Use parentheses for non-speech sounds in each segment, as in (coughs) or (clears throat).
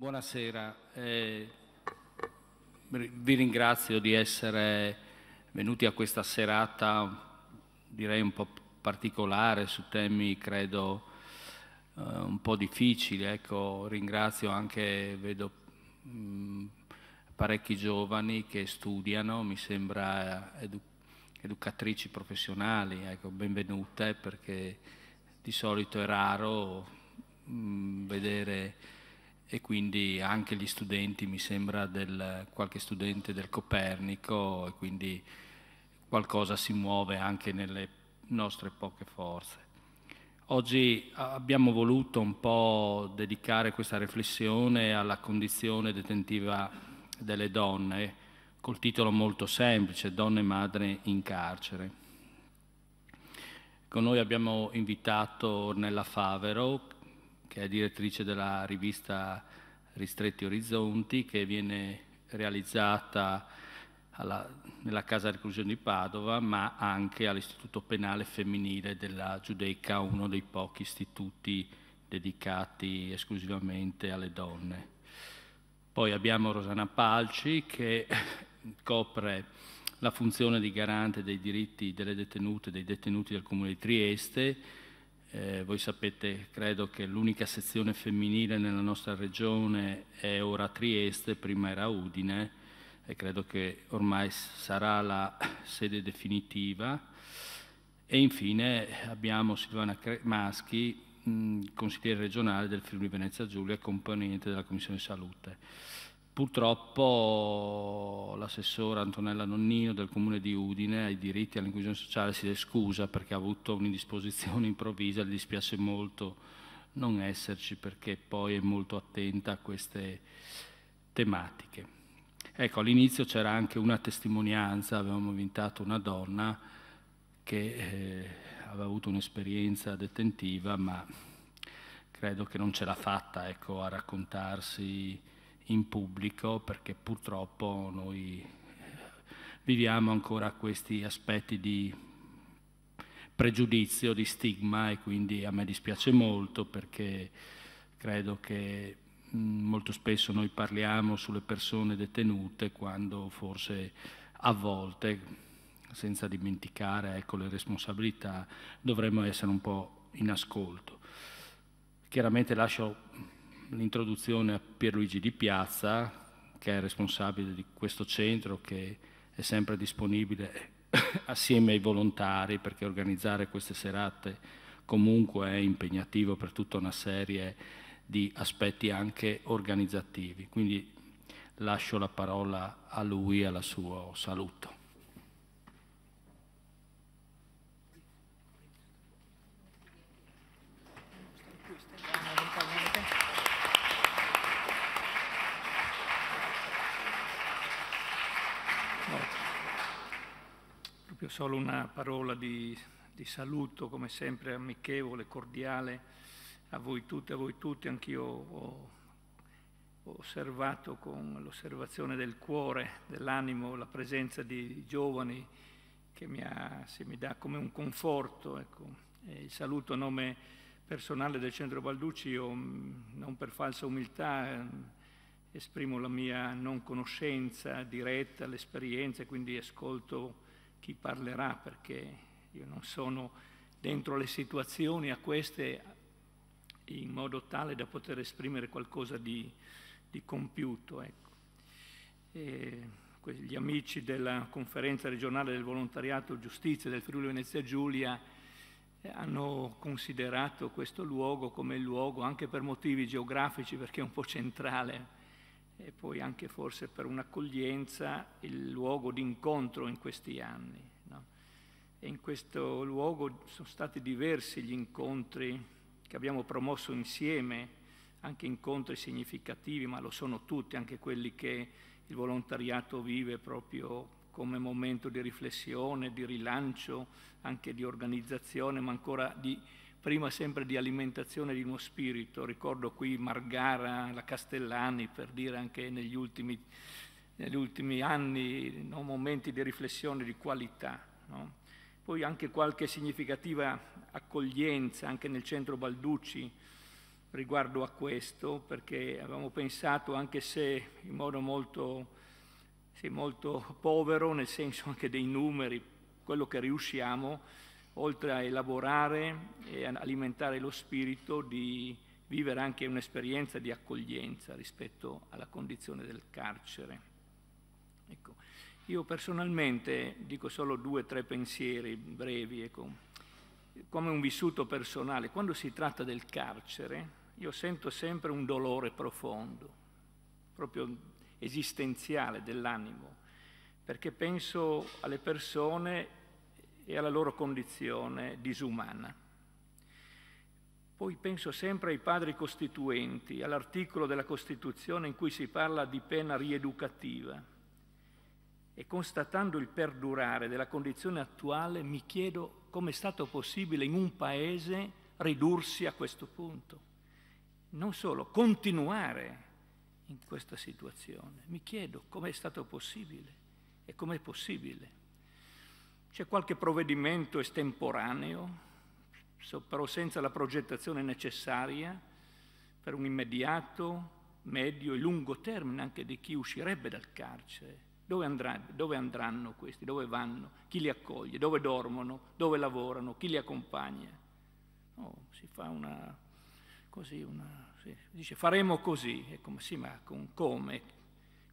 Buonasera, eh, vi ringrazio di essere venuti a questa serata, direi un po' particolare, su temi credo eh, un po' difficili. Ecco, ringrazio anche, vedo mh, mm, parecchi giovani che studiano, mi sembra eh, edu educatrici professionali, ecco, benvenute perché di solito è raro mh, mm, vedere e quindi anche gli studenti, mi sembra, del, qualche studente del Copernico e quindi qualcosa si muove anche nelle nostre poche forze. Oggi abbiamo voluto un po' dedicare questa riflessione alla condizione detentiva delle donne, col titolo molto semplice, Donne e Madre in carcere. Con noi abbiamo invitato Ornella Favero, che è direttrice della rivista Ristretti Orizzonti, che viene realizzata alla, nella Casa Reclusione di Padova, ma anche all'Istituto Penale Femminile della Giudeica, uno dei pochi istituti dedicati esclusivamente alle donne. Poi abbiamo Rosana Palci che copre la funzione di garante dei diritti delle detenute e dei detenuti del Comune di Trieste eh, voi sapete, credo, che l'unica sezione femminile nella nostra regione è ora Trieste, prima era Udine, e credo che ormai sarà la sede definitiva. E infine abbiamo Silvana Maschi, mh, consigliere regionale del Friuli Venezia Giulia, componente della Commissione Salute. Purtroppo l'assessora Antonella Nonnino del comune di Udine ai diritti e all'inclusione sociale si è scusa perché ha avuto un'indisposizione (laughs) improvvisa, le dispiace molto non esserci perché poi è molto attenta a queste tematiche. Ecco, all'inizio c'era anche una testimonianza, avevamo invitato una donna che eh, aveva avuto un'esperienza detentiva ma credo che non ce l'ha fatta ecco, a raccontarsi in pubblico perché purtroppo noi eh, viviamo ancora questi aspetti di pregiudizio, di stigma e quindi a me dispiace molto perché credo che mm, molto spesso noi parliamo sulle persone detenute quando forse a volte, senza dimenticare ecco, le responsabilità, dovremmo essere un po' in ascolto. Chiaramente lascio l'introduzione a Pierluigi Di Piazza, che è responsabile di questo centro, che è sempre disponibile (coughs) assieme ai volontari, perché organizzare queste serate comunque è impegnativo per tutta una serie di aspetti anche organizzativi. Quindi lascio la parola a lui e al suo saluto. Io solo una parola di, di saluto, come sempre amichevole, cordiale, a voi tutte, a voi tutti. Anch'io ho, ho osservato con l'osservazione del cuore, dell'animo, la presenza di giovani che mi, ha, mi dà come un conforto. Ecco. il saluto a nome personale del Centro Balducci, io mm, non per falsa umiltà mm, esprimo la mia non conoscenza diretta, l'esperienza, quindi ascolto chi parlerà perché io non sono dentro le situazioni a queste in modo tale da poter esprimere qualcosa di, di compiuto. Ecco. E gli amici della conferenza regionale del volontariato giustizia del Friuli Venezia Giulia eh, hanno considerato questo luogo come il luogo, anche per motivi geografici, perché è un po' centrale e poi anche forse per un'accoglienza il luogo d'incontro in questi anni. No? E in questo luogo sono stati diversi gli incontri che abbiamo promosso insieme, anche incontri significativi, ma lo sono tutti, anche quelli che il volontariato vive proprio come momento di riflessione, di rilancio, anche di organizzazione, ma ancora di prima sempre di alimentazione di uno spirito, ricordo qui Margara, la Castellani, per dire anche negli ultimi, negli ultimi anni no, momenti di riflessione di qualità. No? Poi anche qualche significativa accoglienza anche nel centro Balducci riguardo a questo, perché avevamo pensato, anche se in modo molto, sì, molto povero, nel senso anche dei numeri, quello che riusciamo, oltre a elaborare e alimentare lo spirito, di vivere anche un'esperienza di accoglienza rispetto alla condizione del carcere. Ecco, io personalmente dico solo due o tre pensieri brevi, ecco, come un vissuto personale. Quando si tratta del carcere, io sento sempre un dolore profondo, proprio esistenziale dell'animo, perché penso alle persone e alla loro condizione disumana. Poi penso sempre ai padri costituenti, all'articolo della Costituzione in cui si parla di pena rieducativa e constatando il perdurare della condizione attuale mi chiedo come è stato possibile in un paese ridursi a questo punto. Non solo, continuare in questa situazione. Mi chiedo come è stato possibile e com'è possibile. C'è qualche provvedimento estemporaneo, però senza la progettazione necessaria per un immediato, medio e lungo termine anche di chi uscirebbe dal carcere. Dove, andrà, dove andranno questi? Dove vanno? Chi li accoglie? Dove dormono? Dove lavorano? Chi li accompagna? No, oh, si fa una... così, una... Si dice faremo così. E come, sì, ma con come?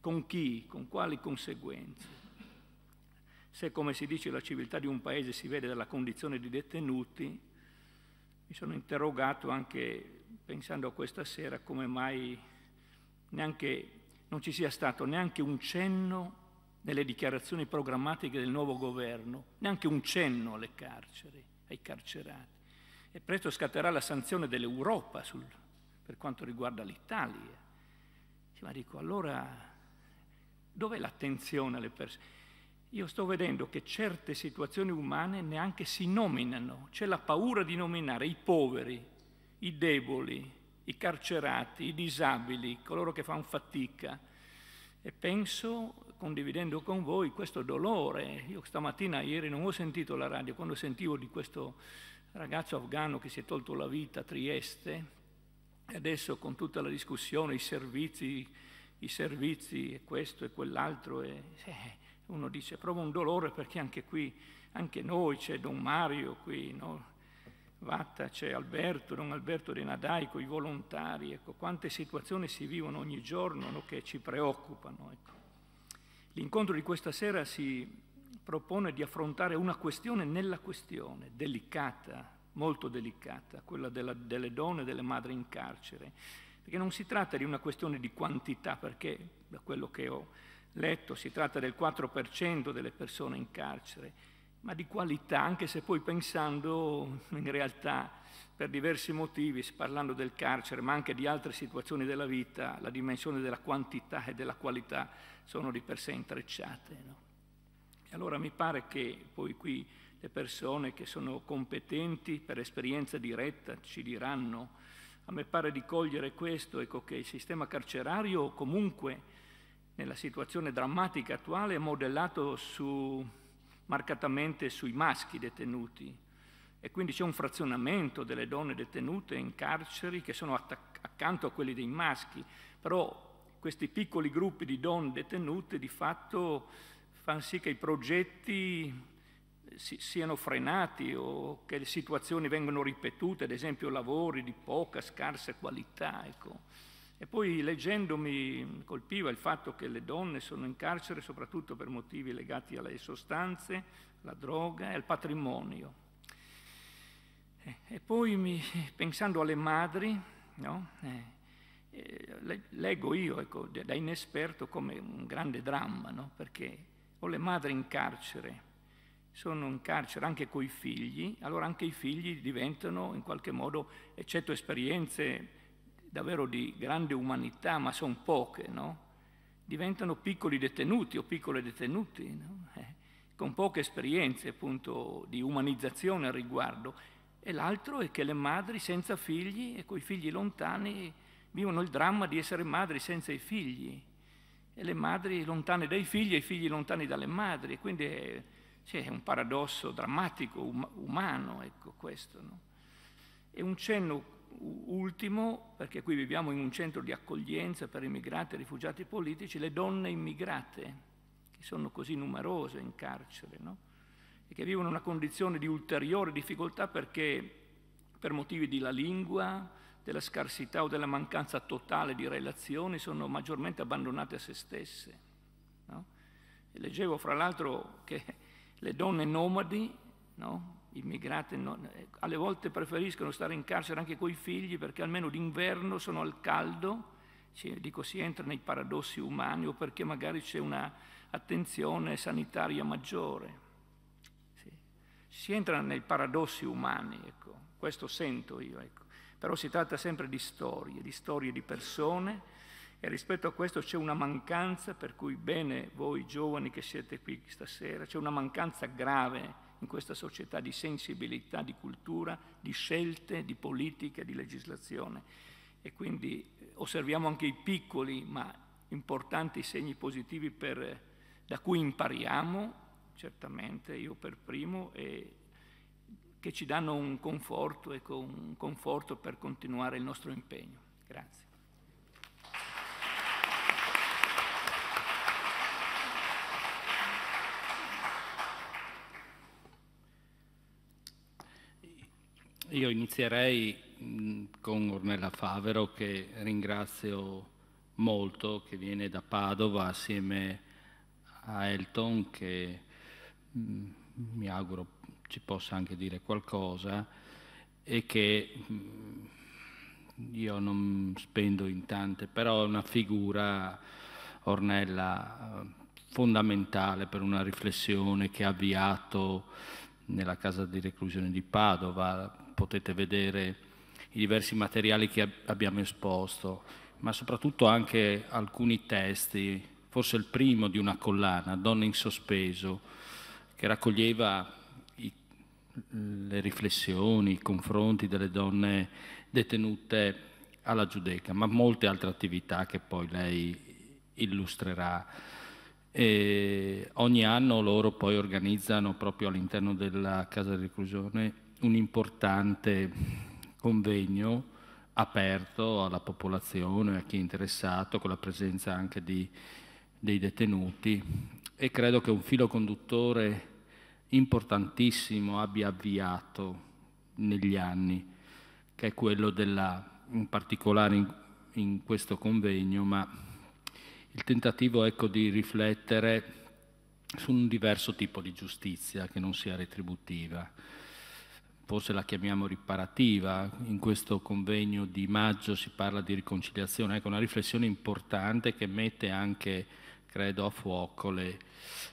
Con chi? Con quali conseguenze? Se, come si dice, la civiltà di un paese si vede dalla condizione di detenuti, mi sono interrogato anche pensando a questa sera come mai neanche, non ci sia stato neanche un cenno nelle dichiarazioni programmatiche del nuovo governo, neanche un cenno alle carceri, ai carcerati. E presto scatterà la sanzione dell'Europa sul, per quanto riguarda l'Italia. Ma dico, allora dov'è l'attenzione alle persone? io sto vedendo che certe situazioni umane neanche si nominano, c'è la paura di nominare i poveri, i deboli, i carcerati, i disabili, coloro che fanno fatica. E penso, condividendo con voi, questo dolore. Io stamattina, ieri, non ho sentito la radio, quando sentivo di questo ragazzo afgano che si è tolto la vita a Trieste, e adesso con tutta la discussione, i servizi, i servizi e questo e quell'altro, e, eh, uno dice, provo un dolore perché anche qui, anche noi, c'è Don Mario qui, no? Vatta, c'è Alberto, Don Alberto De con i volontari, ecco, quante situazioni si vivono ogni giorno no? che ci preoccupano. Ecco. L'incontro di questa sera si propone di affrontare una questione nella questione, delicata, molto delicata, quella della, delle donne e delle madri in carcere, perché non si tratta di una questione di quantità, perché da quello che ho letto, si tratta del 4% delle persone in carcere, ma di qualità, anche se poi pensando in realtà per diversi motivi, parlando del carcere, ma anche di altre situazioni della vita, la dimensione della quantità e della qualità sono di per sé intrecciate. No? E allora mi pare che poi qui le persone che sono competenti per esperienza diretta ci diranno, a me pare di cogliere questo, ecco che il sistema carcerario comunque nella situazione drammatica attuale è modellato su, marcatamente sui maschi detenuti e quindi c'è un frazionamento delle donne detenute in carceri che sono attac- accanto a quelli dei maschi, però questi piccoli gruppi di donne detenute di fatto fanno sì che i progetti eh, si, siano frenati o che le situazioni vengano ripetute, ad esempio lavori di poca, scarsa qualità. Ecco. E poi leggendo mi colpiva il fatto che le donne sono in carcere soprattutto per motivi legati alle sostanze, alla droga e al patrimonio. Eh, e poi mi, pensando alle madri, no? eh, eh leggo io ecco, da inesperto come un grande dramma, no? perché ho le madri in carcere, sono in carcere anche coi figli, allora anche i figli diventano in qualche modo, eccetto esperienze davvero di grande umanità, ma sono poche, no? diventano piccoli detenuti o piccole detenute, no? eh, con poche esperienze appunto di umanizzazione al riguardo. E l'altro è che le madri senza figli e coi figli lontani vivono il dramma di essere madri senza i figli, e le madri lontane dai figli e i figli lontani dalle madri, quindi è, cioè, è un paradosso drammatico, um- umano, ecco questo. No? E un cenno ultimo, perché qui viviamo in un centro di accoglienza per immigrati e rifugiati politici, le donne immigrate, che sono così numerose in carcere, no? e che vivono una condizione di ulteriore difficoltà perché per motivi della lingua, della scarsità o della mancanza totale di relazioni sono maggiormente abbandonate a se stesse. No? leggevo fra l'altro che le donne nomadi, no? immigrate non, eh, alle volte preferiscono stare in carcere anche coi figli perché almeno d'inverno sono al caldo, si, dico si entra nei paradossi umani o perché magari c'è un'attenzione sanitaria maggiore. Sì. Si entra nei paradossi umani, ecco. questo sento io. Ecco. Però si tratta sempre di storie, di storie di persone e rispetto a questo c'è una mancanza, per cui bene voi giovani che siete qui stasera, c'è una mancanza grave in questa società di sensibilità, di cultura, di scelte, di politica, di legislazione. E quindi eh, osserviamo anche i piccoli ma importanti segni positivi per, eh, da cui impariamo, certamente io per primo, e che ci danno un conforto, ecco, un conforto per continuare il nostro impegno. Grazie. Io inizierei mm, con Ornella Favero che ringrazio molto, che viene da Padova assieme a Elton che mm, mi auguro ci possa anche dire qualcosa e che mm, io non spendo in tante, però è una figura, Ornella, fondamentale per una riflessione che ha avviato nella casa di reclusione di Padova, potete vedere i diversi materiali che abbiamo esposto, ma soprattutto anche alcuni testi, forse il primo di una collana, Donne in sospeso, che raccoglieva i, le riflessioni, i confronti delle donne detenute alla Giudeca, ma molte altre attività che poi lei illustrerà. E ogni anno loro poi organizzano proprio all'interno della casa di reclusione un importante convegno aperto alla popolazione, a chi è interessato, con la presenza anche di, dei detenuti e credo che un filo conduttore importantissimo abbia avviato negli anni, che è quello della, in particolare in, in questo convegno, ma il tentativo ecco di riflettere su un diverso tipo di giustizia che non sia retributiva forse la chiamiamo riparativa, in questo convegno di maggio si parla di riconciliazione, ecco una riflessione importante che mette anche, credo, a fuoco le,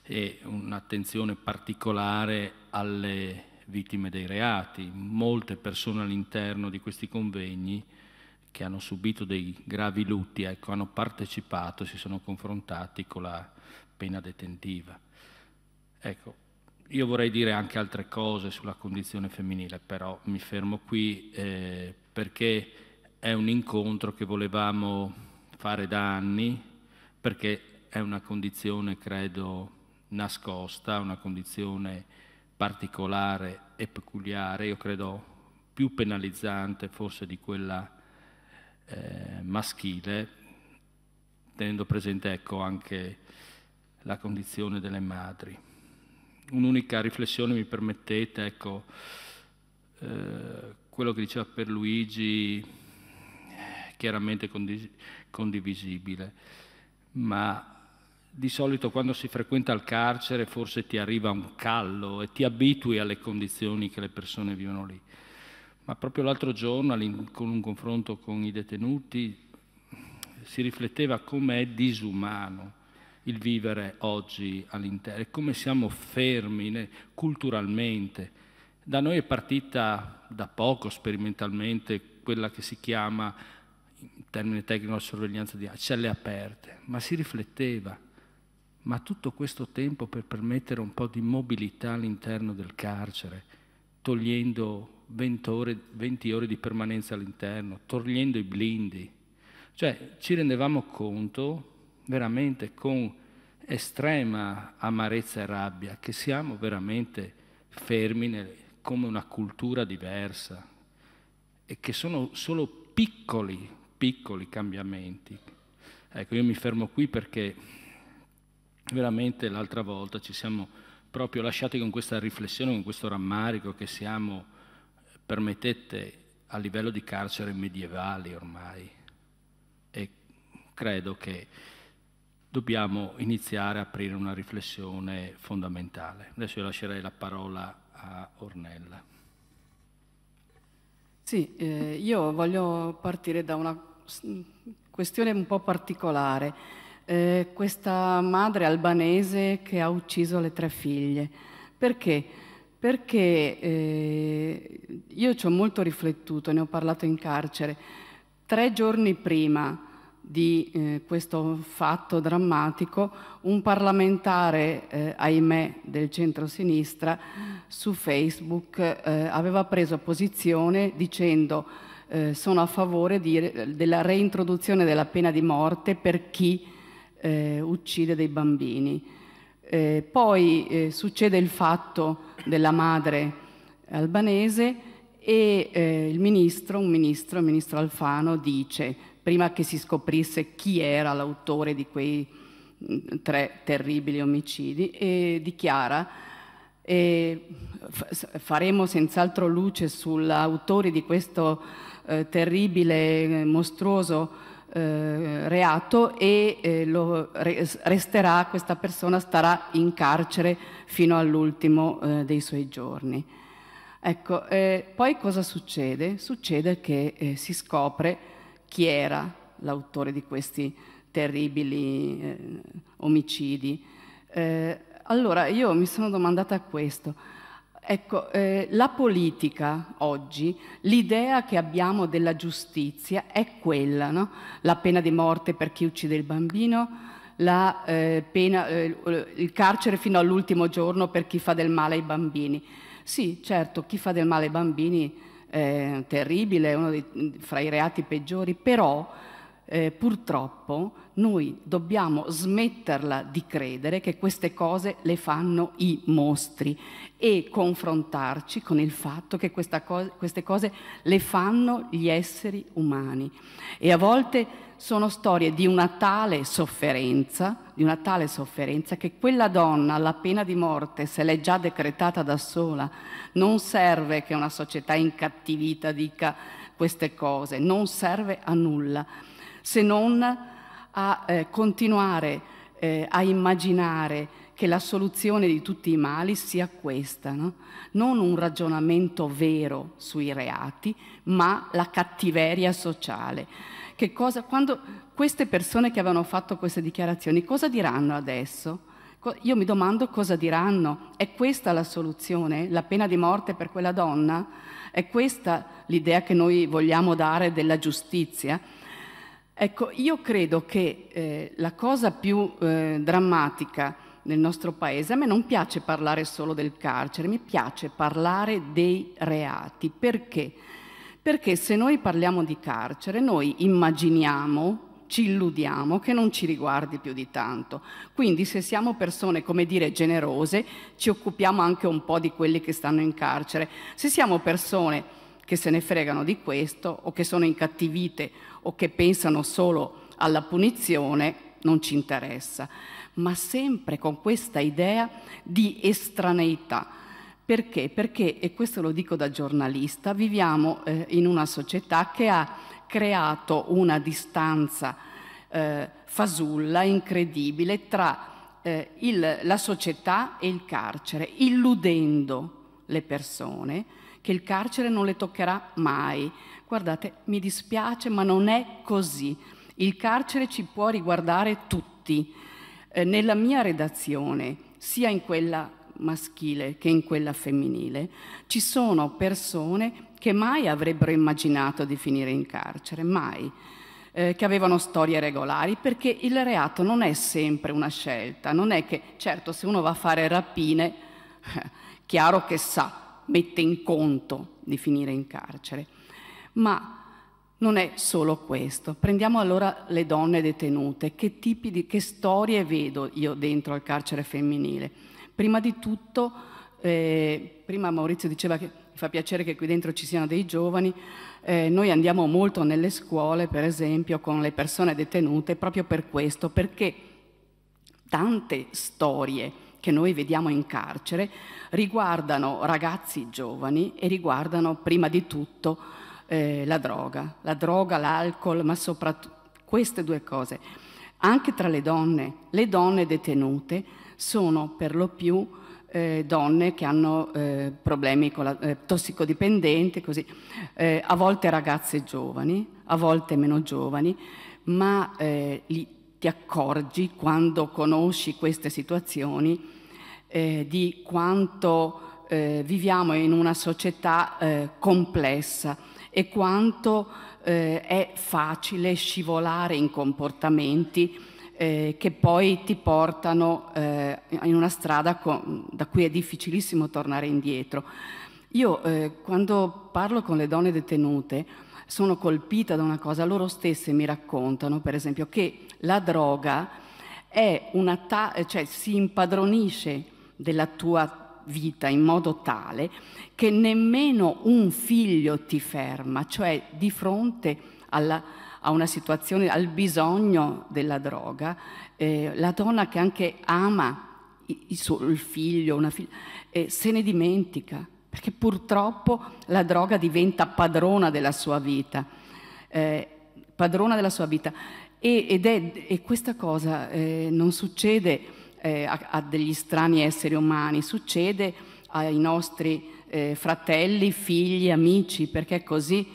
e un'attenzione particolare alle vittime dei reati. Molte persone all'interno di questi convegni che hanno subito dei gravi lutti, ecco, hanno partecipato, si sono confrontati con la pena detentiva. Ecco, io vorrei dire anche altre cose sulla condizione femminile, però mi fermo qui eh, perché è un incontro che volevamo fare da anni, perché è una condizione, credo, nascosta, una condizione particolare e peculiare, io credo più penalizzante forse di quella eh, maschile, tenendo presente ecco, anche la condizione delle madri un'unica riflessione, mi permettete, ecco, eh, quello che diceva per Luigi, eh, chiaramente condiv- condivisibile, ma di solito quando si frequenta il carcere forse ti arriva un callo e ti abitui alle condizioni che le persone vivono lì. Ma proprio l'altro giorno, con un confronto con i detenuti, si rifletteva come è disumano il vivere oggi all'interno e come siamo fermi culturalmente. Da noi è partita da poco sperimentalmente quella che si chiama, in termini tecnico, sorveglianza di celle aperte, ma si rifletteva. Ma tutto questo tempo per permettere un po' di mobilità all'interno del carcere, togliendo 20 ore, 20 ore di permanenza all'interno, togliendo i blindi. Cioè ci rendevamo conto veramente con estrema amarezza e rabbia che siamo veramente fermi nel, come una cultura diversa e che sono solo piccoli, piccoli cambiamenti. Ecco, io mi fermo qui perché veramente l'altra volta ci siamo proprio lasciati con questa riflessione, con questo rammarico che siamo, permettete, a livello di carcere medievali ormai e credo che dobbiamo iniziare a aprire una riflessione fondamentale. Adesso io lascerei la parola a Ornella. Sì, eh, io voglio partire da una questione un po' particolare. Eh, questa madre albanese che ha ucciso le tre figlie. Perché? Perché eh, io ci ho molto riflettuto, ne ho parlato in carcere. Tre giorni prima di eh, questo fatto drammatico un parlamentare, eh, ahimè, del centro-sinistra su Facebook eh, aveva preso posizione dicendo eh, sono a favore di, della reintroduzione della pena di morte per chi eh, uccide dei bambini. Eh, poi succede il fatto della madre albanese e il ministro, un ministro, il ministro Alfano, dice prima che si scoprisse chi era l'autore di quei mm, tre terribili omicidi, e dichiara e faremo senz'altro luce sull'autore di questo eh, terribile, eh, mostruoso eh, reato e eh, lo, resterà, questa persona starà in carcere fino all'ultimo eh, dei suoi giorni. Ecco, eh, poi cosa succede? Succede che si scopre chi era l'autore di questi terribili eh, omicidi. Eh, allora io mi sono domandata questo. Ecco, eh, la politica oggi, l'idea che abbiamo della giustizia è quella, no? La pena di morte per chi uccide il bambino, la, eh, pena, eh, il carcere fino all'ultimo giorno per chi fa del male ai bambini. Sì, certo, chi fa del male ai bambini eh, terribile, uno dei, mm, fra i reati peggiori, però eh, purtroppo noi dobbiamo smetterla di credere che queste cose le fanno i mostri e confrontarci con il fatto che co queste cose le fanno gli esseri umani. E a volte sono storie di una tale sofferenza, di una tale sofferenza che quella donna alla pena di morte, se l'è già decretata da sola, non serve che una società incattivita dica queste cose, non serve a nulla se non a eh, continuare eh, a immaginare che la soluzione di tutti i mali sia questa, no? non un ragionamento vero sui reati, ma la cattiveria sociale. Che Cosa, quando queste persone che avevano fatto queste dichiarazioni, cosa diranno adesso? Io mi domando cosa diranno. È questa la soluzione? La pena di morte per quella donna? È questa l'idea che noi vogliamo dare della giustizia? Ecco, io credo che eh, la cosa più eh, drammatica nel nostro paese, a me non piace parlare solo del carcere, mi piace parlare dei reati. Perché? Perché se noi parliamo di carcere, noi immaginiamo, ci illudiamo che non ci riguardi più di tanto. Quindi se siamo persone, come dire, generose, ci occupiamo anche un po' di quelli che stanno in carcere. Se siamo persone che se ne fregano di questo o che sono incattivite o che pensano solo alla punizione, non ci interessa, ma sempre con questa idea di estraneità. Perché? Perché, e questo lo dico da giornalista, viviamo eh, in una società che ha creato una distanza eh, fasulla, incredibile, tra eh, il, la società e il carcere, illudendo le persone che il carcere non le toccherà mai. Guardate, mi dispiace, ma non è così. Il carcere ci può riguardare tutti. Eh, nella mia redazione, sia in quella maschile che in quella femminile, ci sono persone che mai avrebbero immaginato di finire in carcere, mai. Eh, che avevano storie regolari, perché il reato non è sempre una scelta, non è che certo se uno va a fare rapine, (laughs) chiaro che sa mette in conto di finire in carcere. Ma non è solo questo. Prendiamo allora le donne detenute. Che tipi di che storie vedo io dentro al carcere femminile? Prima di tutto, eh, prima Maurizio diceva che mi fa piacere che qui dentro ci siano dei giovani. Eh, noi andiamo molto nelle scuole, per esempio, con le persone detenute proprio per questo, perché tante storie che noi vediamo in carcere riguardano ragazzi giovani e riguardano prima di tutto eh, la droga, la droga, l'alcol, ma soprattutto queste due cose. Anche tra le donne, le donne detenute sono per lo più eh, donne che hanno eh, problemi con la, eh, tossicodipendenti, così, eh, a volte ragazze giovani, a volte meno giovani, ma eh, li, ti accorgi quando conosci queste situazioni eh, di quanto eh, viviamo in una società eh, complessa e quanto eh, è facile scivolare in comportamenti eh, che poi ti portano eh, in una strada con, da cui è difficilissimo tornare indietro. Io quando parlo con le donne detenute sono colpita da una cosa, loro stesse mi raccontano per esempio che la droga è una ta- cioè si impadronisce della tua vita in modo tale che nemmeno un figlio ti ferma, cioè di fronte alla, a una situazione, al bisogno della droga, eh, la donna che anche ama il, suo, il figlio, fig- eh, se ne dimentica, perché purtroppo la droga diventa padrona della sua vita, eh, padrona della sua vita. E, ed è, e questa cosa eh, non succede eh, a, a, degli strani esseri umani, succede ai nostri eh, fratelli, figli, amici, perché così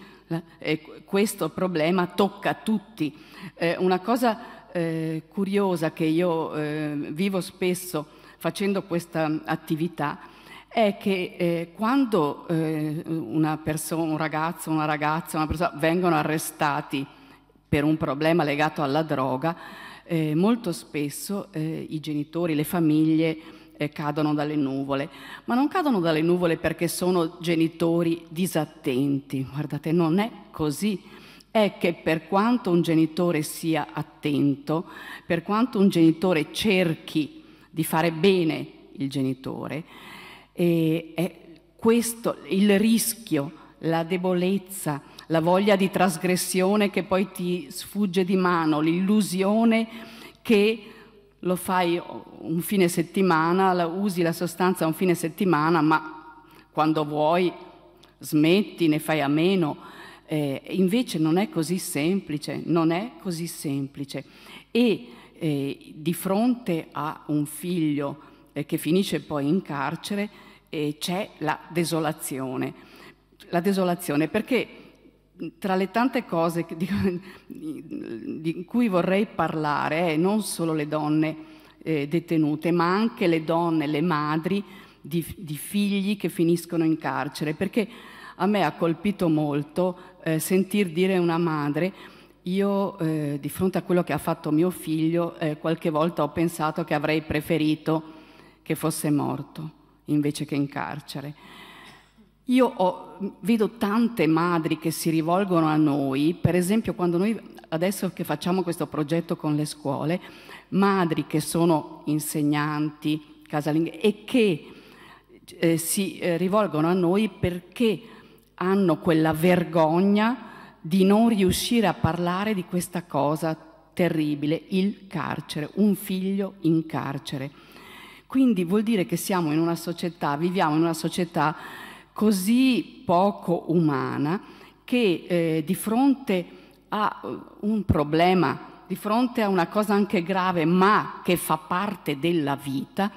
eh, questo problema tocca a tutti. Eh, una cosa eh, curiosa che io eh, vivo spesso facendo questa attività è che eh, quando eh, perso- un ragazzo, una ragazza, una persona vengono arrestati per un problema legato alla droga, eh, molto spesso eh, i genitori, le famiglie eh, cadono dalle nuvole, ma non cadono dalle nuvole perché sono genitori disattenti, guardate, non è così è che per quanto un genitore sia attento, per quanto un genitore cerchi di fare bene il genitore, eh, è questo il rischio la debolezza, la voglia di trasgressione che poi ti sfugge di mano, l'illusione che lo fai un fine settimana, usi la sostanza un fine settimana, ma quando vuoi smetti, ne fai a meno. Eh, invece non è così semplice, non è così semplice. E eh, di fronte a un figlio eh, che finisce poi in carcere eh, c'è la desolazione la desolazione, perché tra le tante cose (laughs) di, di cui vorrei parlare, eh, non solo le donne eh, detenute, ma anche le donne, le madri di, di, figli che finiscono in carcere, perché a me ha colpito molto eh, sentir dire una madre, io eh, di fronte a quello che ha fatto mio figlio, eh, qualche volta ho pensato che avrei preferito che fosse morto invece che in carcere io ho, vedo tante madri che si rivolgono a noi, per esempio quando noi adesso che facciamo questo progetto con le scuole, madri che sono insegnanti, casalinghe e che eh, si eh, rivolgono a noi perché hanno quella vergogna di non riuscire a parlare di questa cosa terribile, il carcere, un figlio in carcere. Quindi vuol dire che siamo in una società, viviamo in una società così poco umana che eh, di fronte a eh, un problema, di fronte a una cosa anche grave ma che fa parte della vita,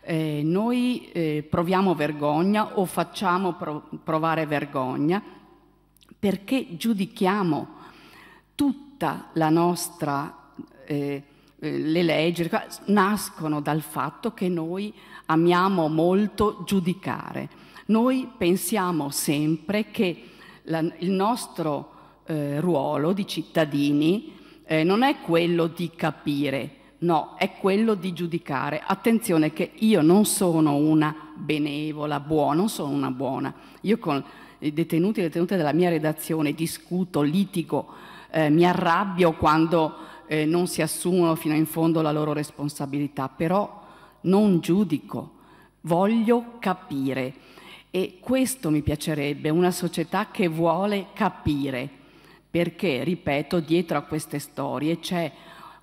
eh, noi eh, proviamo vergogna o facciamo prov provare vergogna perché giudichiamo tutta la nostra... Eh, eh, le leggi nascono dal fatto che noi amiamo molto giudicare noi pensiamo sempre che la, il nostro eh, ruolo di cittadini eh, non è quello di capire, no, è quello di giudicare. Attenzione che io non sono una benevola, buona, non sono una buona. Io con i detenuti e le detenute della mia redazione discuto, litigo, eh, mi arrabbio quando eh, non si assumono fino in fondo la loro responsabilità, però non giudico, voglio capire e questo mi piacerebbe, una società che vuole capire, perché, ripeto, dietro a queste storie c'è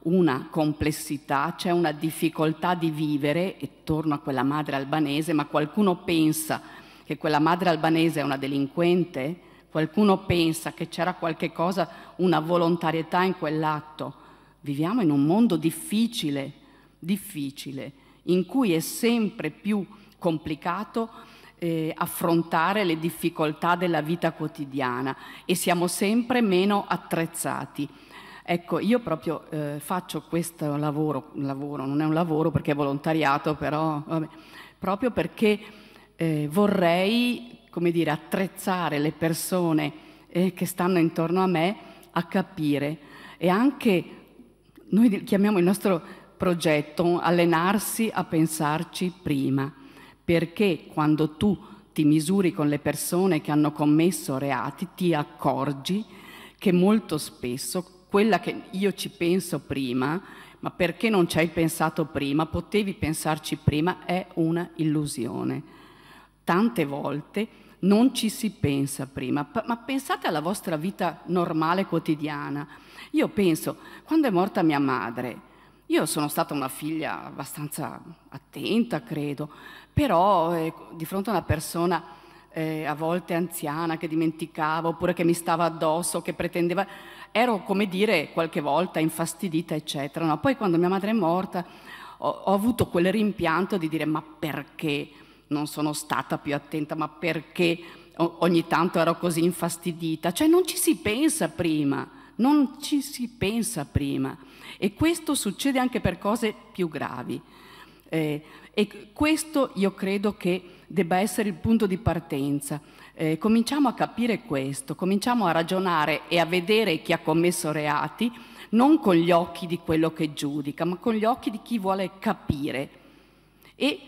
una complessità, c'è una difficoltà di vivere, e torno a quella madre albanese, ma qualcuno pensa che quella madre albanese è una delinquente? Qualcuno pensa che c'era qualche cosa, una volontarietà in quell'atto? Viviamo in un mondo difficile, difficile, in cui è sempre più complicato eh, affrontare le difficoltà della vita quotidiana e siamo sempre meno attrezzati. Ecco, io proprio eh, faccio questo lavoro, lavoro, non è un lavoro perché è volontariato, però vabbè, proprio perché eh, vorrei, come dire, attrezzare le persone eh, che stanno intorno a me a capire e anche noi chiamiamo il nostro progetto allenarsi a pensarci prima perché quando tu ti misuri con le persone che hanno commesso reati ti accorgi che molto spesso quella che io ci penso prima, ma perché non ci hai pensato prima, potevi pensarci prima, è una illusione. Tante volte non ci si pensa prima, ma pensate alla vostra vita normale quotidiana. Io penso, quando è morta mia madre, io sono stata una figlia abbastanza attenta, credo, però eh, di fronte a una persona eh, a volte anziana che dimenticava oppure che mi stava addosso, che pretendeva, ero come dire qualche volta infastidita, eccetera. No? Poi quando mia madre è morta ho, ho avuto quel rimpianto di dire ma perché non sono stata più attenta, ma perché ogni tanto ero così infastidita. Cioè non ci si pensa prima, non ci si pensa prima. E questo succede anche per cose più gravi. Eh, e questo io credo che debba essere il punto di partenza. Eh, cominciamo a capire questo, cominciamo a ragionare e a vedere chi ha commesso reati non con gli occhi di quello che giudica, ma con gli occhi di chi vuole capire e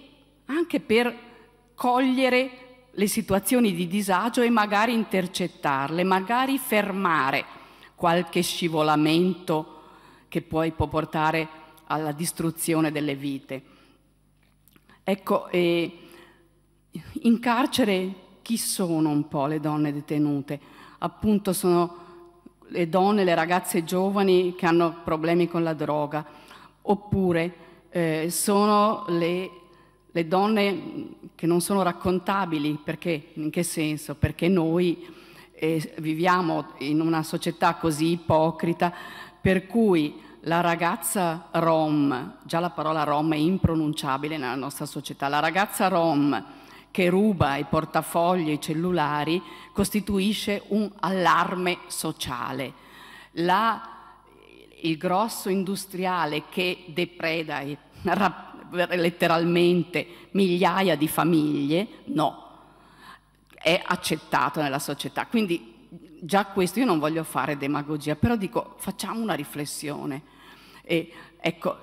anche per cogliere le situazioni di disagio e magari intercettarle, magari fermare qualche scivolamento che poi può portare alla distruzione delle vite. Ecco, eh, in carcere chi sono un po' le donne detenute? Appunto sono le donne, le ragazze giovani che hanno problemi con la droga, oppure eh, sono le, le, donne che non sono raccontabili, perché? In che senso? Perché noi eh, viviamo in una società così ipocrita per cui la ragazza rom, già la parola rom è impronunciabile nella nostra società, la ragazza rom che ruba i portafogli e i cellulari costituisce un allarme sociale. La, il grosso industriale che depreda e letteralmente migliaia di famiglie, no, è accettato nella società. Quindi già questo io non voglio fare demagogia, però dico facciamo una riflessione. E, ecco,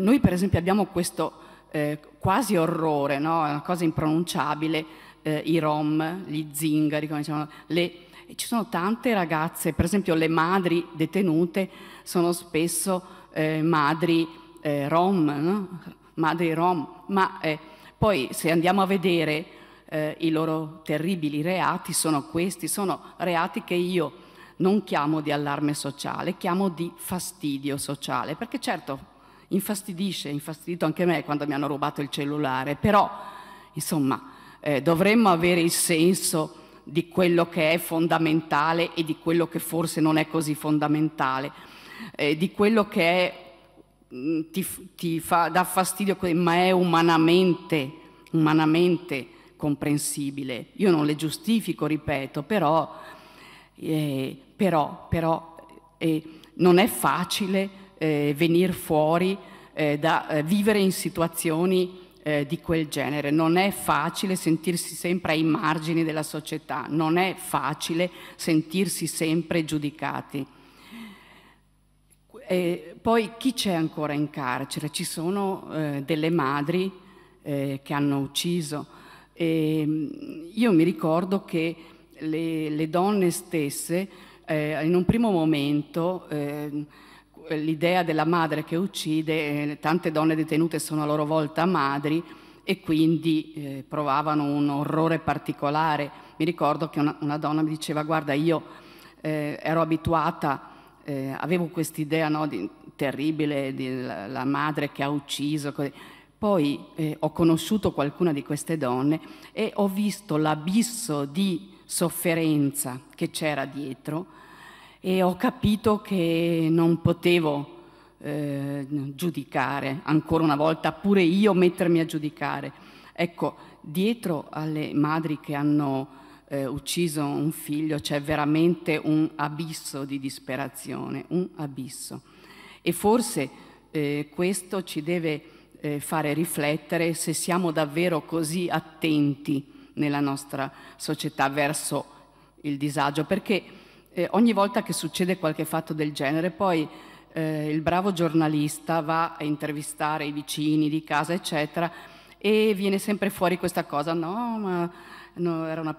noi per esempio abbiamo questo eh, quasi orrore, no? una cosa impronunciabile, eh, i rom, gli zingari, come diciamo, le, ci sono tante ragazze, per esempio le madri detenute sono spesso eh, madri eh, rom, no? madri rom, ma eh, poi se andiamo a vedere eh, i loro terribili reati sono questi, sono reati che io non chiamo di allarme sociale, chiamo di fastidio sociale, perché certo infastidisce, infastidito anche me quando mi hanno rubato il cellulare, però insomma eh, dovremmo avere il senso di quello che è fondamentale e di quello che forse non è così fondamentale, eh, di quello che è, mm, ti, ti fa, dà fastidio, ma è umanamente, umanamente comprensibile. Io non le giustifico, ripeto, però, eh, però, però eh, non è facile eh, venire fuori eh, da eh, vivere in situazioni eh, di quel genere. Non è facile sentirsi sempre ai margini della società, non è facile sentirsi sempre giudicati. E poi chi c'è ancora in carcere? Ci sono eh, delle madri eh, che hanno ucciso, e ehm, io mi ricordo che le, le donne stesse, eh, in un primo momento, eh, l'idea della madre che uccide, eh, tante donne detenute sono a loro volta madri e quindi eh, provavano un orrore particolare. Mi ricordo che una, una donna mi diceva, guarda, io eh, ero abituata... Eh, avevo quest'idea no, terribile della madre che ha ucciso. Così. Poi eh, ho conosciuto qualcuna di queste donne e ho visto l'abisso di sofferenza che c'era dietro e ho capito che non potevo eh, giudicare, ancora una volta, pure io mettermi a giudicare. Ecco, dietro alle madri che hanno eh, ucciso un figlio c'è veramente un abisso di disperazione, un abisso. E forse eh, questo ci deve eh, fare riflettere se siamo davvero così attenti nella nostra società verso il disagio, perché eh, ogni volta che succede qualche fatto del genere poi eh, il bravo giornalista va a intervistare i vicini di casa, eccetera, e viene sempre fuori questa cosa, no, ma no, era, una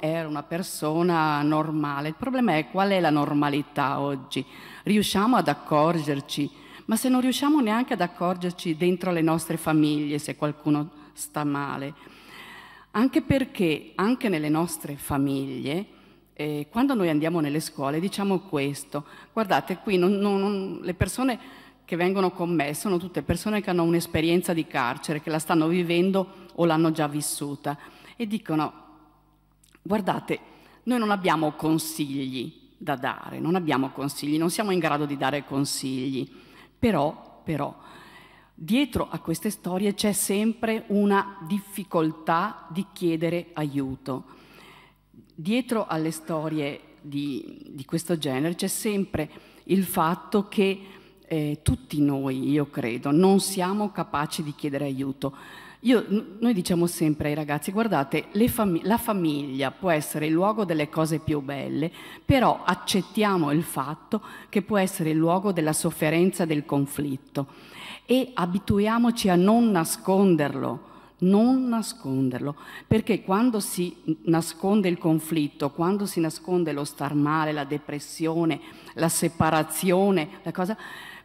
era una persona normale. Il problema è qual è la normalità oggi? Riusciamo ad accorgerci? ma se non riusciamo neanche ad accorgerci dentro le nostre famiglie se qualcuno sta male. Anche perché anche nelle nostre famiglie, eh, quando noi andiamo nelle scuole, diciamo questo, guardate qui non, non, non, le persone che vengono con me sono tutte persone che hanno un'esperienza di carcere, che la stanno vivendo o l'hanno già vissuta e dicono guardate, noi non abbiamo consigli da dare, non abbiamo consigli, non siamo in grado di dare consigli però, però, dietro a queste storie c'è sempre una difficoltà di chiedere aiuto. Dietro alle storie di, di questo genere c'è sempre il fatto che eh, tutti noi, io credo, non siamo capaci di chiedere aiuto io, noi diciamo sempre ai ragazzi, guardate, fam la famiglia può essere il luogo delle cose più belle, però accettiamo il fatto che può essere il luogo della sofferenza, del conflitto e abituiamoci a non nasconderlo, non nasconderlo, perché quando si nasconde il conflitto, quando si nasconde lo star male, la depressione, la separazione, la cosa,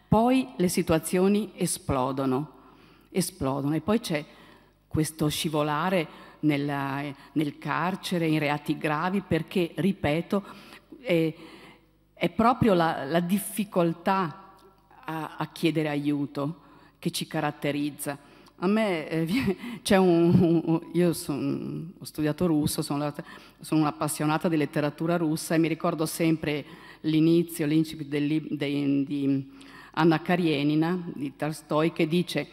poi le situazioni esplodono, esplodono e poi c'è questo scivolare nella, nel carcere, in reati gravi, perché, ripeto, è, è proprio la, la difficoltà a, a, chiedere aiuto che ci caratterizza. A me eh, (laughs) c'è un, un, Io son, ho studiato russo, sono, sono un'appassionata di letteratura russa e mi ricordo sempre l'inizio, l'incipit di Anna Karenina, di Tolstoi, che dice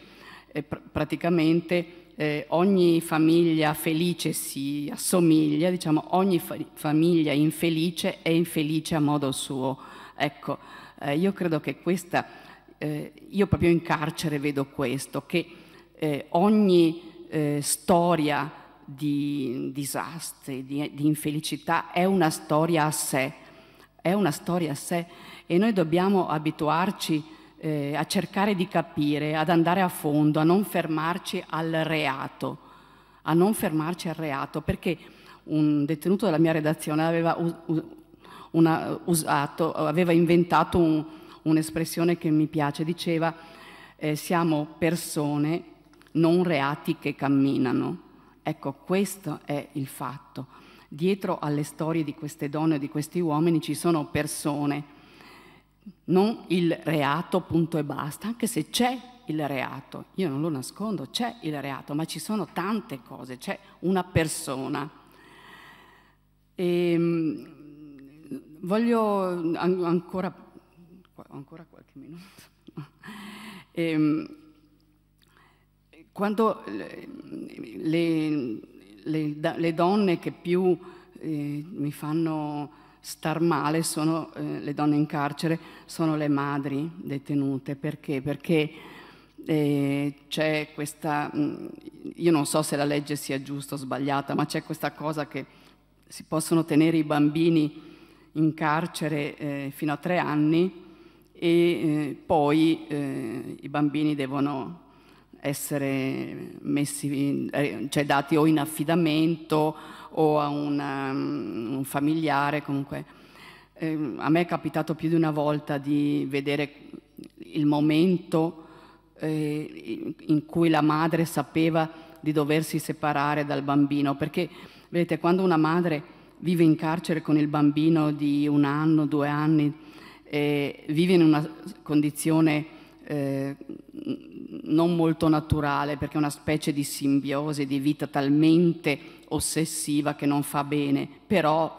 eh, pr praticamente eh, ogni famiglia felice si assomiglia, diciamo ogni fa famiglia infelice è infelice a modo suo. Ecco, eh, io credo che questa, eh, io proprio in carcere vedo questo, che eh, ogni eh, storia di disastri, di, di infelicità è una storia a sé, è una storia a sé e noi dobbiamo abituarci a eh, a cercare di capire, ad andare a fondo, a non fermarci al reato, a non fermarci al reato, perché un detenuto della mia redazione aveva, una, usato, aveva inventato un, un'espressione che mi piace, diceva eh, siamo persone, non reati che camminano. Ecco, questo è il fatto. Dietro alle storie di queste donne e di questi uomini ci sono persone non il reato punto e basta, anche se c'è il reato, io non lo nascondo, c'è il reato, ma ci sono tante cose, c'è una persona. E, ehm, voglio an ancora, ancora qualche minuto. (laughs) E, ehm, quando le, le, le, donne che più eh, mi fanno star male sono eh, le donne in carcere, sono le madri detenute. Perché? Perché eh, c'è questa, mh, mm, io non so se la legge sia giusta o sbagliata, ma c'è questa cosa che si possono tenere i bambini in carcere eh, fino a tre anni e eh, poi eh, i bambini devono essere messi, eh, cioè dati o in affidamento o a una, mm, un familiare comunque. Eh, a me è capitato più di una volta di vedere il momento eh, in cui la madre sapeva di doversi separare dal bambino, perché vedete quando una madre vive in carcere con il bambino di un anno, due anni, eh, vive in una condizione eh, non molto naturale perché è una specie di simbiosi, di vita talmente ossessiva che non fa bene, però,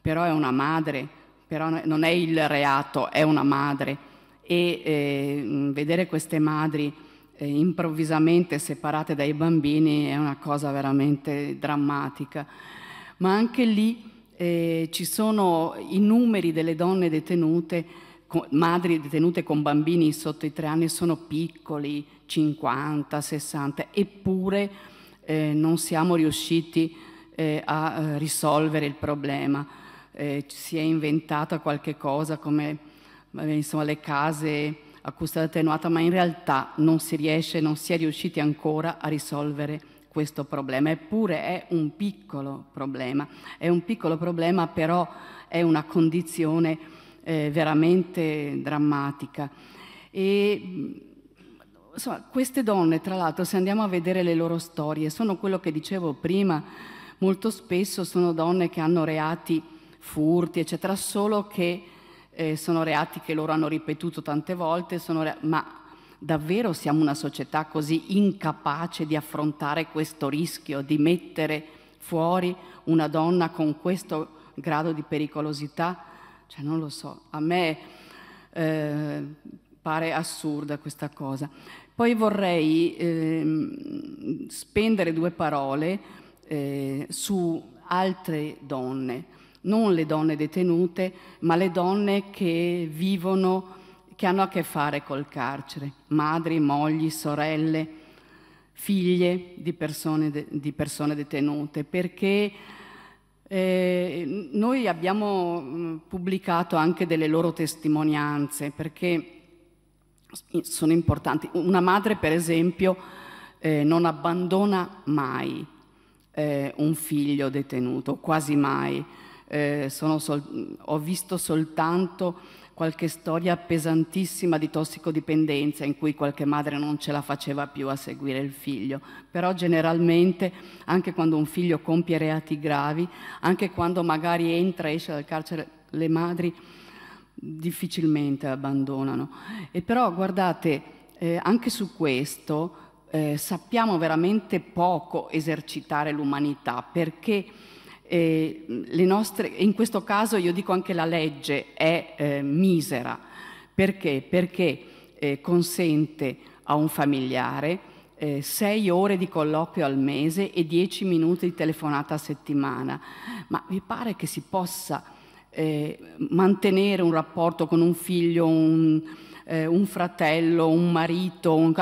però è una madre, però non è il reato, è una madre. E eh, vedere queste madri eh, improvvisamente separate dai bambini è una cosa veramente drammatica. Ma anche lì eh, ci sono i numeri delle donne detenute madri detenute con bambini sotto i tre anni sono piccoli, 50, 60, eppure eh, non siamo riusciti eh, a eh, risolvere il problema. Eh, si è inventata qualche cosa come eh, insomma, le case a custodia attenuata, ma in realtà non si riesce, non si è riusciti ancora a risolvere questo problema. Eppure è un piccolo problema, è un piccolo problema però è una condizione eh, veramente drammatica. E, insomma, queste donne, tra l'altro, se andiamo a vedere le loro storie, sono quello che dicevo prima, molto spesso sono donne che hanno reati furti, eccetera, solo che eh, sono reati che loro hanno ripetuto tante volte, reati, ma davvero siamo una società così incapace di affrontare questo rischio, di mettere fuori una donna con questo grado di pericolosità? Cioè, non lo so, a me eh, pare assurda questa cosa. Poi vorrei eh, spendere due parole eh, su altre donne, non le donne detenute, ma le donne che vivono, che hanno a che fare col carcere, madri, mogli, sorelle, figlie di persone, de- di persone detenute, perché eh, noi abbiamo mm, pubblicato anche delle loro testimonianze perché sono importanti. Una madre, per esempio, eh, non abbandona mai eh, un figlio detenuto, quasi mai. Eh, sol- ho visto soltanto qualche storia pesantissima di tossicodipendenza in cui qualche madre non ce la faceva più a seguire il figlio, però generalmente anche quando un figlio compie reati gravi, anche quando magari entra e esce dal carcere, le madri difficilmente abbandonano. E però guardate, eh, anche su questo eh, sappiamo veramente poco esercitare l'umanità perché eh, nostre, in questo caso io dico anche la legge è eh, misera. Perché? Perché eh, consente a un familiare eh, sei ore di colloquio al mese e dieci minuti di telefonata a settimana. Ma vi pare che si possa eh, mantenere un rapporto con un figlio, un, eh, un fratello, un marito? Un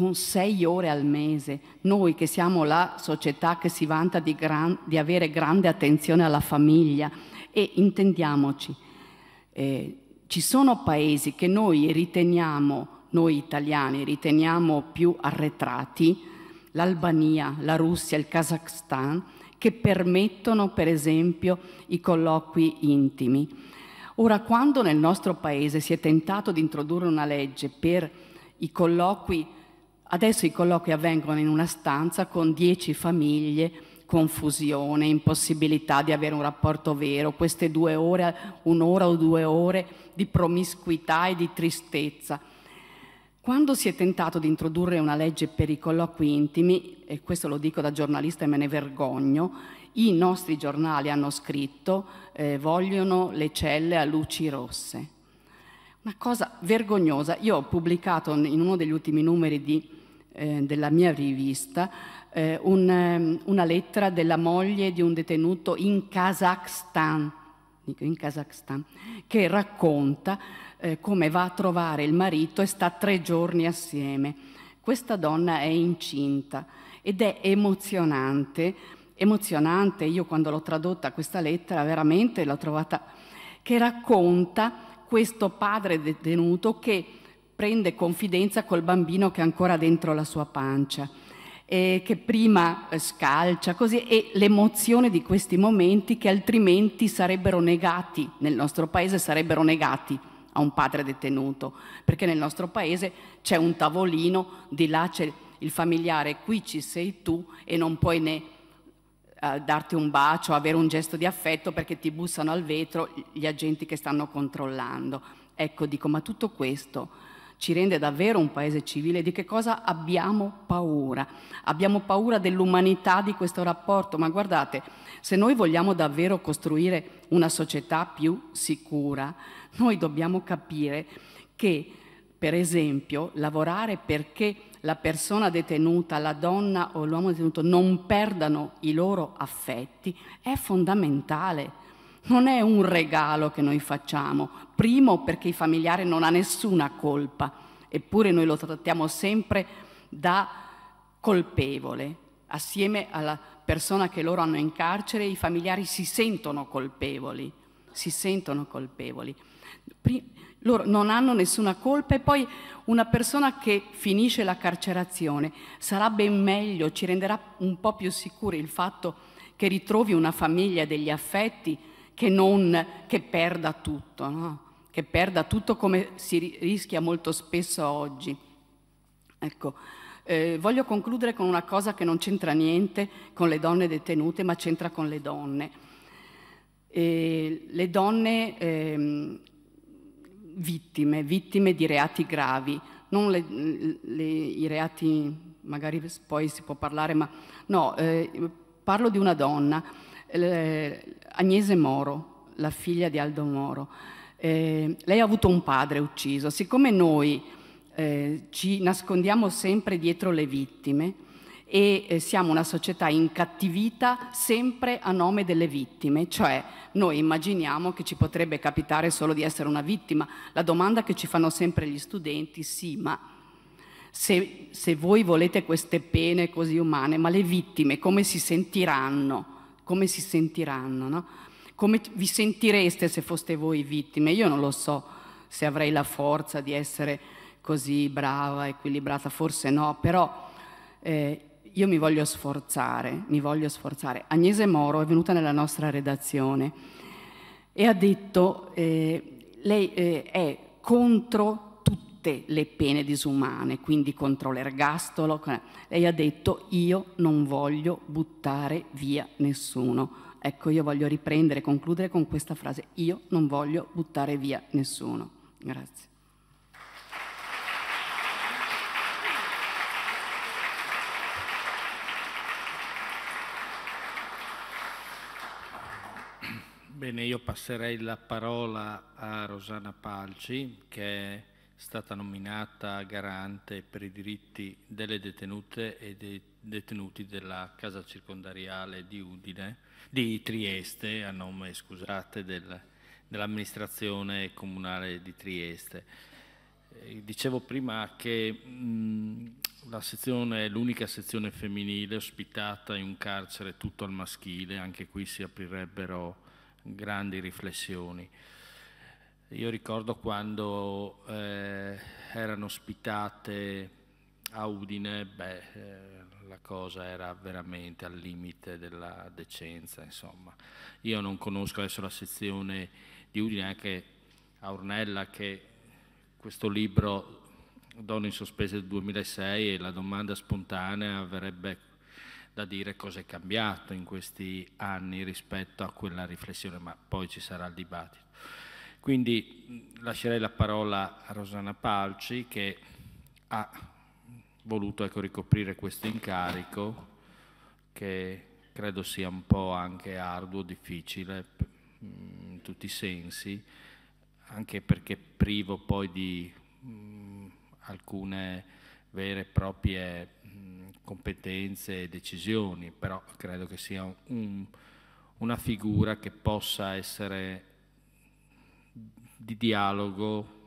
con sei ore al mese, noi che siamo la società che si vanta di, gran, di avere grande attenzione alla famiglia e intendiamoci, eh, ci sono paesi che noi riteniamo, noi italiani riteniamo più arretrati, l'Albania, la Russia, il Kazakhstan, che permettono per esempio i colloqui intimi. Ora, quando nel nostro paese si è tentato di introdurre una legge per i colloqui intimi, Adesso i colloqui avvengono in una stanza con dieci famiglie, confusione, impossibilità di avere un rapporto vero, queste due ore, un'ora o due ore di promiscuità e di tristezza. Quando si è tentato di introdurre una legge per i colloqui intimi, e questo lo dico da giornalista e me ne vergogno, i nostri giornali hanno scritto eh, vogliono le celle a luci rosse. Una cosa vergognosa. Io ho pubblicato in uno degli ultimi numeri di eh, della mia rivista eh, un, ehm, una lettera della moglie di un detenuto in Kazakhstan, in Kazakhstan che racconta eh, come va a trovare il marito e sta tre giorni assieme. Questa donna è incinta ed è emozionante, emozionante, io quando l'ho tradotta questa lettera veramente l'ho trovata, che racconta questo padre detenuto che prende confidenza col bambino che è ancora dentro la sua pancia e che prima eh, scalcia così e l'emozione di questi momenti che altrimenti sarebbero negati nel nostro paese sarebbero negati a un padre detenuto perché nel nostro paese c'è un tavolino di là c'è il familiare qui ci sei tu e non puoi né eh, darti un bacio, avere un gesto di affetto perché ti bussano al vetro gli agenti che stanno controllando. Ecco, dico, ma tutto questo ci rende davvero un paese civile, di che cosa abbiamo paura? Abbiamo paura dell'umanità di questo rapporto, ma guardate, se noi vogliamo davvero costruire una società più sicura, noi dobbiamo capire che, per esempio, lavorare perché la persona detenuta, la donna o l'uomo detenuto non perdano i loro affetti è fondamentale non è un regalo che noi facciamo, primo perché il familiare non ha nessuna colpa, eppure noi lo trattiamo sempre da colpevole. Assieme alla persona che loro hanno in carcere i familiari si sentono colpevoli, si sentono colpevoli. loro non hanno nessuna colpa e poi una persona che finisce la carcerazione sarà ben meglio, ci renderà un po' più sicuri il fatto che ritrovi una famiglia degli affetti, che, non, che perda tutto, no? che perda tutto come si rischia molto spesso oggi. Ecco, eh, voglio concludere con una cosa che non c'entra niente con le donne detenute, ma c'entra con le donne. Eh, le donne ehm, vittime, vittime di reati gravi, non le, le, i reati, magari poi si può parlare, ma no, eh, parlo di una donna Agnese Moro, la figlia di Aldo Moro. Eh, lei ha avuto un padre ucciso. Siccome noi eh, ci nascondiamo sempre dietro le vittime e eh, siamo una società incattivita sempre a nome delle vittime, cioè noi immaginiamo che ci potrebbe capitare solo di essere una vittima. La domanda che ci fanno sempre gli studenti, sì, ma... Se, se, voi volete queste pene così umane, ma le vittime come si sentiranno? come si sentiranno, no? come vi sentireste se foste voi vittime? Io non lo so se avrei la forza di essere così brava, equilibrata, forse no, però eh, io mi voglio sforzare, mi voglio sforzare. Agnese Moro è venuta nella nostra redazione e ha detto, eh, lei eh, è contro tutte le pene disumane, quindi contro l'ergastolo. Lei ha detto io non voglio buttare via nessuno. Ecco, io voglio riprendere, e concludere con questa frase, io non voglio buttare via nessuno. Grazie. Bene, io passerei la parola a Rosana Palci, che è stata nominata garante per i diritti delle detenute e dei detenuti della casa circondariale di Udine, di Trieste, a nome, scusate, del, dell'amministrazione comunale di Trieste. Eh, dicevo prima che mh, la sezione è l'unica sezione femminile ospitata in un carcere tutto al maschile, anche qui si aprirebbero grandi riflessioni. Io ricordo quando eh, erano ospitate a Udine, beh, eh, la cosa era veramente al limite della decenza, insomma. Io non conosco adesso la sezione di Udine, anche a Ornella che questo libro Donne in sospese del 2006 e la domanda spontanea avrebbe da dire cosa è cambiato in questi anni rispetto a quella riflessione, ma poi ci sarà il dibattito. Quindi lascerei la parola a Rosana Palci che ha voluto ecco, ricoprire questo incarico che credo sia un po' anche arduo, difficile in tutti i sensi, anche perché privo poi di mh, alcune vere e proprie mh, competenze e decisioni, però credo che sia un, una figura che possa essere di dialogo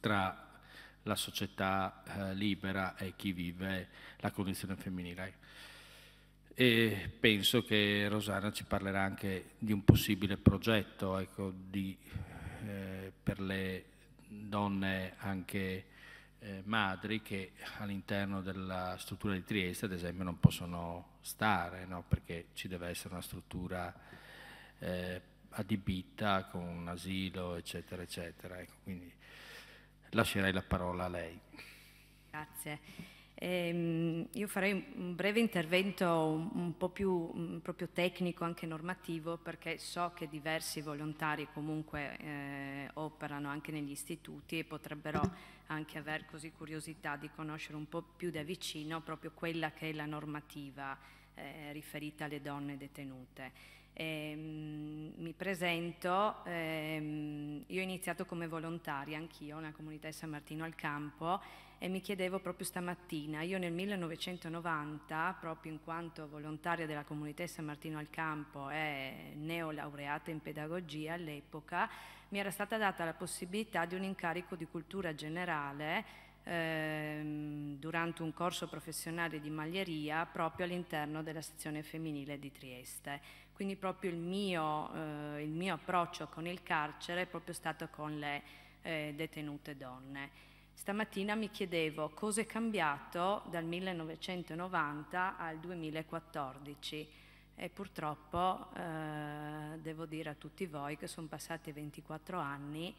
tra la società eh, libera e chi vive la condizione femminile. E penso che Rosana ci parlerà anche di un possibile progetto ecco, di, eh, per le donne anche eh, madri che all'interno della struttura di Trieste ad esempio non possono stare no? perché ci deve essere una struttura eh, adibita con un asilo, eccetera, eccetera. Ecco, quindi lascerei la parola a lei. Grazie. Eh, io farei un breve intervento un, un po' più un, mm, proprio tecnico, anche normativo, perché so che diversi volontari comunque eh, operano anche negli istituti e potrebbero anche aver così curiosità di conoscere un po' più da vicino proprio quella che è la normativa eh, riferita alle donne detenute. Ehm, mi presento, ehm, io ho iniziato come volontaria anch'io nella comunità di San Martino al Campo e mi chiedevo proprio stamattina, io nel 1990, proprio in quanto volontaria della comunità di San Martino al Campo e neolaureata in pedagogia all'epoca, mi era stata data la possibilità di un incarico di cultura generale ehm, durante un corso professionale di maglieria proprio all'interno della sezione femminile di Trieste quindi proprio il mio, eh, il mio approccio con il carcere è proprio stato con le eh, detenute donne. Stamattina mi chiedevo cosa è cambiato dal 1990 al 2014 e purtroppo eh, devo dire a tutti voi che sono passati 24 anni,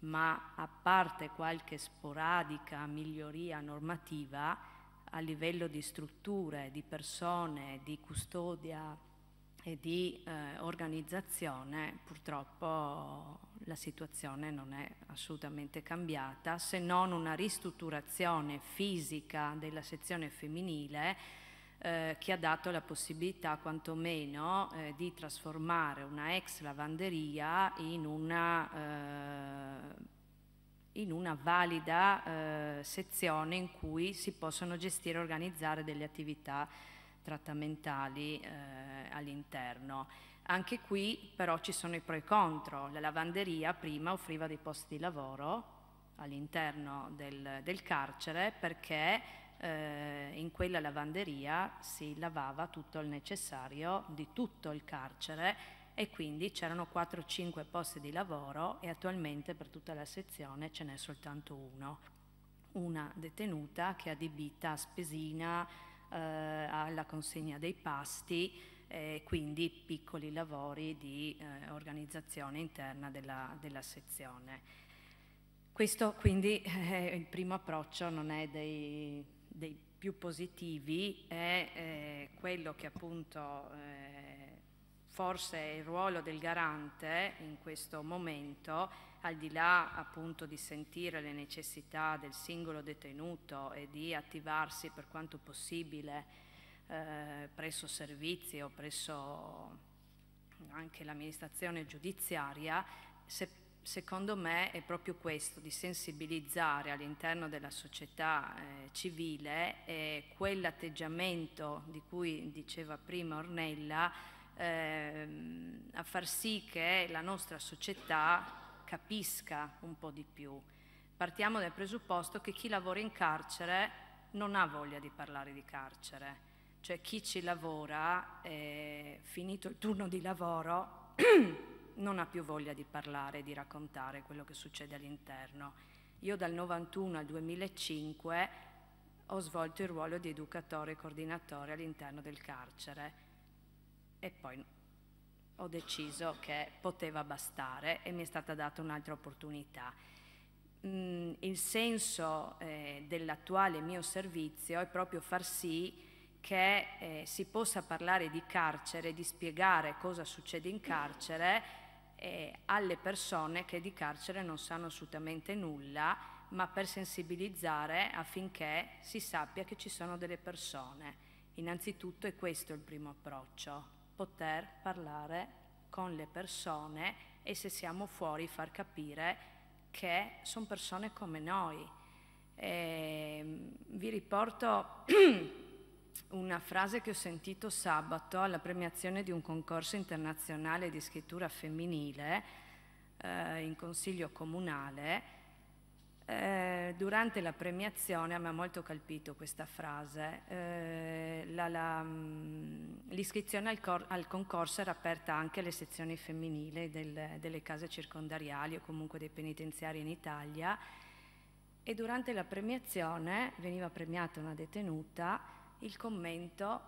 ma a parte qualche sporadica miglioria normativa a livello di strutture, di persone, di custodia e di eh, organizzazione purtroppo la situazione non è assolutamente cambiata se non una ristrutturazione fisica della sezione femminile eh, che ha dato la possibilità quantomeno eh, di trasformare una ex lavanderia in una, eh, in una valida eh, sezione in cui si possono gestire e organizzare delle attività trattamentali eh, all'interno. Anche qui però ci sono i pro e i contro. La lavanderia prima offriva dei posti di lavoro all'interno del, del, carcere perché eh, in quella lavanderia si lavava tutto il necessario di tutto il carcere e quindi c'erano 4-5 posti di lavoro e attualmente per tutta la sezione ce n'è soltanto uno. Una detenuta che è adibita a spesina, eh, alla consegna dei pasti e eh, quindi piccoli lavori di eh, organizzazione interna della, della, sezione. Questo quindi (laughs) è il primo approccio, non è dei, dei più positivi, è eh, quello che appunto eh, forse è il ruolo del garante in questo momento al di là appunto di sentire le necessità del singolo detenuto e di attivarsi per quanto possibile eh, presso servizi o presso anche l'amministrazione giudiziaria, se, secondo me è proprio questo, di sensibilizzare all'interno della società eh, civile eh, quell'atteggiamento di cui diceva prima Ornella, ehm, a far sì che la nostra società capisca un po' di più. Partiamo dal presupposto che chi lavora in carcere non ha voglia di parlare di carcere, cioè chi ci lavora, eh, finito il turno di lavoro, (clears throat) non ha più voglia di parlare, di raccontare quello che succede all'interno. Io dal 91 al 2005 ho svolto il ruolo di educatore e coordinatore all'interno del carcere e poi ho deciso che poteva bastare e mi è stata data un'altra opportunità. Mm, il senso eh, dell'attuale mio servizio è proprio far sì che eh, si possa parlare di carcere, di spiegare cosa succede in carcere eh, alle persone che di carcere non sanno assolutamente nulla, ma per sensibilizzare affinché si sappia che ci sono delle persone. Innanzitutto è questo il primo approccio poter parlare con le persone e se siamo fuori far capire che sono persone come noi. E ehm, vi riporto (clears throat) una frase che ho sentito sabato alla premiazione di un concorso internazionale di scrittura femminile eh, in consiglio comunale eh, durante la premiazione a me ha molto colpito questa frase, eh, mm, l'iscrizione al, al, concorso era aperta anche alle sezioni femminili del, delle case circondariali o comunque dei penitenziari in Italia e durante la premiazione veniva premiata una detenuta, il commento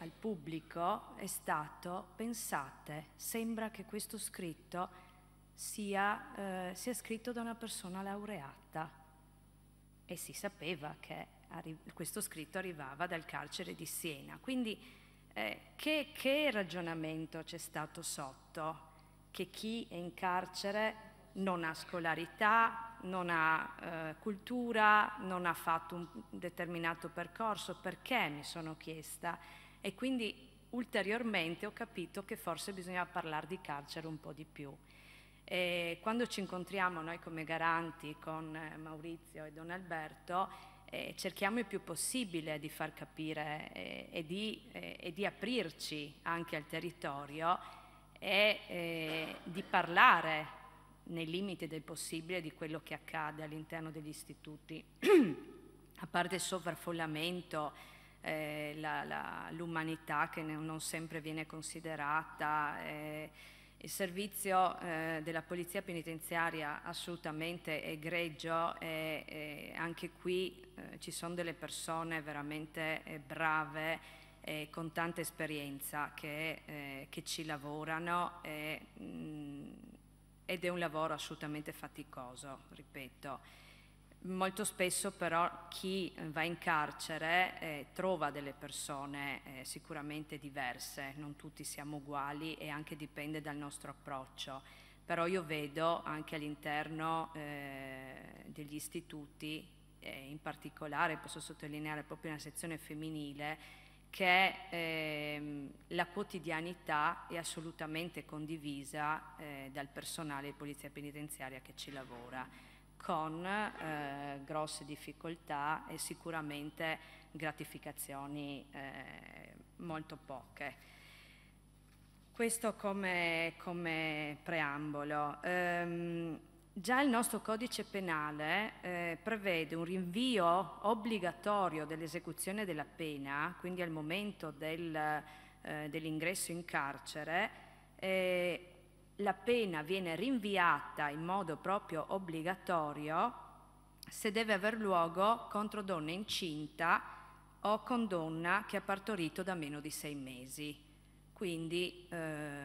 al pubblico è stato pensate, sembra che questo scritto sia, eh, sia scritto da una persona laureata e si sapeva che questo scritto arrivava dal carcere di Siena. Quindi eh, che, che ragionamento c'è stato sotto? Che chi è in carcere non ha scolarità, non ha eh, cultura, non ha fatto un determinato percorso, perché mi sono chiesta e quindi ulteriormente ho capito che forse bisognava parlare di carcere un po' di più. E quando ci incontriamo noi come garanti con eh, Maurizio e Don Alberto, eh, cerchiamo il più possibile di far capire eh, e, di, eh, e, di, aprirci anche al territorio e eh, di parlare nei limiti del possibile di quello che accade all'interno degli istituti. (clears throat) A parte il sovraffollamento, eh, l'umanità che non sempre viene considerata, il servizio eh, della Polizia Penitenziaria assolutamente egregio e, e anche qui eh, ci sono delle persone veramente eh, brave e con tanta esperienza che, eh, che ci lavorano e, mh, mm, ed è un lavoro assolutamente faticoso, ripeto. Molto spesso però chi va in carcere eh, trova delle persone eh, sicuramente diverse, non tutti siamo uguali e anche dipende dal nostro approccio, però io vedo anche all'interno eh, degli istituti, in particolare posso sottolineare proprio una sezione femminile, che ehm, la quotidianità è assolutamente condivisa eh, dal personale di polizia penitenziaria che ci lavora con eh, grosse difficoltà e sicuramente gratificazioni eh, molto poche. Questo come, come preambolo. Ehm, già il nostro codice penale eh, prevede un rinvio obbligatorio dell'esecuzione della pena, quindi al momento del, eh, dell'ingresso in carcere, eh, la pena viene rinviata in modo proprio obbligatorio se deve aver luogo contro donna incinta o con donna che ha partorito da meno di sei mesi. Quindi eh,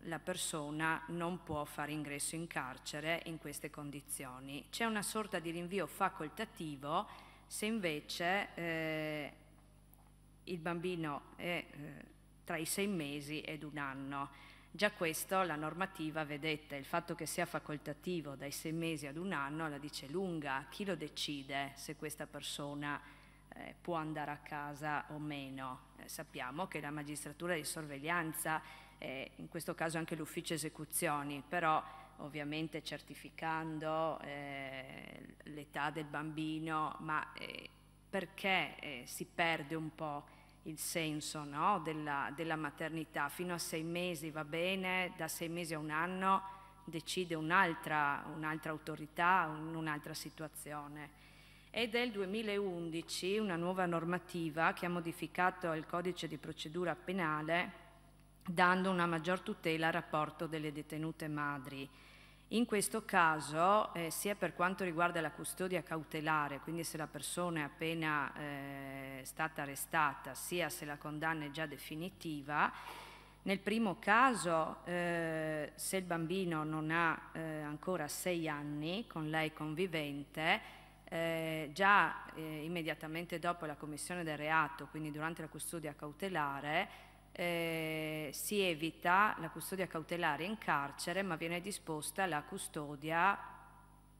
la persona non può fare ingresso in carcere in queste condizioni. C'è una sorta di rinvio facoltativo se invece eh, il bambino è eh, tra i sei mesi ed un anno. Già questo la normativa, vedete, il fatto che sia facoltativo dai sei mesi ad un anno la dice lunga, chi lo decide se questa persona eh, può andare a casa o meno? Eh, sappiamo che la magistratura di sorveglianza, eh, in questo caso anche l'ufficio esecuzioni, però ovviamente certificando eh, l'età del bambino, ma eh, perché eh, si perde un po' il senso no? della, della, maternità. Fino a sei mesi va bene, da sei mesi a un anno decide un'altra, un'altra autorità, un'altra situazione. È del 2011 una nuova normativa che ha modificato il codice di procedura penale dando una maggior tutela al rapporto delle detenute madri in questo caso, eh, sia per quanto riguarda la custodia cautelare, quindi se la persona è appena eh, stata arrestata, sia se la condanna è già definitiva, nel primo caso, eh, se il bambino non ha eh, ancora sei anni con lei convivente, eh, già eh, immediatamente dopo la commissione del reato, quindi durante la custodia cautelare, eh, si evita la custodia cautelare in carcere ma viene disposta la custodia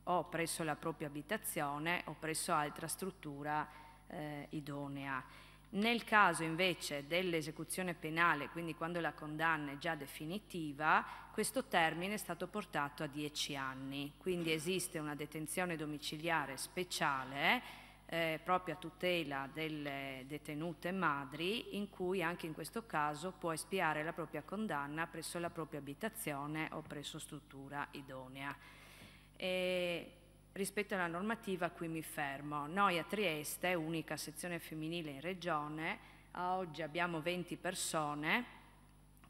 o presso la propria abitazione o presso altra struttura eh, idonea. Nel caso invece dell'esecuzione penale, quindi quando la condanna è già definitiva, questo termine è stato portato a 10 anni, quindi esiste una detenzione domiciliare speciale eh, proprio a tutela delle detenute madri, in cui anche in questo caso può espiare la propria condanna presso la propria abitazione o presso struttura idonea. E rispetto alla normativa qui mi fermo. Noi a Trieste, unica sezione femminile in regione, a oggi abbiamo 20 persone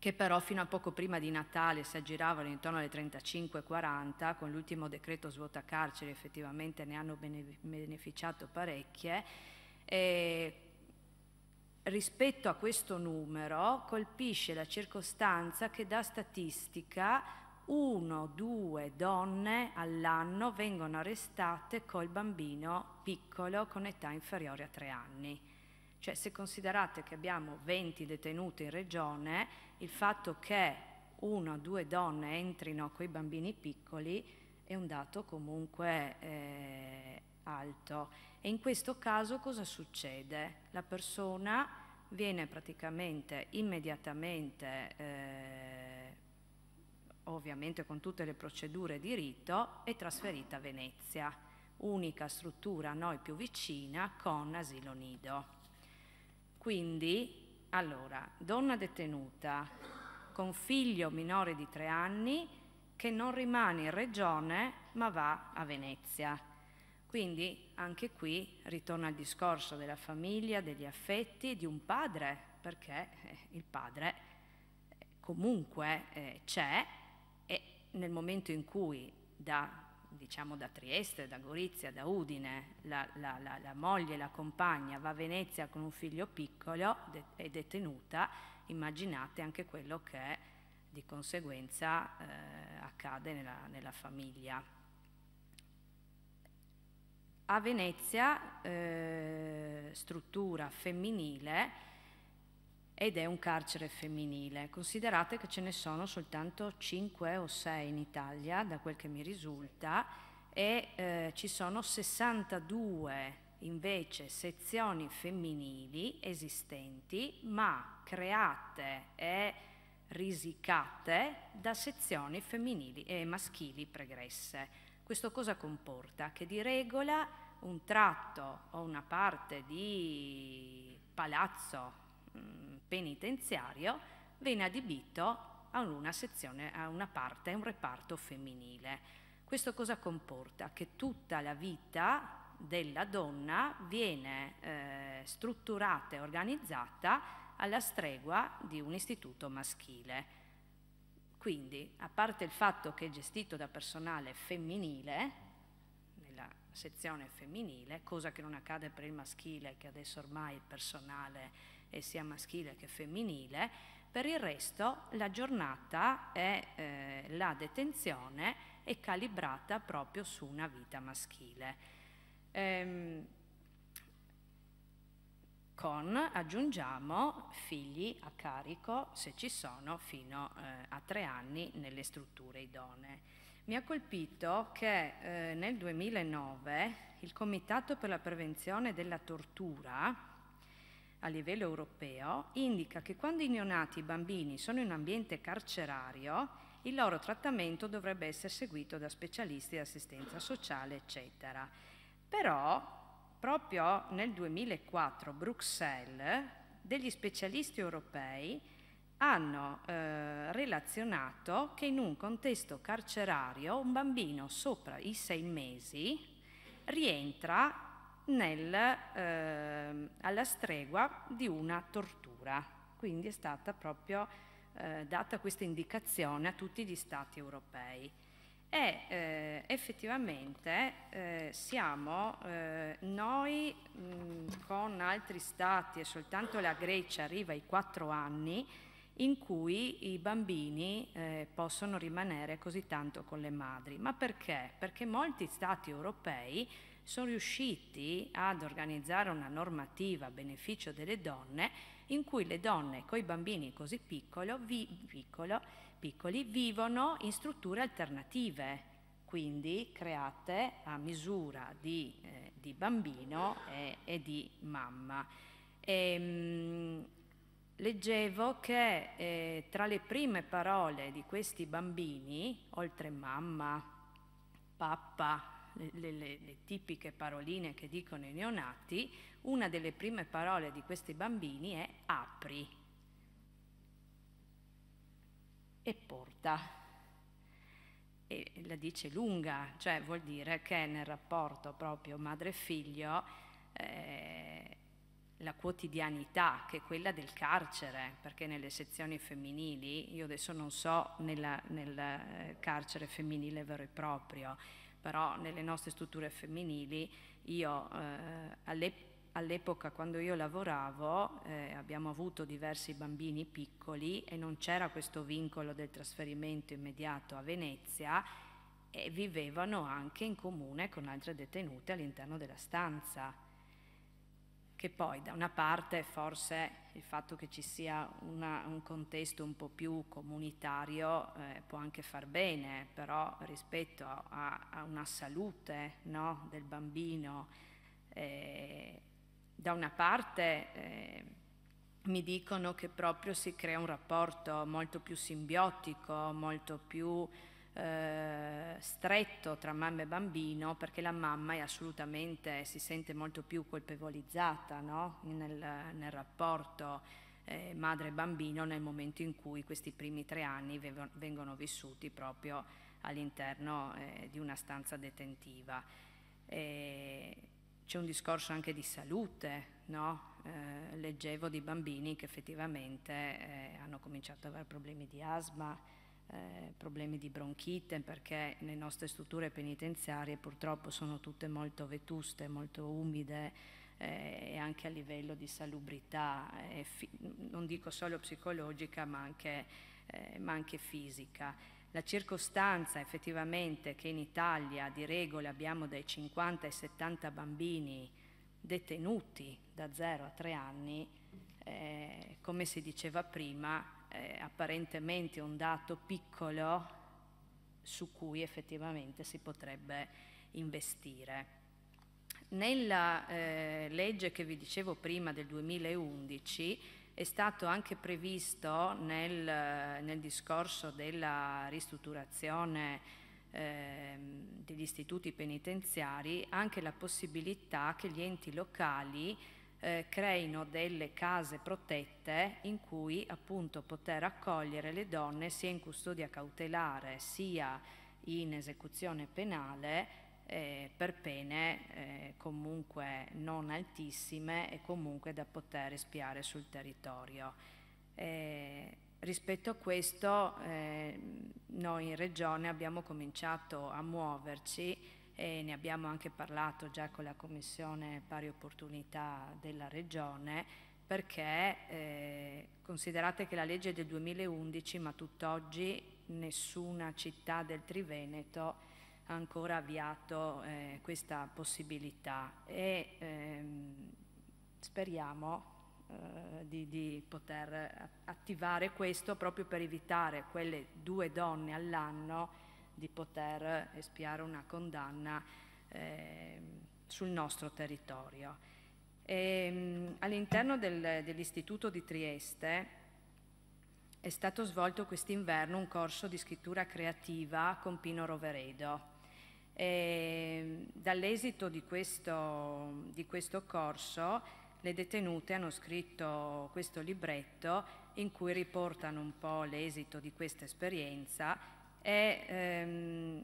che però fino a poco prima di Natale si aggiravano intorno alle 35-40, con l'ultimo decreto svuota carceri effettivamente ne hanno beneficiato parecchie, e rispetto a questo numero colpisce la circostanza che da statistica uno, due donne all'anno vengono arrestate col bambino piccolo con età inferiore a tre anni. Cioè se considerate che abbiamo 20 detenuti in regione, il fatto che una o due donne entrino con i bambini piccoli è un dato comunque eh, alto. E in questo caso cosa succede? La persona viene praticamente immediatamente, eh, ovviamente con tutte le procedure di rito, è trasferita a Venezia, unica struttura a noi più vicina con asilo nido. Quindi, allora, donna detenuta con figlio minore di tre anni che non rimane in regione ma va a Venezia. Quindi anche qui ritorna il discorso della famiglia, degli affetti, di un padre, perché eh, il padre eh, comunque eh, c'è e nel momento in cui da diciamo da Trieste, da Gorizia, da Udine, la, la, la, la moglie, la compagna va a Venezia con un figlio piccolo, de- è detenuta, immaginate anche quello che di conseguenza eh, accade nella, nella, famiglia. A Venezia, eh, struttura femminile, ed è un carcere femminile. Considerate che ce ne sono soltanto 5 o 6 in Italia, da quel che mi risulta, e eh, ci sono 62 invece sezioni femminili esistenti, ma create e risicate da sezioni femminili e maschili pregresse. Questo cosa comporta? Che di regola un tratto o una parte di palazzo mh, mm, penitenziario venne adibito a una sezione, a una parte, a un reparto femminile. Questo cosa comporta? Che tutta la vita della donna viene eh, strutturata e organizzata alla stregua di un istituto maschile. Quindi, a parte il fatto che è gestito da personale femminile, nella sezione femminile, cosa che non accade per il maschile, che adesso ormai il personale e sia maschile che femminile, per il resto la giornata e eh, la detenzione è calibrata proprio su una vita maschile. Ehm, con, aggiungiamo, figli a carico, se ci sono, fino eh, a tre anni nelle strutture idonee. Mi ha colpito che eh, nel 2009 il Comitato per la Prevenzione della Tortura a livello europeo indica che quando i neonati e i bambini sono in un ambiente carcerario, il loro trattamento dovrebbe essere seguito da specialisti di assistenza sociale, eccetera. Però proprio nel 2004 Bruxelles degli specialisti europei hanno eh, relazionato che in un contesto carcerario un bambino sopra i sei mesi rientra nel, eh, alla stregua di una tortura. Quindi è stata proprio eh, data questa indicazione a tutti gli Stati europei. E eh, effettivamente eh, siamo eh, noi mh, mm, con altri Stati, e soltanto la Grecia arriva ai quattro anni, in cui i bambini eh, possono rimanere così tanto con le madri. Ma perché? Perché molti stati europei sono riusciti ad organizzare una normativa a beneficio delle donne in cui le donne con i bambini così piccolo, vi, piccolo, piccoli vivono in strutture alternative, quindi create a misura di, eh, di bambino e, e, di mamma. E, ehm, mh, leggevo che eh, tra le prime parole di questi bambini, oltre mamma, papà, le, le, le tipiche paroline che dicono i neonati, una delle prime parole di questi bambini è apri e porta. E la dice lunga, cioè vuol dire che nel rapporto proprio madre-figlio eh, la quotidianità che è quella del carcere, perché nelle sezioni femminili, io adesso non so nel eh, carcere femminile vero e proprio, però nelle nostre strutture femminili io eh, all'epoca all'epoca quando io lavoravo eh, abbiamo avuto diversi bambini piccoli e non c'era questo vincolo del trasferimento immediato a Venezia e vivevano anche in comune con altre detenute all'interno della stanza che poi da una parte forse il fatto che ci sia una, un contesto un po' più comunitario eh, può anche far bene, però rispetto a, a una salute no, del bambino, eh, da una parte eh, mi dicono che proprio si crea un rapporto molto più simbiotico, molto più eh, stretto tra mamma e bambino perché la mamma è assolutamente, si sente molto più colpevolizzata no? nel, nel, rapporto eh, madre-bambino nel momento in cui questi primi tre anni vengono vissuti proprio all'interno eh, di una stanza detentiva. E c'è un discorso anche di salute, no? Eh, leggevo di bambini che effettivamente eh, hanno cominciato ad avere problemi di asma, eh, problemi di bronchite perché le nostre strutture penitenziarie purtroppo sono tutte molto vetuste, molto umide eh, e anche a livello di salubrità, eh, non dico solo psicologica ma anche, eh, ma anche fisica. La circostanza effettivamente che in Italia di regola abbiamo dai 50 ai 70 bambini detenuti da 0 a 3 anni, eh, come si diceva prima, eh, apparentemente un dato piccolo su cui effettivamente si potrebbe investire. Nella eh, legge che vi dicevo prima del 2011 è stato anche previsto nel, nel discorso della ristrutturazione ehm, degli istituti penitenziari anche la possibilità che gli enti locali eh, creino delle case protette in cui appunto poter accogliere le donne sia in custodia cautelare sia in esecuzione penale eh, per pene eh, comunque non altissime e comunque da poter espiare sul territorio. Eh, rispetto a questo eh, noi in Regione abbiamo cominciato a muoverci e ne abbiamo anche parlato già con la Commissione Pari Opportunità della Regione, perché eh, considerate che la legge del 2011, ma tutt'oggi nessuna città del Triveneto ha ancora avviato eh, questa possibilità e ehm, speriamo eh, di, di, poter attivare questo proprio per evitare quelle due donne all'anno di poter espiare una condanna eh, sul nostro territorio. Ehm, all'interno del, dell'Istituto di Trieste è stato svolto quest'inverno un corso di scrittura creativa con Pino Roveredo. E, ehm, dall'esito di questo, di questo corso le detenute hanno scritto questo libretto in cui riportano un po' l'esito di questa esperienza e ehm,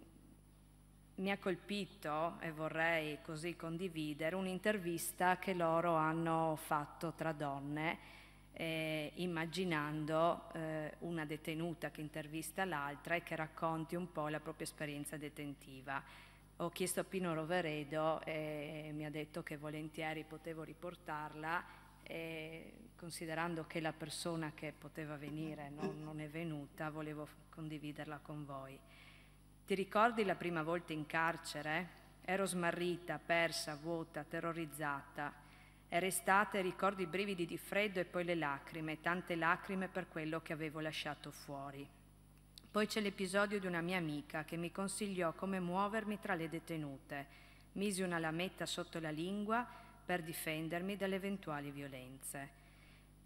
mi ha colpito e vorrei così condividere un'intervista che loro hanno fatto tra donne eh, immaginando eh, una detenuta che intervista l'altra e che racconti un po' la propria esperienza detentiva. Ho chiesto a Pino Roveredo e mi ha detto che volentieri potevo riportarla e considerando che la persona che poteva venire non, non è venuta, volevo condividerla con voi. Ti ricordi la prima volta in carcere? Ero smarrita, persa, vuota, terrorizzata. Era estate, ricordo i brividi di freddo e poi le lacrime, tante lacrime per quello che avevo lasciato fuori. Poi c'è l'episodio di una mia amica che mi consigliò come muovermi tra le detenute. Misi una lametta sotto la lingua per difendermi dalle eventuali violenze.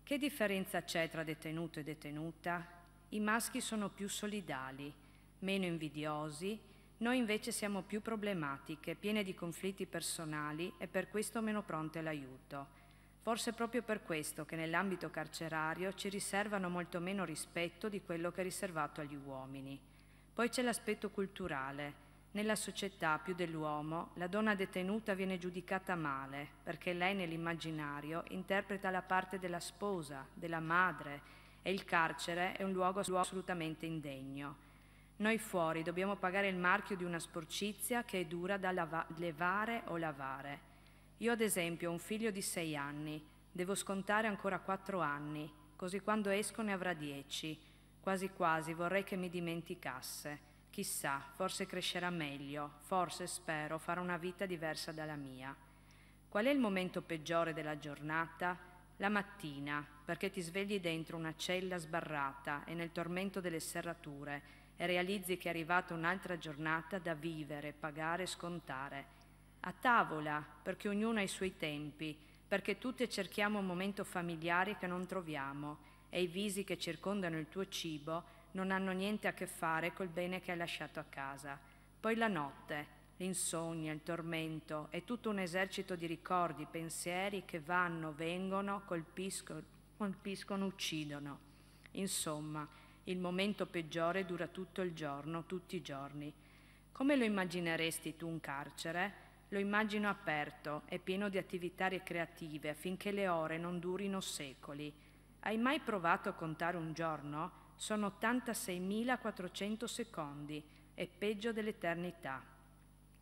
Che differenza c'è tra detenuto e detenuta? I maschi sono più solidali, meno invidiosi, noi invece siamo più problematiche, piene di conflitti personali e per questo meno pronte all'aiuto. Forse è proprio per questo che nell'ambito carcerario ci riservano molto meno rispetto di quello che è riservato agli uomini. Poi c'è l'aspetto culturale. Nella società più dell'uomo, la donna detenuta viene giudicata male perché lei nell'immaginario interpreta la parte della sposa, della madre e il carcere è un luogo assolutamente indegno. Noi fuori dobbiamo pagare il marchio di una sporcizia che è dura da lava- levare o lavare. Io ad esempio ho un figlio di sei anni, devo scontare ancora quattro anni, così quando esco ne avrà dieci. Quasi quasi vorrei che mi dimenticasse. Chissà, forse crescerà meglio, forse, spero, farà una vita diversa dalla mia. Qual è il momento peggiore della giornata? La mattina, perché ti svegli dentro una cella sbarrata e nel tormento delle serrature e realizzi che è arrivata un'altra giornata da vivere, pagare, scontare. A tavola, perché ognuno ha i suoi tempi, perché tutte cerchiamo un momento familiare che non troviamo e i visi che circondano il tuo cibo non hanno niente a che fare col bene che hai lasciato a casa. Poi la notte, l'insonnia, il tormento, e tutto un esercito di ricordi, pensieri che vanno, vengono, colpiscono, colpiscono uccidono. Insomma, il momento peggiore dura tutto il giorno, tutti i giorni. Come lo immagineresti tu un carcere? Lo immagino aperto e pieno di attività ricreative affinché le ore non durino secoli. Hai mai provato a contare un giorno? sono 86.400 secondi, è peggio dell'eternità.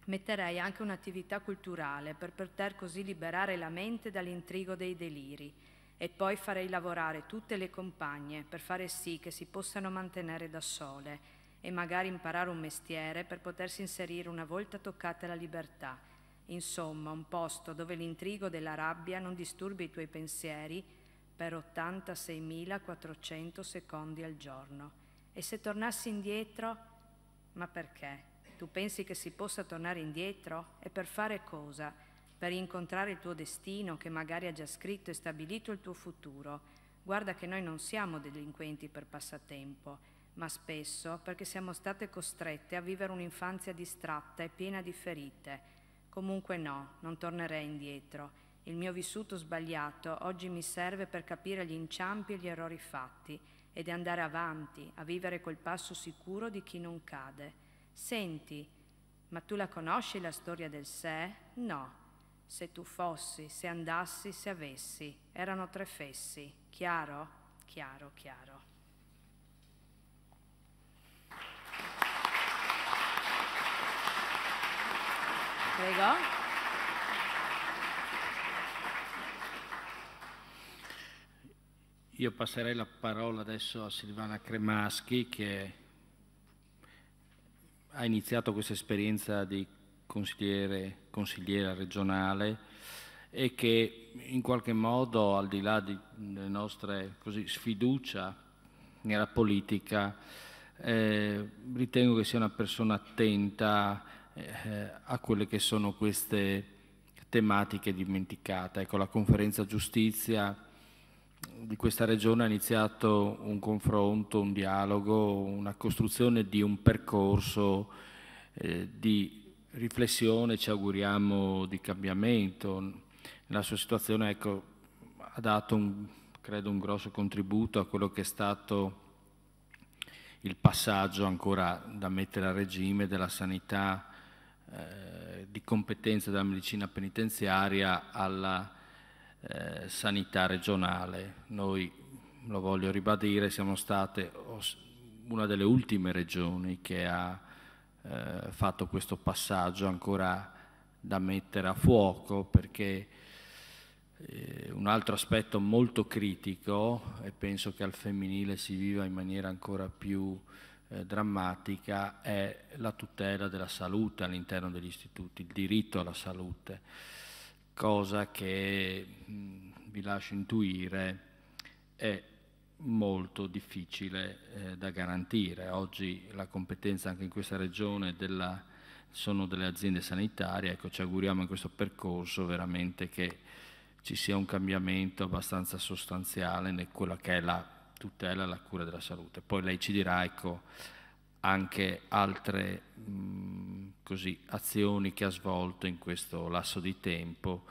Metterei anche un'attività culturale per poter così liberare la mente dall'intrigo dei deliri e poi farei lavorare tutte le compagne per fare sì che si possano mantenere da sole e magari imparare un mestiere per potersi inserire una volta toccata la libertà. Insomma, un posto dove l'intrigo della rabbia non disturbi i tuoi pensieri per 86.400 secondi al giorno. E se tornassi indietro? Ma perché? Tu pensi che si possa tornare indietro? E per fare cosa? Per incontrare il tuo destino che magari ha già scritto e stabilito il tuo futuro. Guarda che noi non siamo delinquenti per passatempo, ma spesso perché siamo state costrette a vivere un'infanzia distratta e piena di ferite. Comunque no, non tornerei indietro il mio vissuto sbagliato oggi mi serve per capire gli inciampi e gli errori fatti ed andare avanti, a vivere col passo sicuro di chi non cade. Senti, ma tu la conosci la storia del sé? No. Se tu fossi, se andassi, se avessi. Erano tre fessi. Chiaro? Chiaro, chiaro. Prego. Io passerei la parola adesso a Silvana Cremaschi che ha iniziato questa esperienza di consigliere, consigliera regionale e che in qualche modo, al di là di, delle nostre così, sfiducia nella politica, eh, ritengo che sia una persona attenta eh, a quelle che sono queste tematiche dimenticate. Ecco, la conferenza giustizia di questa regione ha iniziato un confronto, un dialogo, una costruzione di un percorso eh, di riflessione, ci auguriamo, di cambiamento. La sua situazione ecco, ha dato, un, credo, un grosso contributo a quello che è stato il passaggio ancora da mettere a regime della sanità eh, di competenza della medicina penitenziaria alla eh, sanità regionale. Noi, lo voglio ribadire, siamo state una delle ultime regioni che ha eh, fatto questo passaggio ancora da mettere a fuoco perché eh, un altro aspetto molto critico e penso che al femminile si viva in maniera ancora più eh, drammatica è la tutela della salute all'interno degli istituti, il diritto alla salute cosa che mm, vi lascio intuire è molto difficile eh, da garantire. Oggi la competenza anche in questa regione della, sono delle aziende sanitarie, ecco, ci auguriamo in questo percorso veramente che ci sia un cambiamento abbastanza sostanziale in nella che è la tutela e la cura della salute. Poi lei ci dirà ecco, anche altre così, azioni che ha svolto in questo lasso di tempo,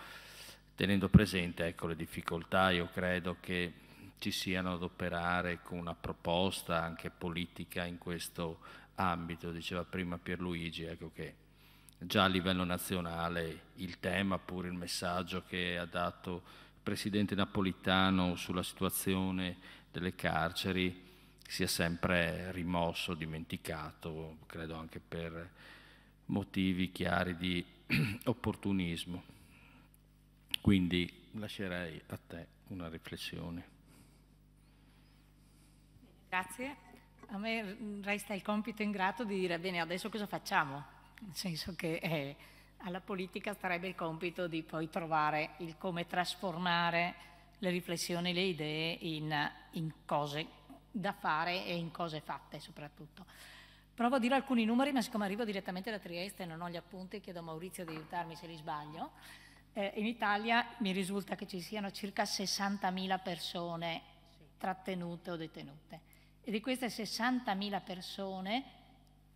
tenendo presente ecco, le difficoltà, io credo che ci siano ad operare con una proposta anche politica in questo ambito, diceva prima Pierluigi, ecco che già a livello nazionale il tema, pure il messaggio che ha dato il Presidente Napolitano sulla situazione delle carceri, sia sempre rimosso, dimenticato, credo anche per motivi chiari di (clears throat) opportunismo. Quindi lascerei a te una riflessione. Grazie. A me mm, resta il compito ingrato di dire bene, adesso cosa facciamo? Nel senso che eh, alla politica starebbe il compito di poi trovare il come trasformare le riflessioni, le idee in, in cose da fare e in cose fatte soprattutto. Provo a dire alcuni numeri, ma siccome arrivo direttamente da Trieste e non ho gli appunti, chiedo a Maurizio di aiutarmi se li sbaglio. Eh, in Italia mi risulta che ci siano circa 60.000 persone trattenute o detenute e di queste 60.000 persone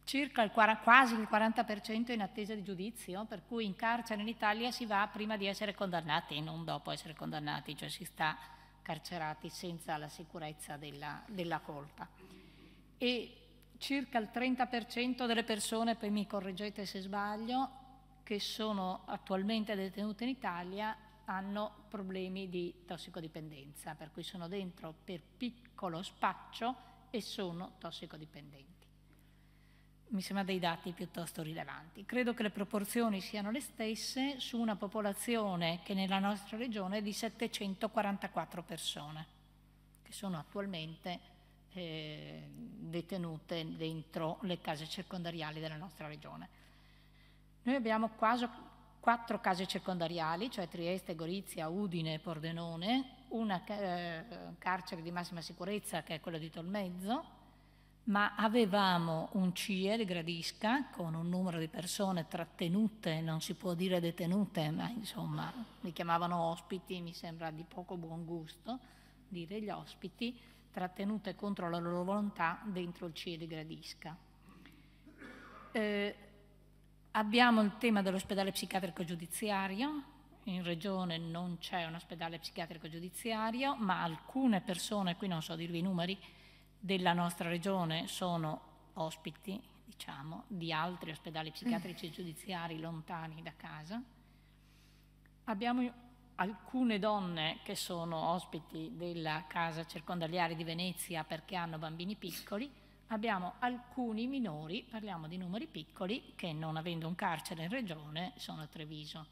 circa il quasi il 40% è in attesa di giudizio, per cui in carcere in Italia si va prima di essere condannati, non dopo essere condannati, cioè si sta carcerati senza la sicurezza della, della colpa. E circa il 30% delle persone, poi mi correggete se sbaglio, che sono attualmente detenute in Italia hanno problemi di tossicodipendenza, per cui sono dentro per piccolo spaccio e sono tossicodipendenti mi sembra dei dati piuttosto rilevanti. Credo che le proporzioni siano le stesse su una popolazione che nella nostra regione è di 744 persone, che sono attualmente eh, detenute dentro le case circondariali della nostra regione. Noi abbiamo quasi quattro case circondariali, cioè Trieste, Gorizia, Udine e Pordenone, una eh, carcere di massima sicurezza che è quella di Tolmezzo, ma avevamo un CIE di Gradisca con un numero di persone trattenute, non si può dire detenute, ma insomma mi chiamavano ospiti, mi sembra di poco buon gusto dire gli ospiti, trattenute contro la loro volontà dentro il CIE di Gradisca. Eh, abbiamo il tema dell'ospedale psichiatrico giudiziario, in regione non c'è un ospedale psichiatrico giudiziario, ma alcune persone, qui non so dirvi i numeri, della nostra regione sono ospiti, diciamo, di altri ospedali psichiatrici e giudiziari lontani da casa. Abbiamo alcune donne che sono ospiti della casa circondariale di Venezia perché hanno bambini piccoli, abbiamo alcuni minori, parliamo di numeri piccoli, che non avendo un carcere in regione sono a Treviso.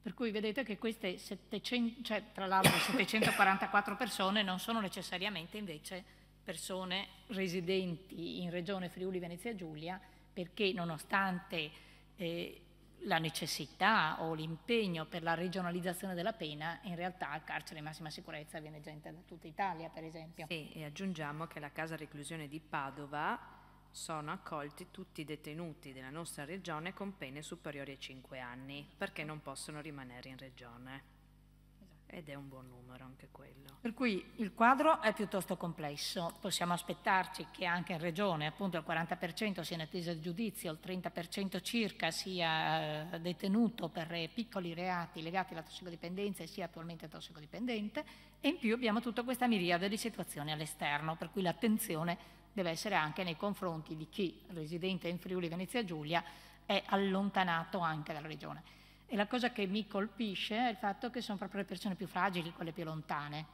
Per cui vedete che queste 700, cioè, tra l'altro 744 persone non sono necessariamente invece persone residenti in Regione Friuli Venezia Giulia perché nonostante eh, la necessità o l'impegno per la regionalizzazione della pena, in realtà il carcere di massima sicurezza viene gente da tutta Italia, per esempio. Sì, e aggiungiamo che alla casa reclusione di Padova sono accolti tutti i detenuti della nostra regione con pene superiori ai 5 anni, perché non possono rimanere in regione ed è un buon numero anche quello. Per cui il quadro è piuttosto complesso, possiamo aspettarci che anche in regione appunto il 40% sia in attesa di giudizio, il 30% circa sia eh, detenuto per eh, piccoli reati legati alla tossicodipendenza e sia attualmente tossicodipendente e in più abbiamo tutta questa miriade di situazioni all'esterno, per cui l'attenzione deve essere anche nei confronti di chi, residente in Friuli Venezia Giulia, è allontanato anche dalla regione. E la cosa che mi colpisce è il fatto che sono proprio le persone più fragili, quelle più lontane.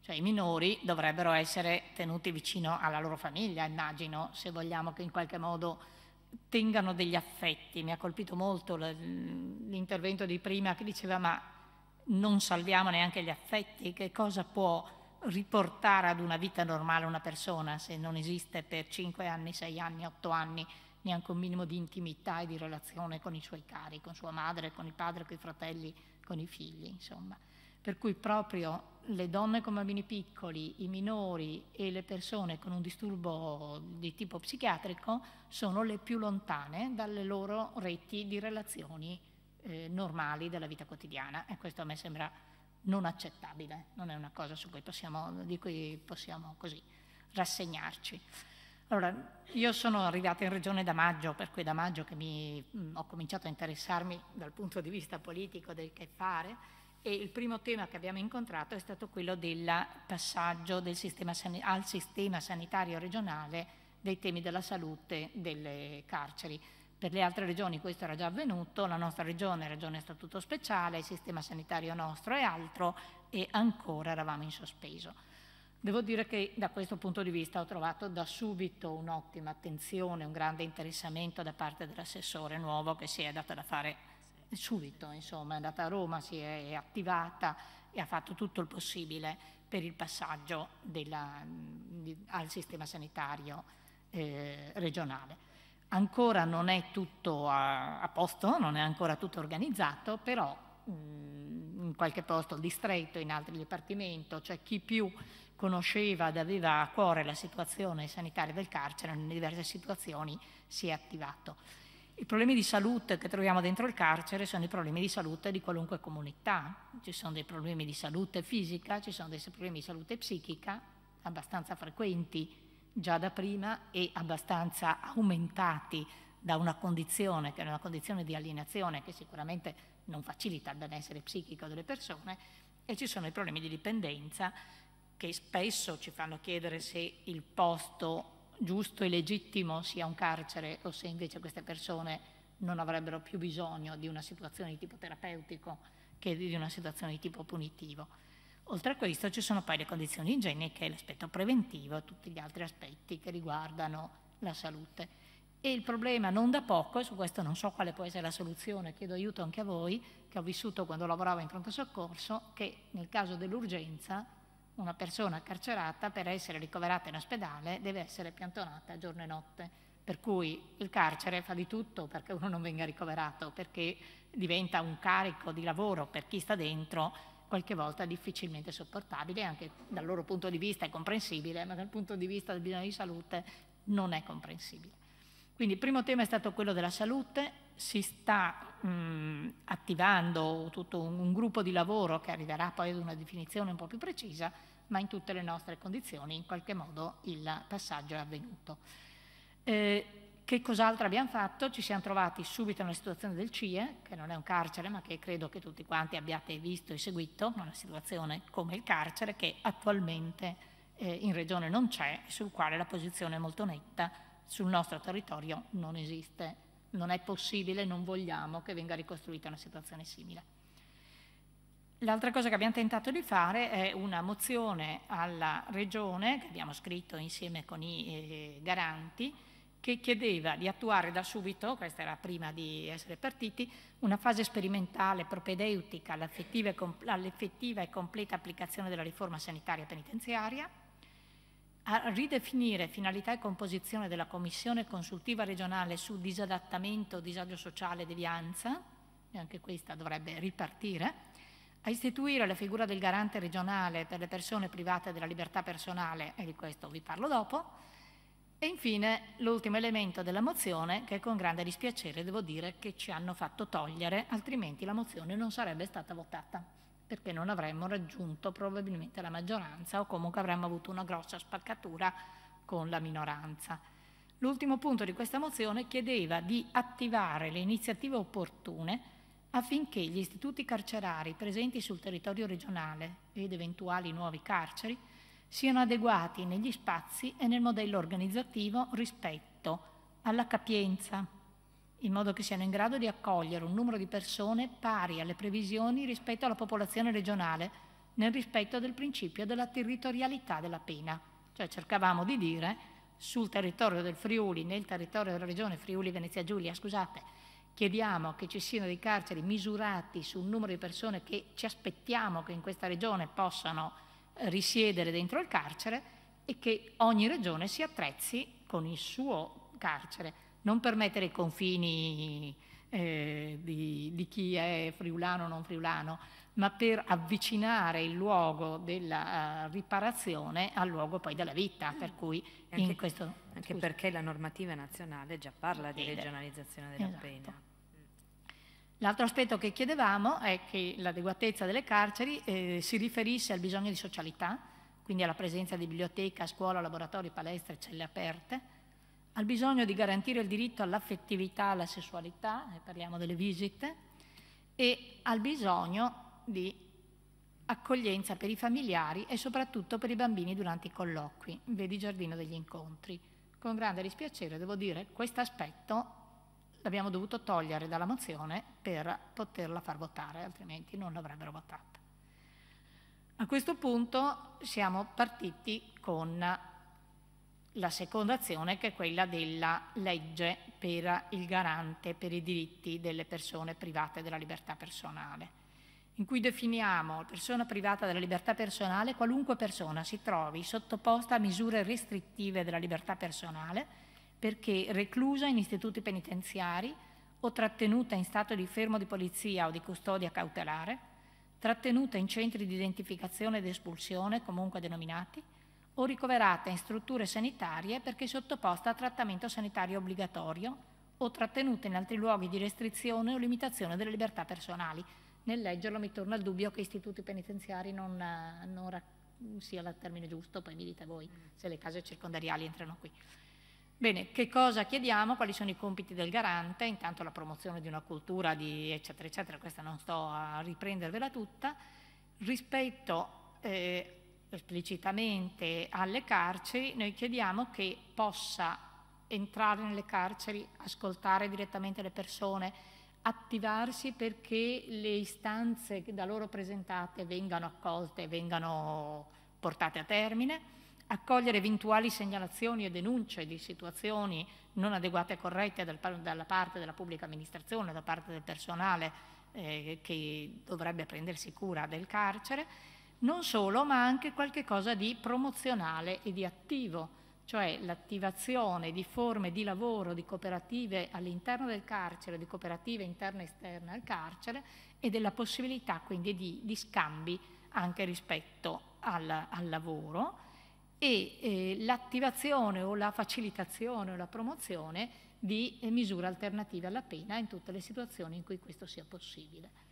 Cioè i minori dovrebbero essere tenuti vicino alla loro famiglia, immagino, se vogliamo che in qualche modo tengano degli affetti. Mi ha colpito molto l'intervento di prima che diceva ma non salviamo neanche gli affetti, che cosa può riportare ad una vita normale una persona se non esiste per 5 anni, 6 anni, 8 anni neanche un minimo di intimità e di relazione con i suoi cari, con sua madre, con il padre, con i fratelli, con i figli, insomma. Per cui proprio le donne con bambini piccoli, i minori e le persone con un disturbo di tipo psichiatrico sono le più lontane dalle loro reti di relazioni eh, normali della vita quotidiana e questo a me sembra non accettabile, non è una cosa cui possiamo, di cui possiamo così rassegnarci. Allora, io sono arrivata in regione da maggio, per cui da maggio che mi, mh, mm, ho cominciato a interessarmi dal punto di vista politico del che fare e il primo tema che abbiamo incontrato è stato quello del passaggio del sistema al sistema sanitario regionale dei temi della salute delle carceri. Per le altre regioni questo era già avvenuto, la nostra regione, regione statuto speciale, il sistema sanitario nostro e altro e ancora eravamo in sospeso. Devo dire che da questo punto di vista ho trovato da subito un'ottima attenzione, un grande interessamento da parte dell'assessore nuovo che si è data da fare subito, insomma, è andata a Roma, si è attivata e ha fatto tutto il possibile per il passaggio della, di, al sistema sanitario eh, regionale. Ancora non è tutto a, a, posto, non è ancora tutto organizzato, però mh, mm, in qualche posto il distretto, in altri dipartimenti, c'è cioè chi più conosceva ed aveva a cuore la situazione sanitaria del carcere, in diverse situazioni si è attivato. I problemi di salute che troviamo dentro il carcere sono i problemi di salute di qualunque comunità. Ci sono dei problemi di salute fisica, ci sono dei problemi di salute psichica, abbastanza frequenti già da prima e abbastanza aumentati da una condizione che è una condizione di alienazione che sicuramente non facilita il benessere psichico delle persone e ci sono i problemi di dipendenza che spesso ci fanno chiedere se il posto giusto e legittimo sia un carcere o se invece queste persone non avrebbero più bisogno di una situazione di tipo terapeutico che di una situazione di tipo punitivo. Oltre a questo ci sono poi le condizioni igieniche, l'aspetto preventivo e tutti gli altri aspetti che riguardano la salute. E il problema non da poco, e su questo non so quale può essere la soluzione, chiedo aiuto anche a voi, che ho vissuto quando lavoravo in pronto soccorso, che nel caso dell'urgenza una persona carcerata per essere ricoverata in ospedale deve essere piantonata giorno e notte, per cui il carcere fa di tutto perché uno non venga ricoverato, perché diventa un carico di lavoro per chi sta dentro qualche volta difficilmente sopportabile, anche dal loro punto di vista è comprensibile, ma dal punto di vista del bisogno di salute non è comprensibile. Quindi il primo tema è stato quello della salute, si sta mh, attivando tutto un, un, gruppo di lavoro che arriverà poi ad una definizione un po' più precisa, ma in tutte le nostre condizioni in qualche modo il passaggio è avvenuto. Eh, che cos'altro abbiamo fatto? Ci siamo trovati subito nella situazione del CIE, che non è un carcere, ma che credo che tutti quanti abbiate visto e seguito, una situazione come il carcere che attualmente eh, in regione non c'è, sul quale la posizione è molto netta, sul nostro territorio non esiste non è possibile, non vogliamo che venga ricostruita una situazione simile. L'altra cosa che abbiamo tentato di fare è una mozione alla Regione, che abbiamo scritto insieme con i eh, garanti, che chiedeva di attuare da subito, questa era prima di essere partiti, una fase sperimentale propedeutica all'effettiva all e completa applicazione della riforma sanitaria penitenziaria, a ridefinire finalità e composizione della Commissione consultiva regionale su disadattamento, disagio sociale e devianza, e anche questa dovrebbe ripartire, a istituire la figura del garante regionale per le persone private della libertà personale, e di questo vi parlo dopo, e infine l'ultimo elemento della mozione che con grande dispiacere devo dire che ci hanno fatto togliere, altrimenti la mozione non sarebbe stata votata perché non avremmo raggiunto probabilmente la maggioranza o comunque avremmo avuto una grossa spaccatura con la minoranza. L'ultimo punto di questa mozione chiedeva di attivare le iniziative opportune affinché gli istituti carcerari presenti sul territorio regionale ed eventuali nuovi carceri siano adeguati negli spazi e nel modello organizzativo rispetto alla capienza, in modo che siano in grado di accogliere un numero di persone pari alle previsioni rispetto alla popolazione regionale nel rispetto del principio della territorialità della pena. Cioè cercavamo di dire sul territorio del Friuli, nel territorio della regione Friuli Venezia Giulia, scusate, chiediamo che ci siano dei carceri misurati su un numero di persone che ci aspettiamo che in questa regione possano eh, risiedere dentro il carcere e che ogni regione si attrezzi con il suo carcere non per mettere i confini eh, di, di, chi è friulano o non friulano, ma per avvicinare il luogo della eh, riparazione al luogo poi della vita, per mm. cui in anche, questo... Anche perché la normativa nazionale già parla di eh, regionalizzazione della esatto. pena. L'altro aspetto che chiedevamo è che l'adeguatezza delle carceri eh, si riferisse al bisogno di socialità, quindi alla presenza di biblioteca, scuola, laboratori, palestre, celle aperte, al bisogno di garantire il diritto all'affettività, alla sessualità, eh, parliamo delle visite, e al bisogno di accoglienza per i familiari e soprattutto per i bambini durante i colloqui, vedi Giardino degli Incontri. Con grande dispiacere devo dire che questo aspetto l'abbiamo dovuto togliere dalla mozione per poterla far votare, altrimenti non l'avrebbero votata. A questo punto siamo partiti con la seconda azione che è quella della legge per il garante per i diritti delle persone private della libertà personale, in cui definiamo persona privata della libertà personale qualunque persona si trovi sottoposta a misure restrittive della libertà personale perché reclusa in istituti penitenziari o trattenuta in stato di fermo di polizia o di custodia cautelare, trattenuta in centri di identificazione ed espulsione comunque denominati, o ricoverata in strutture sanitarie perché sottoposta a trattamento sanitario obbligatorio o trattenuta in altri luoghi di restrizione o limitazione delle libertà personali. Nel leggerlo mi torna il dubbio che istituti penitenziari non, non sia il termine giusto, poi mi dite voi se le case circondariali entrano qui. Bene, che cosa chiediamo? Quali sono i compiti del garante? Intanto la promozione di una cultura di eccetera eccetera, questa non sto a riprendervela tutta, rispetto eh, esplicitamente alle carceri, noi chiediamo che possa entrare nelle carceri, ascoltare direttamente le persone, attivarsi perché le istanze da loro presentate vengano accolte, vengano portate a termine accogliere eventuali segnalazioni e denunce di situazioni non adeguate e corrette dalla parte della pubblica amministrazione, da parte del personale eh, che dovrebbe prendersi cura del carcere non solo, ma anche qualche cosa di promozionale e di attivo, cioè l'attivazione di forme di lavoro, di cooperative all'interno del carcere, di cooperative interne e esterne al carcere e della possibilità quindi di, di scambi anche rispetto al, al lavoro e eh, l'attivazione o la facilitazione o la promozione di misure alternative alla pena in tutte le situazioni in cui questo sia possibile.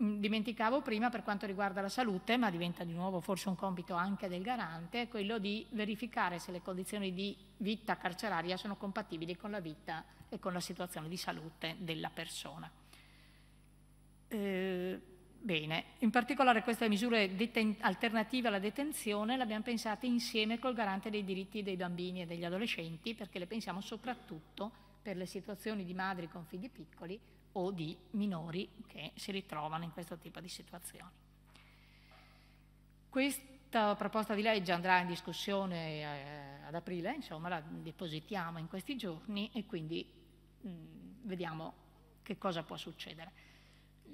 Mm, dimenticavo prima per quanto riguarda la salute, ma diventa di nuovo forse un compito anche del garante, quello di verificare se le condizioni di vita carceraria sono compatibili con la vita e con la situazione di salute della persona. Eh, bene, in particolare queste misure alternative alla detenzione le abbiamo pensate insieme col garante dei diritti dei bambini e degli adolescenti perché le pensiamo soprattutto per le situazioni di madri con figli piccoli o di minori che si ritrovano in questo tipo di situazioni. Questa proposta di legge andrà in discussione eh, ad aprile, insomma la depositiamo in questi giorni e quindi mh, mm, vediamo che cosa può succedere.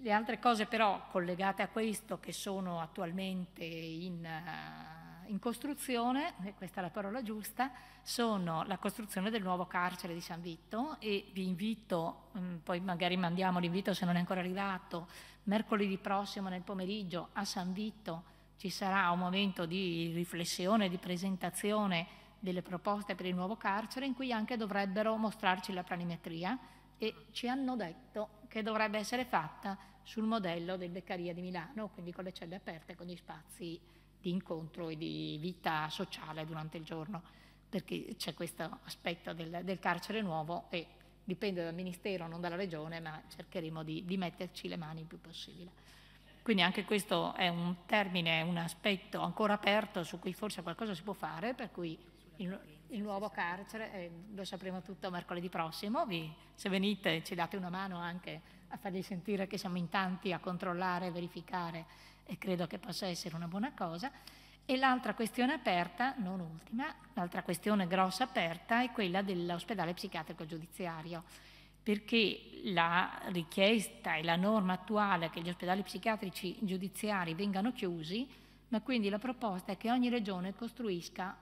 Le altre cose però collegate a questo che sono attualmente in... Eh, in costruzione, e eh, questa è la parola giusta, sono la costruzione del nuovo carcere di San Vitto e vi invito, mm, poi magari mandiamo l'invito se non è ancora arrivato, mercoledì prossimo nel pomeriggio a San Vitto ci sarà un momento di riflessione, di presentazione delle proposte per il nuovo carcere in cui anche dovrebbero mostrarci la planimetria e ci hanno detto che dovrebbe essere fatta sul modello del Beccaria di Milano, quindi con le celle aperte, con gli spazi di incontro e di vita sociale durante il giorno, perché c'è questo aspetto del, del carcere nuovo e dipende dal Ministero, non dalla Regione, ma cercheremo di, di metterci le mani il più possibile. Quindi anche questo è un termine, un aspetto ancora aperto su cui forse qualcosa si può fare, per cui il, il nuovo carcere, eh, lo sapremo tutto mercoledì prossimo, Vi, se venite ci date una mano anche a fargli sentire che siamo in tanti a controllare, e verificare e credo che possa essere una buona cosa. E l'altra questione aperta, non ultima, l'altra questione grossa aperta è quella dell'ospedale psichiatrico giudiziario, perché la richiesta e la norma attuale è che gli ospedali psichiatrici giudiziari vengano chiusi, ma quindi la proposta è che ogni regione costruisca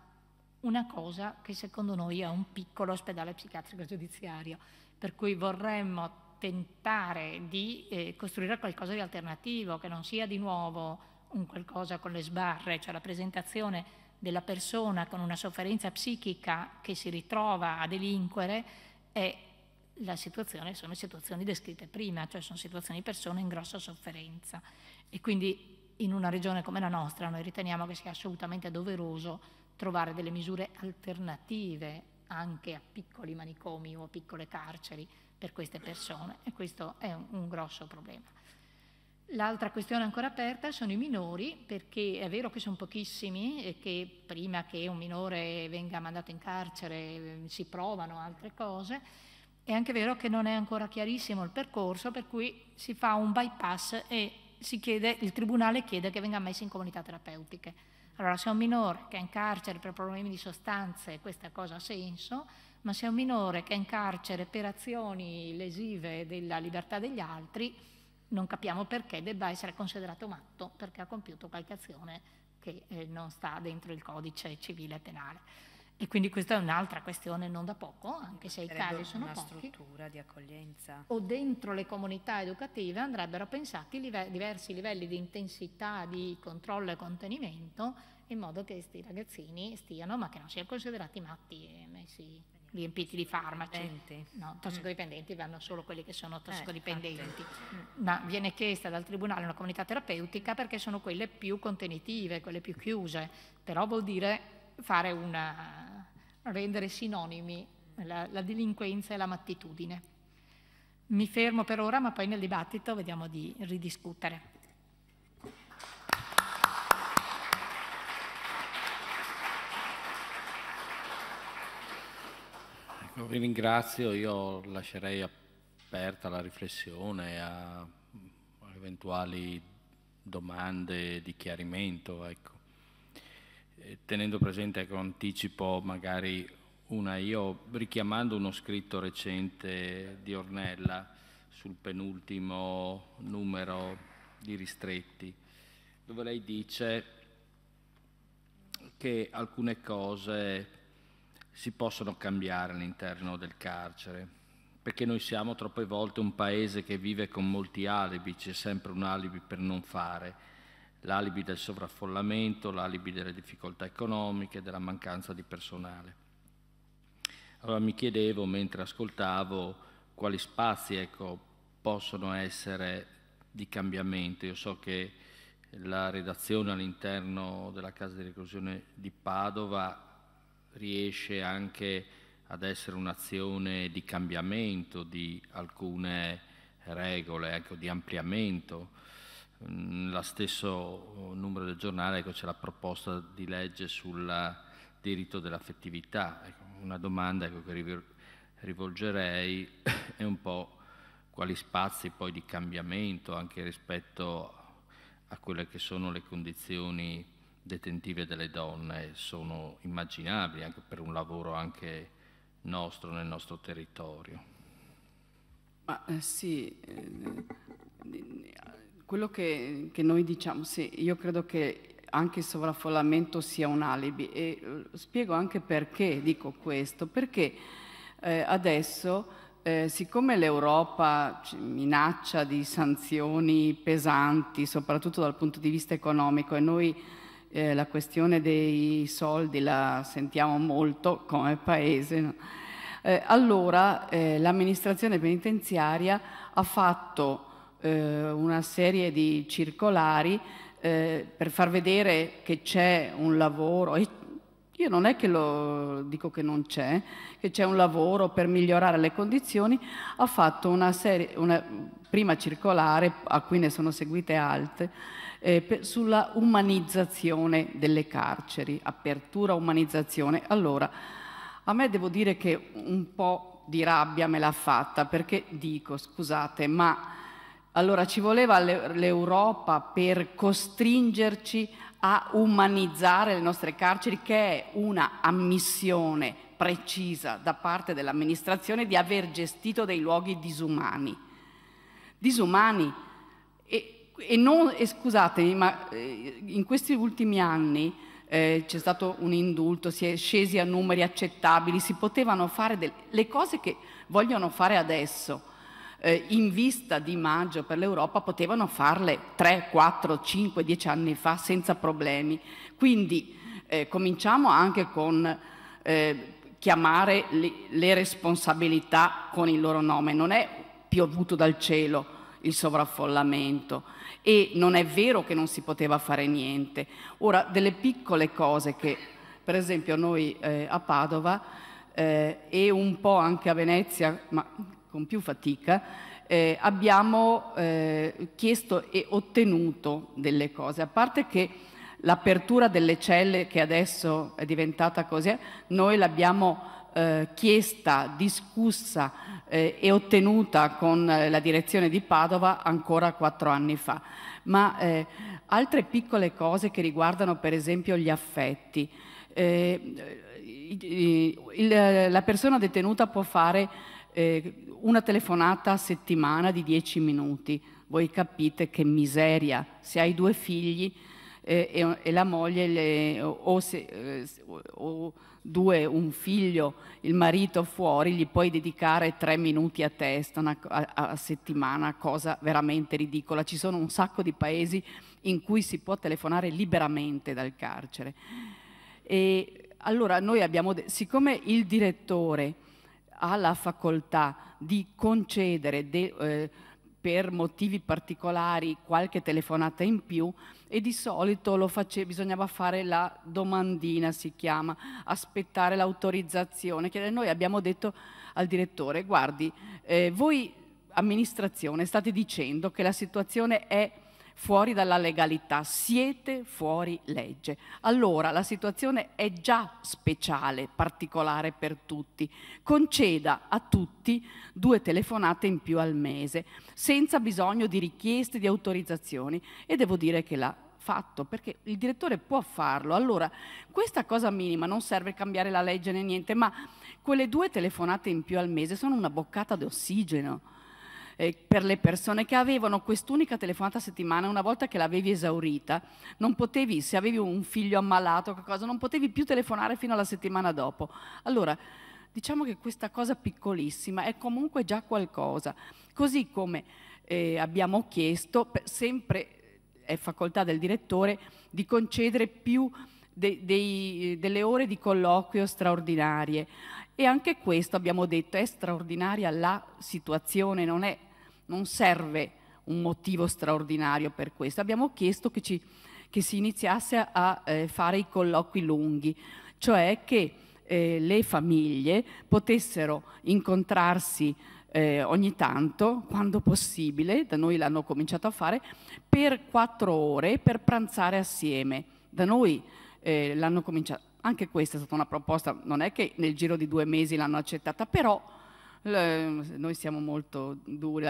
una cosa che secondo noi è un piccolo ospedale psichiatrico giudiziario, per cui vorremmo tentare di eh, costruire qualcosa di alternativo, che non sia di nuovo un qualcosa con le sbarre, cioè la presentazione della persona con una sofferenza psichica che si ritrova a delinquere è la situazione, sono situazioni descritte prima, cioè sono situazioni di persone in grossa sofferenza. E quindi in una regione come la nostra noi riteniamo che sia assolutamente doveroso trovare delle misure alternative anche a piccoli manicomi o a piccole carceri per queste persone e questo è un, un grosso problema. L'altra questione ancora aperta sono i minori, perché è vero che sono pochissimi e che prima che un minore venga mandato in carcere ehm, si provano altre cose, è anche vero che non è ancora chiarissimo il percorso, per cui si fa un bypass e chiede, il tribunale chiede che venga messo in comunità terapeutiche. Allora, se un minore che è in carcere per problemi di sostanze, questa cosa ha senso, ma se è un minore che è in carcere per azioni lesive della libertà degli altri, non capiamo perché debba essere considerato matto perché ha compiuto qualche azione che eh, non sta dentro il codice civile e penale. E quindi questa è un'altra questione non da poco, anche se i casi sono una pochi. struttura di accoglienza. O dentro le comunità educative andrebbero pensati live diversi livelli di intensità di controllo e contenimento in modo che questi ragazzini stiano, ma che non siano considerati matti e messi riempiti di farmaci. No, mm. tossicodipendenti vanno solo quelli che sono eh, tossicodipendenti. Ma viene chiesta dal Tribunale una comunità terapeutica perché sono quelle più contenitive, quelle più chiuse, però vuol dire fare una, rendere sinonimi la, la delinquenza e la mattitudine. Mi fermo per ora, ma poi nel dibattito vediamo di ridiscutere. vi ringrazio, io lascerei aperta la riflessione a, eventuali domande di chiarimento, ecco. tenendo presente che anticipo magari una io, richiamando uno scritto recente di Ornella sul penultimo numero di Ristretti, dove lei dice che alcune cose si possono cambiare all'interno del carcere, perché noi siamo troppe volte un paese che vive con molti alibi, c'è sempre un alibi per non fare, l'alibi del sovraffollamento, l'alibi delle difficoltà economiche, della mancanza di personale. Allora mi chiedevo mentre ascoltavo quali spazi ecco, possono essere di cambiamento. Io so che la redazione all'interno della casa di reclusione di Padova riesce anche ad essere un'azione di cambiamento di alcune regole, ecco, di ampliamento. Mm, Lo stesso uh, numero del giornale ecco, c'è la proposta di legge sul diritto dell'affettività. Ecco, una domanda ecco, che rivolgerei (coughs) è un po' quali spazi poi di cambiamento anche rispetto a quelle che sono le condizioni detentive delle donne sono immaginabili anche per un lavoro anche nostro nel nostro territorio. Ma eh, sì, eh, quello che, che, noi diciamo, sì, io credo che anche il sovraffollamento sia un alibi e eh, spiego anche perché dico questo, perché eh, adesso eh, siccome l'Europa minaccia di sanzioni pesanti, soprattutto dal punto di vista economico, e noi eh, la questione dei soldi la sentiamo molto come paese. No? Eh, allora eh, l'amministrazione penitenziaria ha fatto eh, una serie di circolari eh, per far vedere che c'è un lavoro e io non è che lo dico che non c'è, che c'è un lavoro per migliorare le condizioni, ha fatto una serie, una prima circolare, a cui ne sono seguite altre, eh, sulla umanizzazione delle carceri, apertura umanizzazione. Allora, a me devo dire che un po' di rabbia me l'ha fatta, perché dico, scusate, ma... Allora ci voleva l'Europa per costringerci a umanizzare le nostre carceri, che è una ammissione precisa da parte dell'amministrazione di aver gestito dei luoghi disumani. Disumani. E, e, non, e scusatemi, ma eh, in questi ultimi anni eh, c'è stato un indulto, si è scesi a numeri accettabili, si potevano fare delle, le cose che vogliono fare adesso eh, in vista di maggio per l'Europa potevano farle 3, 4, 5, 10 anni fa senza problemi. Quindi eh, cominciamo anche con eh, chiamare le, le responsabilità con il loro nome. Non è piovuto dal cielo il sovraffollamento e non è vero che non si poteva fare niente. Ora, delle piccole cose che per esempio noi eh, a Padova eh, e un po' anche a Venezia, ma con più fatica, eh, abbiamo eh, chiesto e ottenuto delle cose, a parte che l'apertura delle celle che adesso è diventata così, noi l'abbiamo eh, chiesta, discussa eh, e ottenuta con eh, la direzione di Padova ancora quattro anni fa. Ma eh, altre piccole cose che riguardano per esempio gli affetti. Il, la persona detenuta può fare eh, una telefonata a settimana di 10 minuti. Voi capite che miseria, se hai due figli eh, e, e, la moglie le, o, se, eh, o, due, un figlio, il marito fuori, gli puoi dedicare tre minuti a testa una, a, a settimana, cosa veramente ridicola. Ci sono un sacco di paesi in cui si può telefonare liberamente dal carcere. E allora noi abbiamo, siccome il direttore ha la facoltà di concedere de, eh, per motivi particolari qualche telefonata in più e di solito face, bisognava fare la domandina, si chiama, aspettare l'autorizzazione. Noi abbiamo detto al direttore, guardi, eh, voi amministrazione state dicendo che la situazione è fuori dalla legalità, siete fuori legge. Allora la situazione è già speciale, particolare per tutti. Conceda a tutti due telefonate in più al mese, senza bisogno di richieste di autorizzazioni e devo dire che l'ha fatto, perché il direttore può farlo. Allora, questa cosa minima non serve cambiare la legge né niente, ma quelle due telefonate in più al mese sono una boccata d'ossigeno eh, per le persone che avevano quest'unica telefonata a settimana, una volta che l'avevi esaurita, non potevi, se avevi un figlio ammalato qualcosa, non potevi più telefonare fino alla settimana dopo. Allora, diciamo che questa cosa piccolissima è comunque già qualcosa, così come eh, abbiamo chiesto, sempre è facoltà del direttore, di concedere più de, dei, delle ore di colloquio straordinarie. E anche questo abbiamo detto, è straordinaria la situazione, non è non serve un motivo straordinario per questo. Abbiamo chiesto che, ci, che si iniziasse a eh, fare i colloqui lunghi, cioè che eh, le famiglie potessero incontrarsi eh, ogni tanto, quando possibile, da noi l'hanno cominciato a fare, per quattro ore per pranzare assieme. Da noi eh, l'hanno cominciato, anche questa è stata una proposta, non è che nel giro di due mesi l'hanno accettata, però noi siamo molto duri,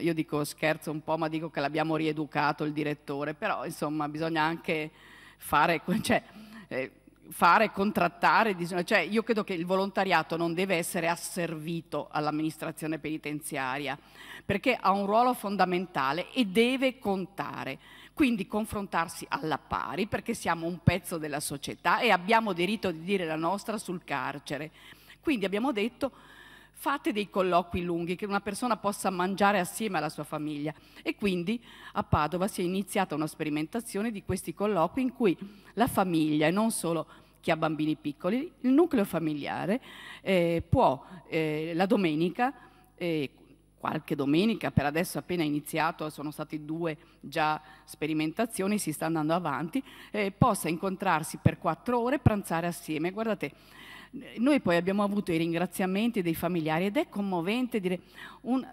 io dico scherzo un po', ma dico che l'abbiamo rieducato il direttore, però insomma bisogna anche fare, (laughs) cioè, eh, fare contrattare, cioè, io credo che il volontariato non deve essere asservito all'amministrazione penitenziaria, perché ha un ruolo fondamentale e deve contare quindi confrontarsi alla pari perché siamo un pezzo della società e abbiamo diritto di dire la nostra sul carcere. Quindi abbiamo detto fate dei colloqui lunghi che una persona possa mangiare assieme alla sua famiglia. E quindi a Padova si è iniziata una sperimentazione di questi colloqui in cui la famiglia e non solo chi ha bambini piccoli, il nucleo familiare eh, può eh, la domenica, eh, qualche domenica, per adesso appena iniziato, sono state due già sperimentazioni, si sta andando avanti, eh, possa incontrarsi per quattro ore e pranzare assieme. Guardate, noi poi abbiamo avuto i ringraziamenti dei familiari ed è commovente dire un,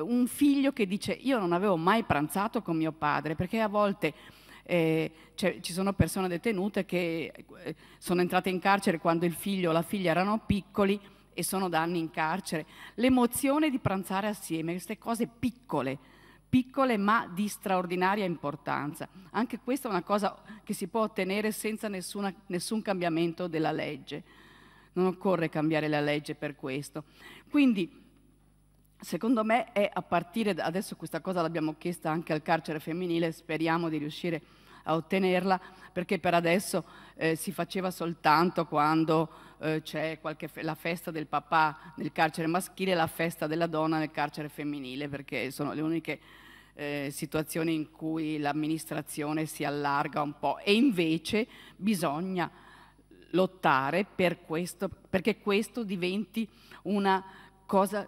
un figlio che dice io non avevo mai pranzato con mio padre perché a volte eh, cioè, ci sono persone detenute che eh, sono entrate in carcere quando il figlio o la figlia erano piccoli e sono da anni in carcere. L'emozione di pranzare assieme, queste cose piccole, piccole ma di straordinaria importanza. Anche questa è una cosa che si può ottenere senza nessuna, nessun cambiamento della legge. Non occorre cambiare la legge per questo. Quindi, secondo me, è a partire da adesso questa cosa l'abbiamo chiesta anche al carcere femminile, speriamo di riuscire a ottenerla, perché per adesso eh, si faceva soltanto quando eh, c'è fe la festa del papà nel carcere maschile e la festa della donna nel carcere femminile, perché sono le uniche eh, situazioni in cui l'amministrazione si allarga un po' e invece bisogna lottare per questo, perché questo diventi una cosa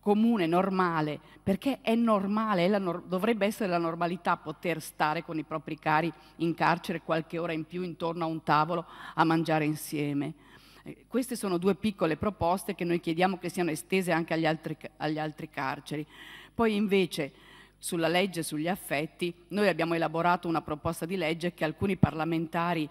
comune, normale, perché è normale, è nor dovrebbe essere la normalità poter stare con i propri cari in carcere qualche ora in più intorno a un tavolo a mangiare insieme. Eh, queste sono due piccole proposte che noi chiediamo che siano estese anche agli altri, agli altri carceri. Poi invece sulla legge sugli affetti noi abbiamo elaborato una proposta di legge che alcuni parlamentari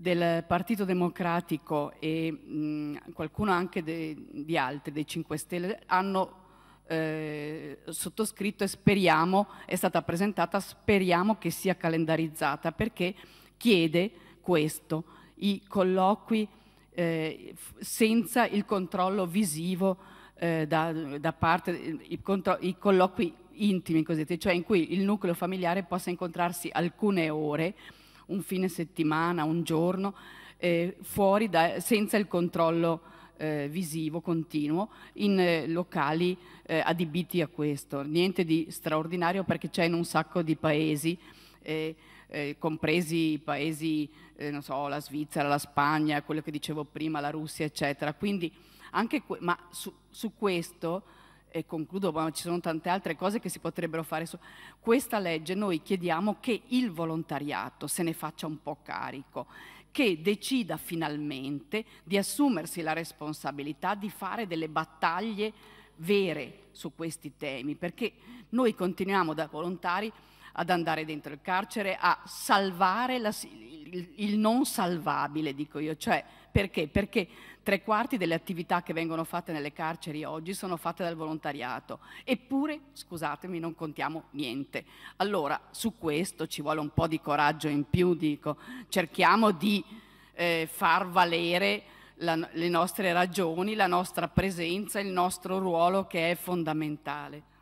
del Partito Democratico e mh, qualcuno anche de, di altri, dei 5 Stelle, hanno eh, sottoscritto e speriamo, è stata presentata, speriamo che sia calendarizzata perché chiede questo, i colloqui eh, senza il controllo visivo eh, da, da, parte, eh, i, contro, i colloqui intimi, cioè in cui il nucleo familiare possa incontrarsi alcune ore un fine settimana, un giorno, eh, fuori da, senza il controllo eh, visivo continuo in eh, locali eh, adibiti a questo. Niente di straordinario perché c'è in un sacco di paesi. Eh, eh, compresi i paesi, eh, non so, la Svizzera, la Spagna, quello che dicevo prima, la Russia, eccetera. Quindi anche que- ma su, su questo e concludo, ma ci sono tante altre cose che si potrebbero fare. Su questa legge noi chiediamo che il volontariato se ne faccia un po' carico, che decida finalmente di assumersi la responsabilità di fare delle battaglie vere su questi temi, perché noi continuiamo da volontari ad andare dentro il carcere, a salvare la, il, il non salvabile, dico io, cioè perché? Perché Tre quarti delle attività che vengono fatte nelle carceri oggi sono fatte dal volontariato, eppure, scusatemi, non contiamo niente. Allora, su questo ci vuole un po' di coraggio in più, dico, cerchiamo di eh, far valere la, le nostre ragioni, la nostra presenza, il nostro ruolo che è fondamentale.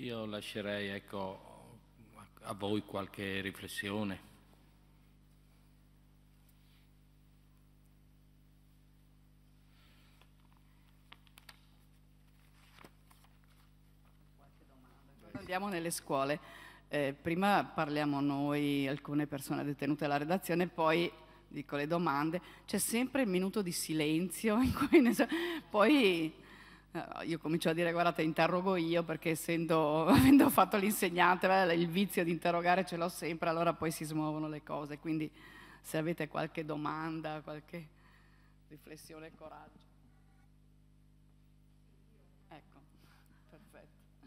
Io lascerei ecco, a voi qualche riflessione. Andiamo nelle scuole. Eh, prima parliamo noi, alcune persone detenute alla redazione, poi dico le domande. C'è sempre il minuto di silenzio (laughs) in cui poi eh, io comincio a dire guardate interrogo io perché essendo, (laughs) avendo fatto l'insegnante il vizio di interrogare ce l'ho sempre allora poi si smuovono le cose quindi se avete qualche domanda qualche riflessione coraggio ecco perfetto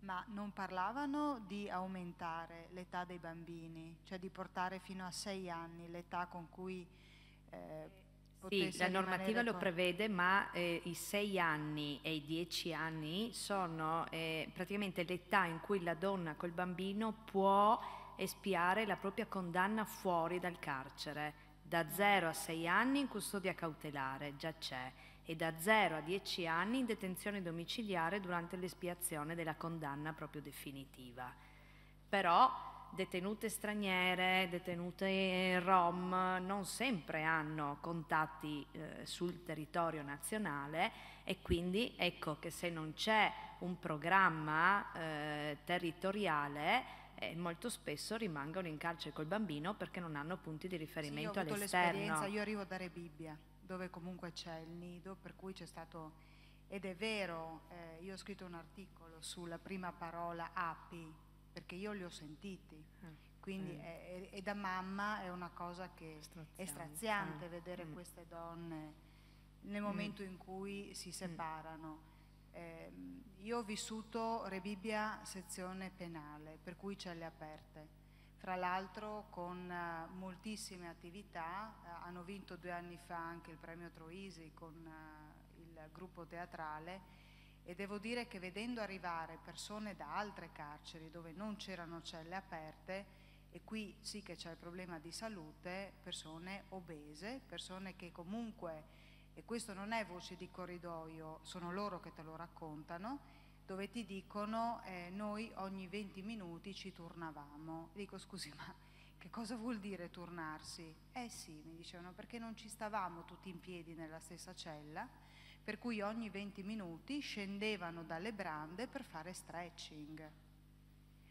ma non parlavano di aumentare l'età dei bambini cioè di portare fino a sei anni l'età con cui eh, sì, la normativa lo prevede, ma eh, i sei anni e i dieci anni sono eh, praticamente l'età in cui la donna col bambino può espiare la propria condanna fuori dal carcere. Da zero a sei anni in custodia cautelare, già c'è, e da zero a dieci anni in detenzione domiciliare durante l'espiazione della condanna proprio definitiva. Però detenute straniere, detenute rom, non sempre hanno contatti eh, sul territorio nazionale e quindi ecco che se non c'è un programma eh, territoriale eh, molto spesso rimangono in carcere col bambino perché non hanno punti di riferimento sì, io all'esterno. Io arrivo da Rebibbia, dove comunque c'è il nido, per cui c'è stato... Ed è vero, eh, io ho scritto un articolo sulla prima parola API, perché io li ho sentiti. Ah, Quindi mm. è, è, da mamma è una cosa che straziante. è straziante ah, vedere mm. queste donne nel momento mm. in cui si mm. separano. Eh, io ho vissuto Rebibbia sezione penale, per cui celle aperte. Fra l'altro con uh, moltissime attività, uh, hanno vinto due anni fa anche il premio Troisi con uh, il gruppo teatrale e devo dire che vedendo arrivare persone da altre carceri dove non c'erano celle aperte, e qui sì che c'è il problema di salute, persone obese, persone che comunque, e questo non è voce di corridoio, sono loro che te lo raccontano, dove ti dicono eh, noi ogni 20 minuti ci turnavamo. Dico scusi ma che cosa vuol dire turnarsi? Eh sì, mi dicevano perché non ci stavamo tutti in piedi nella stessa cella per cui ogni 20 minuti scendevano dalle brande per fare stretching.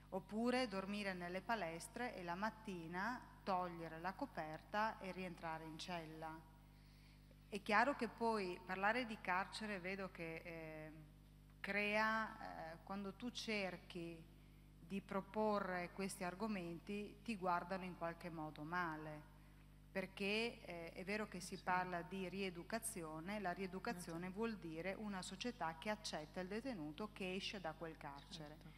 Oppure dormire nelle palestre e la mattina togliere la coperta e rientrare in cella. È chiaro che poi parlare di carcere vedo che eh, crea, eh, quando tu cerchi di proporre questi argomenti, ti guardano in qualche modo male perché eh, è vero che si parla di rieducazione, la rieducazione esatto. vuol dire una società che accetta il detenuto che esce da quel carcere certo.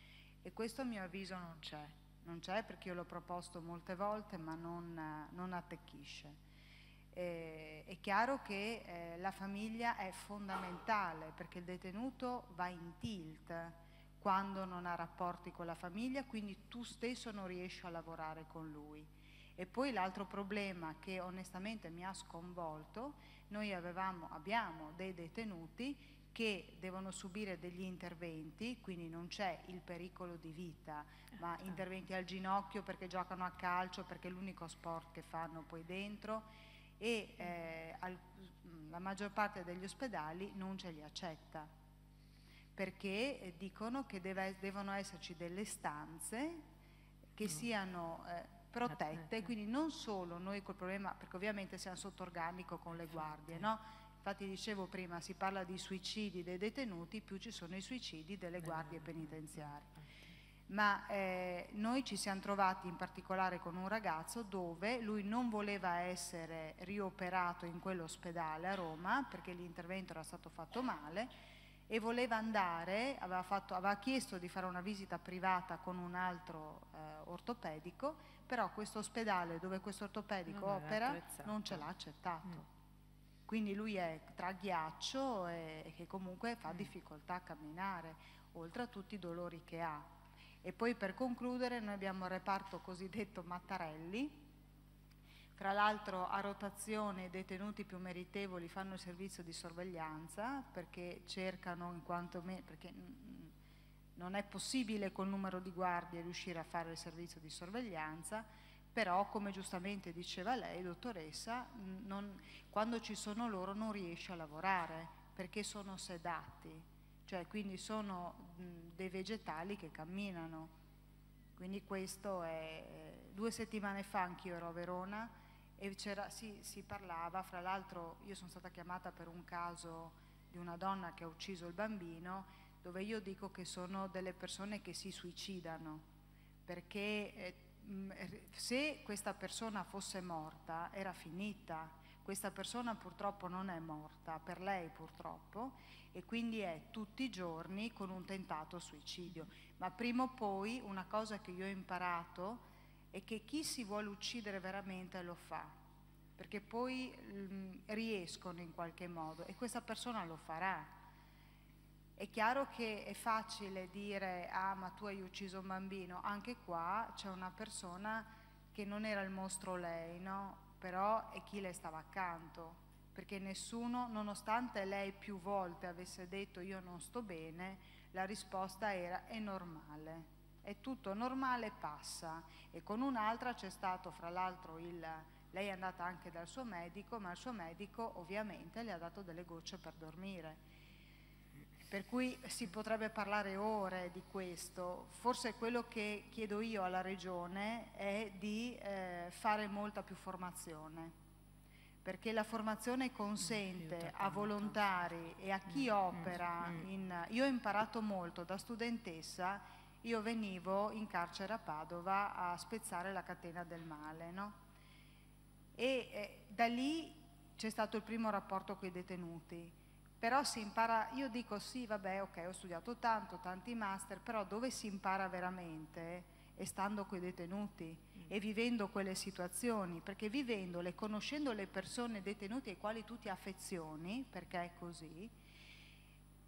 e questo a mio avviso non c'è, non c'è perché io l'ho proposto molte volte ma non, non attecchisce. Eh, è chiaro che eh, la famiglia è fondamentale perché il detenuto va in tilt quando non ha rapporti con la famiglia, quindi tu stesso non riesci a lavorare con lui e poi l'altro problema che onestamente mi ha sconvolto, noi avevamo, abbiamo dei detenuti che devono subire degli interventi, quindi non c'è il pericolo di vita, eh, ma certo. interventi al ginocchio perché giocano a calcio, perché è l'unico sport che fanno poi dentro e mm. eh, al, la maggior parte degli ospedali non ce li accetta perché eh, dicono che deve, devono esserci delle stanze che mm. siano eh, protette, quindi non solo noi col problema, perché ovviamente siamo sotto organico con le guardie, no? Infatti dicevo prima, si parla di suicidi dei detenuti, più ci sono i suicidi delle guardie penitenziarie. Ma eh, noi ci siamo trovati in particolare con un ragazzo dove lui non voleva essere rioperato in quell'ospedale a Roma perché l'intervento era stato fatto male e voleva andare, aveva, fatto, aveva, chiesto di fare una visita privata con un altro eh, ortopedico però questo ospedale dove questo ortopedico non opera attrezzato. non ce l'ha accettato. Mm. Quindi lui è tra ghiaccio e, e che comunque fa mm. difficoltà a camminare, oltre a tutti i dolori che ha. E poi per concludere noi abbiamo il reparto cosiddetto Mattarelli, tra l'altro a rotazione i detenuti più meritevoli fanno il servizio di sorveglianza perché cercano in quanto me, perché mm, non è possibile col numero di guardie riuscire a fare il servizio di sorveglianza, però come giustamente diceva lei, dottoressa, non, quando ci sono loro non riesce a lavorare perché sono sedati, cioè quindi sono mhmm, dei vegetali che camminano. Quindi questo è... Eh, due settimane fa anch'io ero a Verona e si, si parlava, fra l'altro io sono stata chiamata per un caso di una donna che ha ucciso il bambino dove io dico che sono delle persone che si suicidano, perché eh, mm, se questa persona fosse morta era finita, questa persona purtroppo non è morta, per lei purtroppo, e quindi è tutti i giorni con un tentato suicidio. Ma prima o poi una cosa che io ho imparato è che chi si vuole uccidere veramente lo fa, perché poi mh, mm, riescono in qualche modo e questa persona lo farà è chiaro che è facile dire ah ma tu hai ucciso un bambino, anche qua c'è una persona che non era il mostro lei, no? però è chi le stava accanto, perché nessuno, nonostante lei più volte avesse detto io non sto bene, la risposta era è normale, è tutto normale, passa. E con un'altra c'è stato fra l'altro il... Lei è andata anche dal suo medico, ma il suo medico ovviamente le ha dato delle gocce per dormire per cui si potrebbe parlare ore di questo. Forse quello che chiedo io alla Regione è di eh, fare molta più formazione perché la formazione consente a volontari e a chi mm, mm, opera mm, in... Io ho imparato molto da studentessa, io venivo in carcere a Padova a spezzare la catena del male, no? E eh, da lì c'è stato il primo rapporto con i detenuti, però si impara, io dico sì, vabbè, ok, ho studiato tanto, tanti master, però dove si impara veramente? è stando coi detenuti mm. e vivendo quelle situazioni, perché vivendole, conoscendo le persone detenute ai quali tu ti affezioni, perché è così,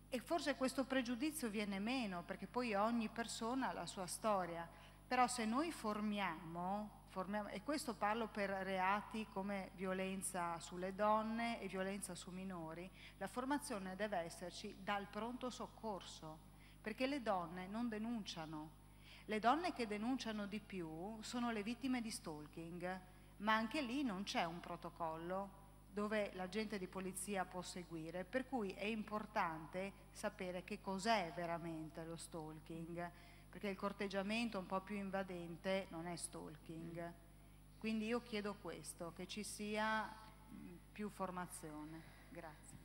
e forse questo pregiudizio viene meno, perché poi ogni persona ha la sua storia, però se noi formiamo formiamo, e questo parlo per reati come violenza sulle donne e violenza su minori, la formazione deve esserci dal pronto soccorso, perché le donne non denunciano. Le donne che denunciano di più sono le vittime di stalking, ma anche lì non c'è un protocollo dove l'agente di polizia può seguire, per cui è importante sapere che cos'è veramente lo stalking perché il corteggiamento un po' più invadente non è stalking. Quindi io chiedo questo, che ci sia mm, più formazione. Grazie.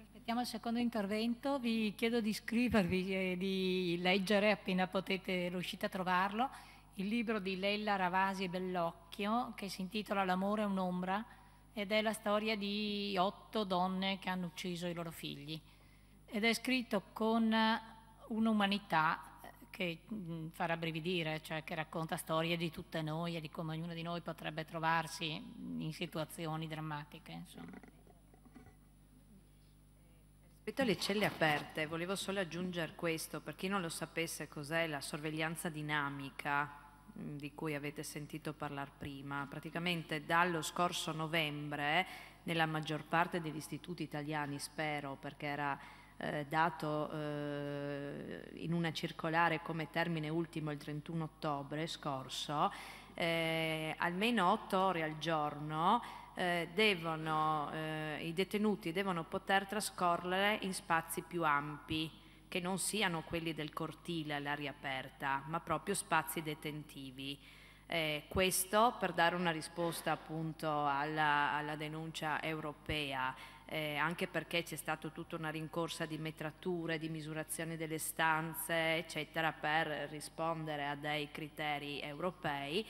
Aspettiamo il secondo intervento, vi chiedo di iscrivervi e di leggere appena potete, riuscite a trovarlo il libro di Leila Ravasi e Bellocchio che si intitola L'amore è un'ombra ed è la storia di otto donne che hanno ucciso i loro figli ed è scritto con un'umanità che mm, farà brividire, cioè che racconta storie di tutte noi e di come ognuno di noi potrebbe trovarsi in situazioni drammatiche. Insomma. Rispetto alle celle aperte, volevo solo aggiungere questo, per chi non lo sapesse cos'è la sorveglianza dinamica, Mm, di cui avete sentito parlare prima. Praticamente dallo scorso novembre nella maggior parte degli istituti italiani, spero, perché era eh, dato eh, in una circolare come termine ultimo il 31 ottobre scorso, eh, almeno otto ore al giorno eh, devono, eh, i detenuti devono poter trascorrere in spazi più ampi che non siano quelli del cortile all'aria aperta, ma proprio spazi detentivi. Eh, questo per dare una risposta appunto alla, alla denuncia europea, eh, anche perché c'è stata tutta una rincorsa di metrature, di misurazione delle stanze, eccetera, per rispondere a dei criteri europei.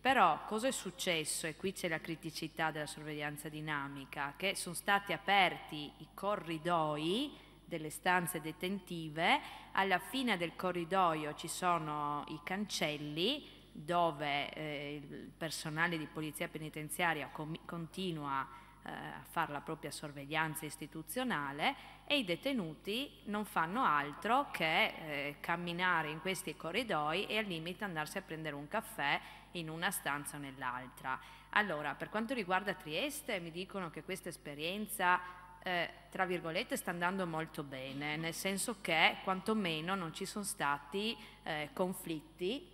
Però cosa è successo? E qui c'è la criticità della sorveglianza dinamica, che sono stati aperti i corridoi delle stanze detentive, alla fine del corridoio ci sono i cancelli dove eh, il personale di polizia penitenziaria continua eh, a fare la propria sorveglianza istituzionale e i detenuti non fanno altro che eh, camminare in questi corridoi e al limite andarsi a prendere un caffè in una stanza o nell'altra. Allora, per quanto riguarda Trieste, mi dicono che questa esperienza eh, tra virgolette, sta andando molto bene, nel senso che quantomeno non ci sono stati eh, conflitti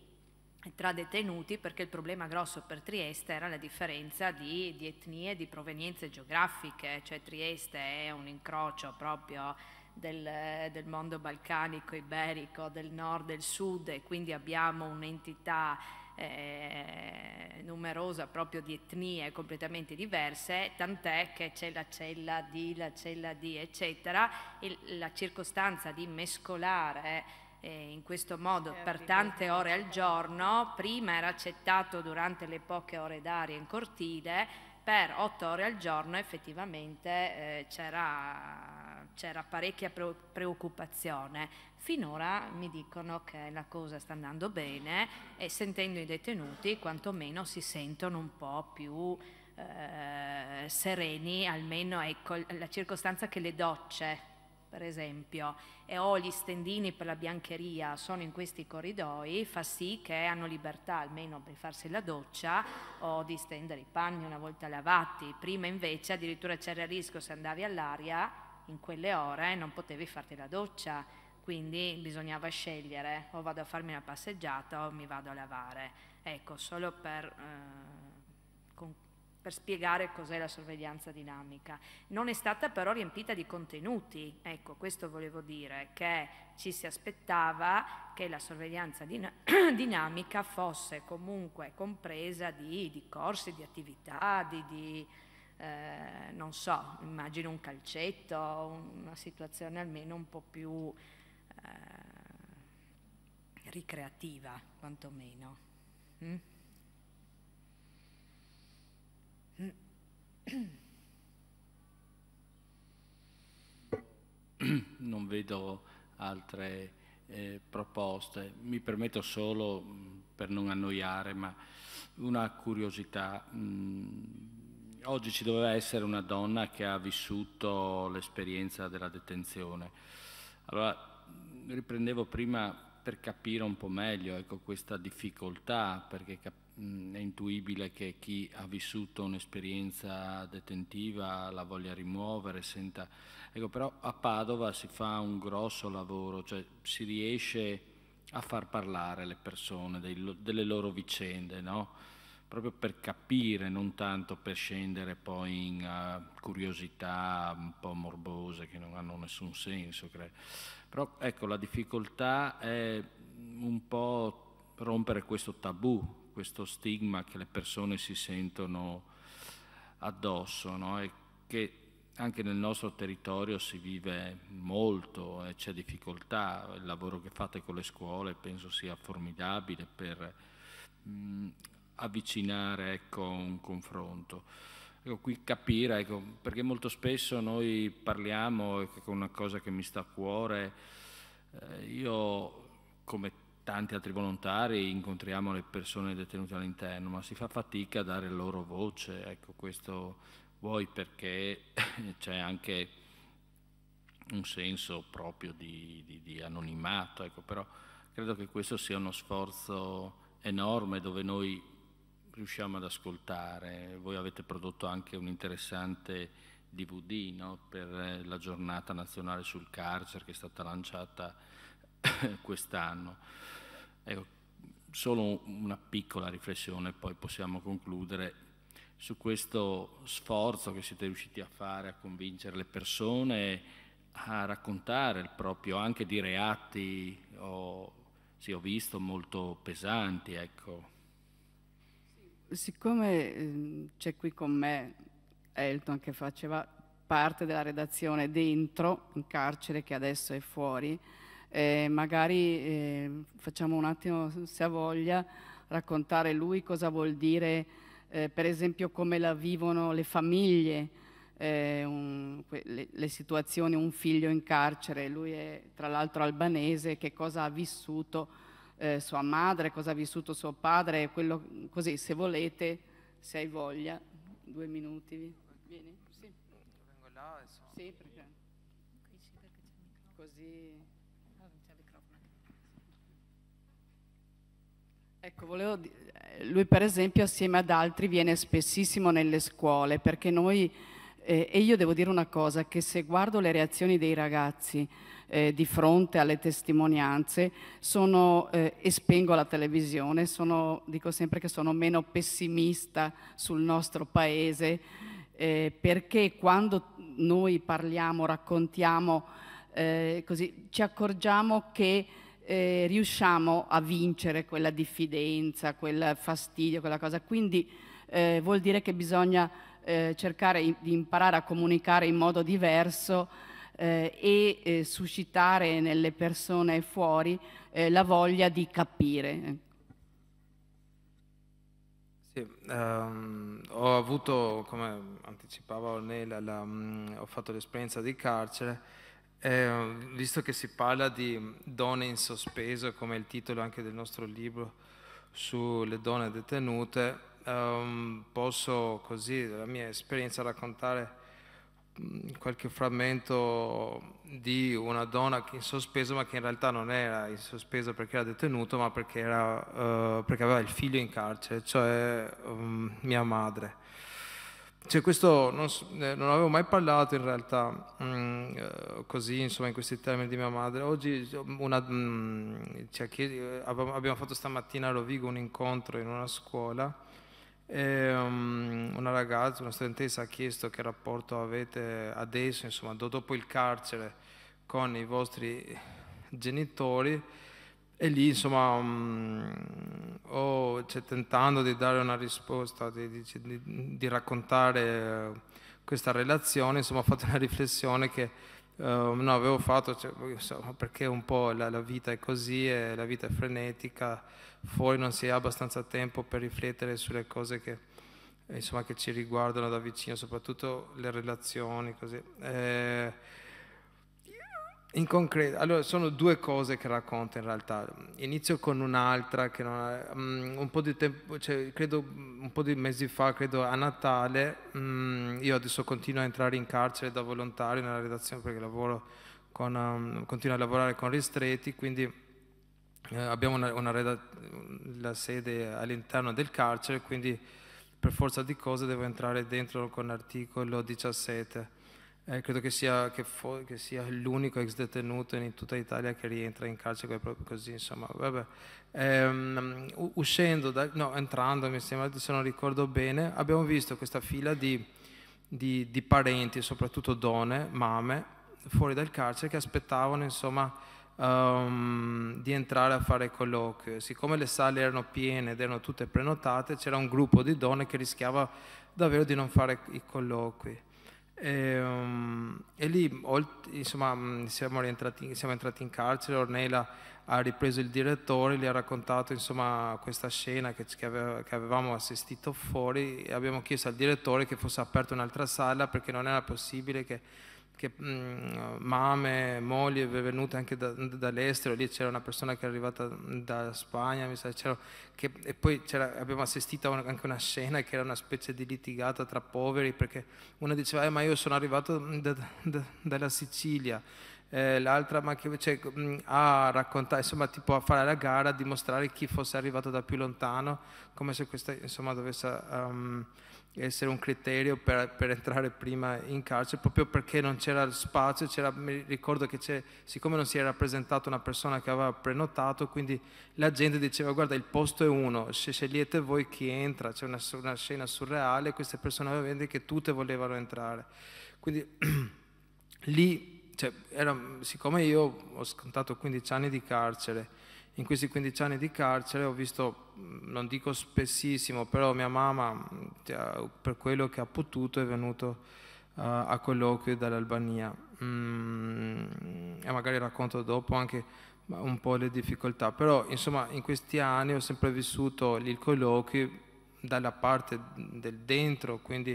tra detenuti perché il problema grosso per Trieste era la differenza di, di etnie, di provenienze geografiche, cioè Trieste è un incrocio proprio del, del, mondo balcanico, iberico, del nord, e del sud e quindi abbiamo un'entità eh, numerosa proprio di etnie completamente diverse, tant'è che c'è la cella D, la cella D, eccetera, e la circostanza di mescolare eh, in questo modo certo, per tante ore al giorno, prima era accettato durante le poche ore d'aria in cortile, per otto ore al giorno effettivamente eh, c'era c'era parecchia preoccupazione. Finora mi dicono che la cosa sta andando bene e sentendo i detenuti quantomeno si sentono un po' più eh, sereni, almeno ecco la circostanza che le docce per esempio, e ho gli stendini per la biancheria, sono in questi corridoi, fa sì che hanno libertà almeno per farsi la doccia o di stendere i panni una volta lavati. Prima invece addirittura c'era il rischio se andavi all'aria in quelle ore non potevi farti la doccia, quindi bisognava scegliere o vado a farmi una passeggiata o mi vado a lavare. Ecco, solo per, eh, con, per spiegare cos'è la sorveglianza dinamica. Non è stata però riempita di contenuti, ecco, questo volevo dire, che ci si aspettava che la sorveglianza din (clears throat) dinamica fosse comunque compresa di, di corsi, di attività, di, di eh, non so, immagino un calcetto, una situazione almeno un po' più eh, ricreativa, quantomeno. Mm? mm. (clears throat) Non vedo altre eh, proposte, mi permetto solo, mm, per non annoiare, ma una curiosità. Mh, mm, oggi ci doveva essere una donna che ha vissuto l'esperienza della detenzione. Allora, riprendevo prima per capire un po' meglio ecco, questa difficoltà, perché mh, è intuibile che chi ha vissuto un'esperienza detentiva la voglia rimuovere, senta... Ecco, però a Padova si fa un grosso lavoro, cioè si riesce a far parlare le persone, dei, delle loro vicende, no? proprio per capire, non tanto per scendere poi in uh, curiosità un po' morbose che non hanno nessun senso, credo. Però ecco, la difficoltà è un po' rompere questo tabù, questo stigma che le persone si sentono addosso no? e che anche nel nostro territorio si vive molto, e eh, c'è difficoltà, il lavoro che fate con le scuole penso sia formidabile per... Mh, mm, avvicinare ecco, un confronto. Ecco, qui capire, ecco, perché molto spesso noi parliamo, ecco, una cosa che mi sta a cuore, eh, io come tanti altri volontari incontriamo le persone detenute all'interno, ma si fa fatica a dare loro voce, ecco questo vuoi perché (laughs) c'è anche un senso proprio di, di, di anonimato, ecco, però credo che questo sia uno sforzo enorme dove noi riusciamo ad ascoltare. Voi avete prodotto anche un interessante DVD no? per eh, la giornata nazionale sul carcere che è stata lanciata (coughs) quest'anno. Ecco, solo una piccola riflessione, poi possiamo concludere su questo sforzo che siete riusciti a fare a convincere le persone a raccontare il proprio anche di reati o, sì, ho visto molto pesanti, ecco siccome ehm, c'è qui con me Elton che faceva parte della redazione dentro, in carcere che adesso è fuori, eh, magari eh, facciamo un attimo, se ha voglia, raccontare lui cosa vuol dire, eh, per esempio, come la vivono le famiglie, eh, un, le, le situazioni, un figlio in carcere, lui è tra l'altro albanese, che cosa ha vissuto eh, sua madre, cosa ha vissuto suo padre, quello, così se volete, se hai voglia, due minuti. Vieni? Sì. Vengo là adesso. Sì, perché? Così. Ecco, volevo dire, eh, lui per esempio assieme ad altri viene spessissimo nelle scuole perché noi, eh, e io devo dire una cosa, che se guardo le reazioni dei ragazzi, eh, di fronte alle testimonianze, sono, eh, e spengo la televisione, sono, dico sempre che sono meno pessimista sul nostro paese eh, perché quando noi parliamo, raccontiamo, eh, così, ci accorgiamo che eh, riusciamo a vincere quella diffidenza, quel fastidio, quella cosa. Quindi eh, vuol dire che bisogna eh, cercare di imparare a comunicare in modo diverso eh, e eh, suscitare nelle persone fuori eh, la voglia di capire. Sì, um, ho avuto, come anticipava Ornella, la, um, ho fatto l'esperienza di carcere. Eh, visto che si parla di donne in sospeso, come il titolo anche del nostro libro sulle donne detenute, um, posso così, dalla mia esperienza, raccontare qualche frammento di una donna in sospeso ma che in realtà non era in sospeso perché era detenuto ma perché, era, uh, perché aveva il figlio in carcere, cioè um, mia madre. Cioè, questo non, eh, non, avevo mai parlato in realtà mh, eh, così, insomma, in questi termini di mia madre. Oggi una, mh, cioè, abbiamo fatto stamattina a Rovigo un incontro in una scuola e, um, una ragazza, una studentessa ha chiesto che rapporto avete adesso, insomma, dopo il carcere con i vostri genitori e lì insomma um, oh, cioè, tentando di dare una risposta, di, di, di raccontare questa relazione, insomma ho fatto una riflessione che uh, no, avevo fatto, cioè, insomma, perché un po' la, la, vita è così, e la vita è frenetica, fuori non si ha abbastanza tempo per riflettere sulle cose che, insomma, che ci riguardano da vicino, soprattutto le relazioni, così. Eh, in concreto, allora sono due cose che racconto in realtà. Inizio con un'altra che è, um, un po' di tempo, cioè, credo mm, un po' di mesi fa, credo a Natale, um, io adesso continuo a entrare in carcere da volontario nella redazione perché lavoro con, um, continuo a lavorare con ristretti, quindi eh, abbiamo una, una la sede all'interno del carcere, quindi per forza di cose devo entrare dentro con l'articolo 17 eh, credo che sia, che che sia l'unico ex detenuto in tutta Italia che rientra in carcere proprio così, insomma, ehm, uscendo, da, no, entrando, mi sembra, se non ricordo bene, abbiamo visto questa fila di, di, di parenti, soprattutto donne, mamme, fuori dal carcere che aspettavano, insomma, Um, di entrare a fare colloquio. Siccome le sale erano piene ed erano tutte prenotate, c'era un gruppo di donne che rischiava davvero di non fare i colloqui. E, um, e lì olt- insomma, mm, siamo, rientrati, siamo entrati in carcere, Ornella ha ripreso il direttore, gli ha raccontato insomma, questa scena che, che, aveva, che, avevamo assistito fuori e abbiamo chiesto al direttore che fosse aperta un'altra sala perché non era possibile che che mh, mm, mame, moglie venute anche da, dall'estero, lì c'era una persona che è arrivata da Spagna, mi sa, che, e poi abbiamo assistito a anche una scena che era una specie di litigata tra poveri, perché una diceva, eh, ma io sono arrivato mm, da, da, dalla Sicilia, eh, l'altra ma che cioè, mm, a raccontare, insomma tipo a fare la gara, a dimostrare chi fosse arrivato da più lontano, come se questa insomma dovesse... Um, essere un criterio per, per, entrare prima in carcere, proprio perché non c'era spazio, c'era, mi ricordo che siccome non si era presentata una persona che aveva prenotato, quindi la gente diceva guarda il posto è uno, scegliete voi chi entra, c'è una, una scena surreale, queste persone ovviamente che tutte volevano entrare. Quindi (clears throat) lì, cioè, era, siccome io ho scontato 15 anni di carcere, in questi 15 anni di carcere ho visto, mm, non dico spessissimo, però mia mamma, mm, per quello che ha potuto, è venuto eh, a colloquio dall'Albania. Mm, e magari racconto dopo anche un po' le difficoltà, però insomma in questi anni ho sempre vissuto il colloquio dalla parte del dentro, quindi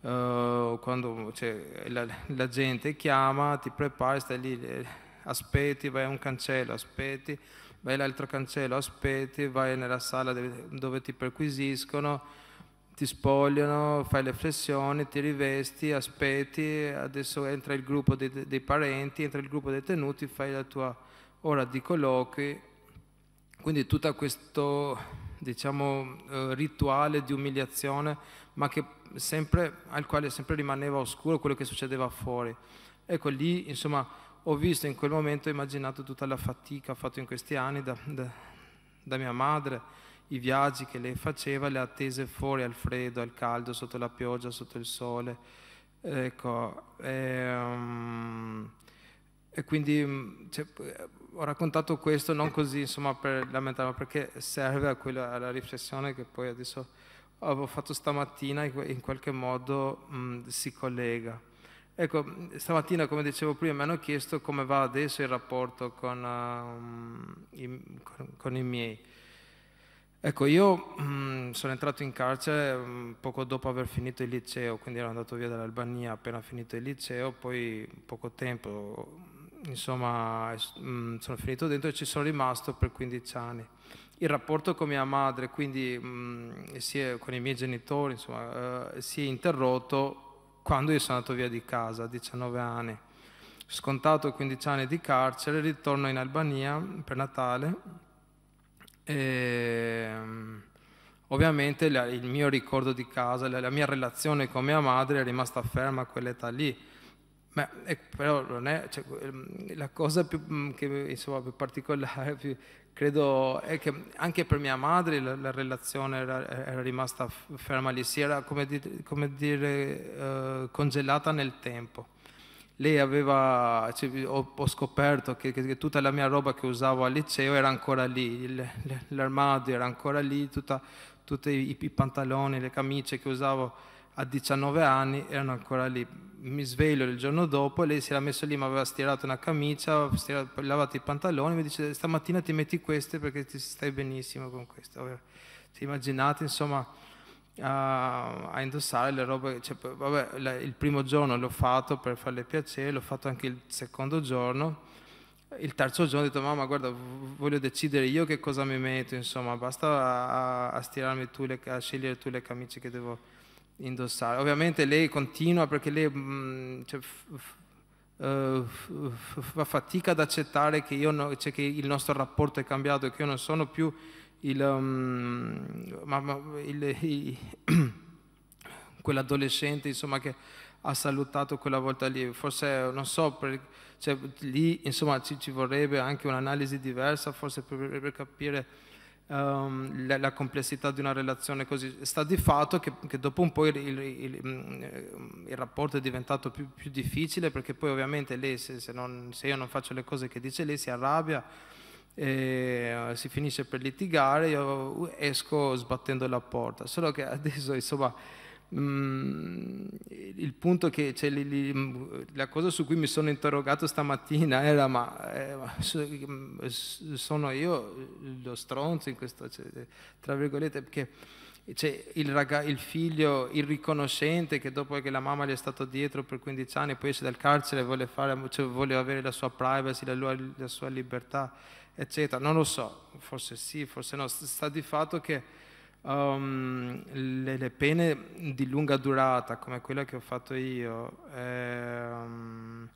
uh, quando cioè, la, la, gente chiama, ti prepari, stai lì, aspetti, vai a un cancello, aspetti, vai all'altro cancello, aspetti, vai nella sala dove, ti perquisiscono, ti spogliano, fai le flessioni, ti rivesti, aspetti, adesso entra il gruppo dei, dei parenti, entra il gruppo dei tenuti, fai la tua ora di colloqui. Quindi tutto questo diciamo, eh, rituale di umiliazione, ma sempre, al quale sempre rimaneva oscuro quello che succedeva fuori. Ecco lì, insomma, ho visto in quel momento, ho immaginato tutta la fatica fatta in questi anni da, da, da mia madre, i viaggi che lei faceva, le attese fuori al freddo, al caldo, sotto la pioggia, sotto il sole. Ecco, e, um, e quindi mm, cioè, ho raccontato questo non così insomma, per lamentarmi, perché serve a quella, alla riflessione che poi adesso avevo fatto stamattina e in qualche modo mh, mm, si collega. Ecco, stamattina, come dicevo prima, mi hanno chiesto come va adesso il rapporto con, uh, i, con, con i, miei. Ecco, io um, sono entrato in carcere um, poco dopo aver finito il liceo, quindi ero andato via dall'Albania appena finito il liceo, poi poco tempo, insomma, um, sono finito dentro e ci sono rimasto per 15 anni. Il rapporto con mia madre, quindi è, con i miei genitori, insomma, uh, si è interrotto quando io sono andato via di casa a 19 anni. Scontato 15 anni di carcere, ritorno in Albania per Natale e mm, ovviamente la, il mio ricordo di casa, la, la, mia relazione con mia madre è rimasta ferma a quell'età lì. Ma, è, però è, cioè, ehm, la cosa più, mm, che, insomma, più particolare, (laughs) più, credo che anche per mia madre la, la relazione era, era, rimasta ferma lì, si era come, di, come dire uh, congelata nel tempo. Lei aveva, cioè, ho, ho, scoperto che, che, tutta la mia roba che usavo al liceo era ancora lì, l'armadio era ancora lì, tutti i, i pantaloni, le camicie che usavo a 19 anni erano ancora lì. Mi sveglio il giorno dopo, lei si era messo lì, mi aveva stirato una camicia, stirato, lavato i pantaloni, mi dice stamattina ti metti queste perché ti stai benissimo con queste. Ti immaginate insomma a, ah, a indossare le robe, cioè, vabbè, la, il primo giorno l'ho fatto per farle piacere, l'ho fatto anche il secondo giorno, il terzo giorno ho detto mamma guarda voglio decidere io che cosa mi metto, insomma basta a, a stirarmi tu le, a scegliere tu le camicie che devo indossare. Ovviamente lei continua perché lei mh, mm, cioè, Uh, fa fatica ad accettare che, no, cioè che, il nostro rapporto è cambiato e che io non sono più il, um, ma, ma, il, il (clears throat) quell'adolescente insomma, che ha salutato quella volta lì. Forse non so, per, cioè, lì insomma, ci, ci, vorrebbe anche un'analisi diversa, forse per, per capire um, la, la, complessità di una relazione così. Sta di fatto che, che dopo un po' il, il, il, mm, eh, il rapporto è diventato più, più, difficile perché poi ovviamente lei, se, se, non, se io non faccio le cose che dice lei, si arrabbia e eh, si finisce per litigare, io esco sbattendo la porta. Solo che (laughs) adesso, insomma Mm, il punto che cioè, li, li, mm, la cosa su cui mi sono interrogato stamattina era ma eh, mm, sono io lo stronzo in questo cioè, tra virgolette perché cioè, il, raga, il, figlio irriconoscente che dopo che la mamma gli è stato dietro per 15 anni poi esce dal carcere vuole, fare, cioè, vuole avere la sua privacy la, lua, la sua libertà eccetera non lo so forse sì forse no sta di fatto che Um, le, le, pene di lunga durata, come quella che ho fatto io, ehm,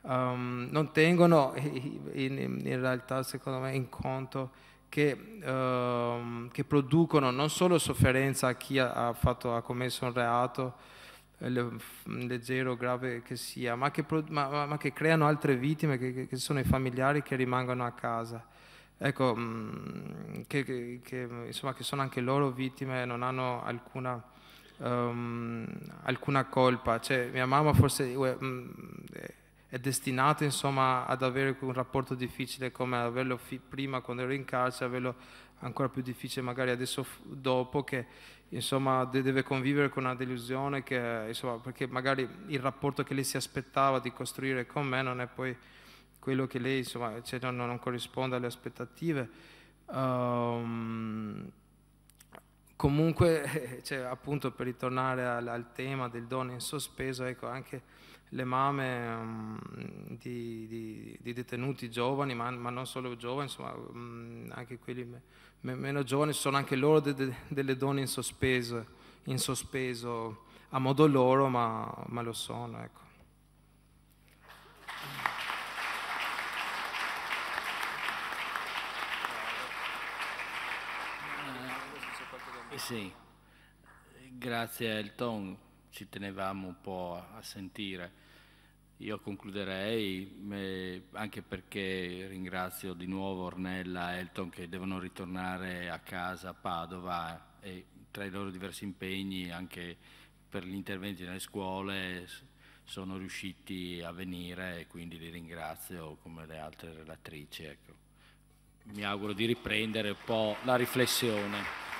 um, non tengono in, in, realtà, secondo me, in conto che, um, che producono non solo sofferenza a chi ha, fatto, ha commesso un reato, eh, leggero o grave che sia, ma che, ma, ma che creano altre vittime, che, che sono i familiari che rimangono a casa. Ecco, mm, che, che, che, insomma, che sono anche loro vittime, e non hanno alcuna, um, alcuna colpa. Cioè, mia mamma forse eh, mm, è destinata insomma, ad avere un rapporto difficile come averlo fi- prima quando ero in carcere, averlo ancora più difficile magari adesso f- dopo che insomma, de- deve convivere con una delusione che, insomma, perché magari il rapporto che lei si aspettava di costruire con me non è poi quello che lei insomma, cioè, non, non, corrisponde alle aspettative. Um, comunque, (laughs) cioè, appunto, per ritornare al, al, tema del dono in sospeso, ecco, anche le mamme um, di, di, di, detenuti giovani, ma, ma, non solo giovani, insomma, um, anche quelli me, me, meno giovani, sono anche loro de, de, delle donne in sospeso, in sospeso, a modo loro, ma, ma lo sono. Ecco. sì, grazie Elton, ci tenevamo un po' a sentire. Io concluderei anche perché ringrazio di nuovo Ornella e Elton che devono ritornare a casa a Padova e tra i loro diversi impegni anche per gli interventi nelle scuole sono riusciti a venire e quindi li ringrazio come le altre relatrici. Ecco. Mi auguro di riprendere un po' la riflessione.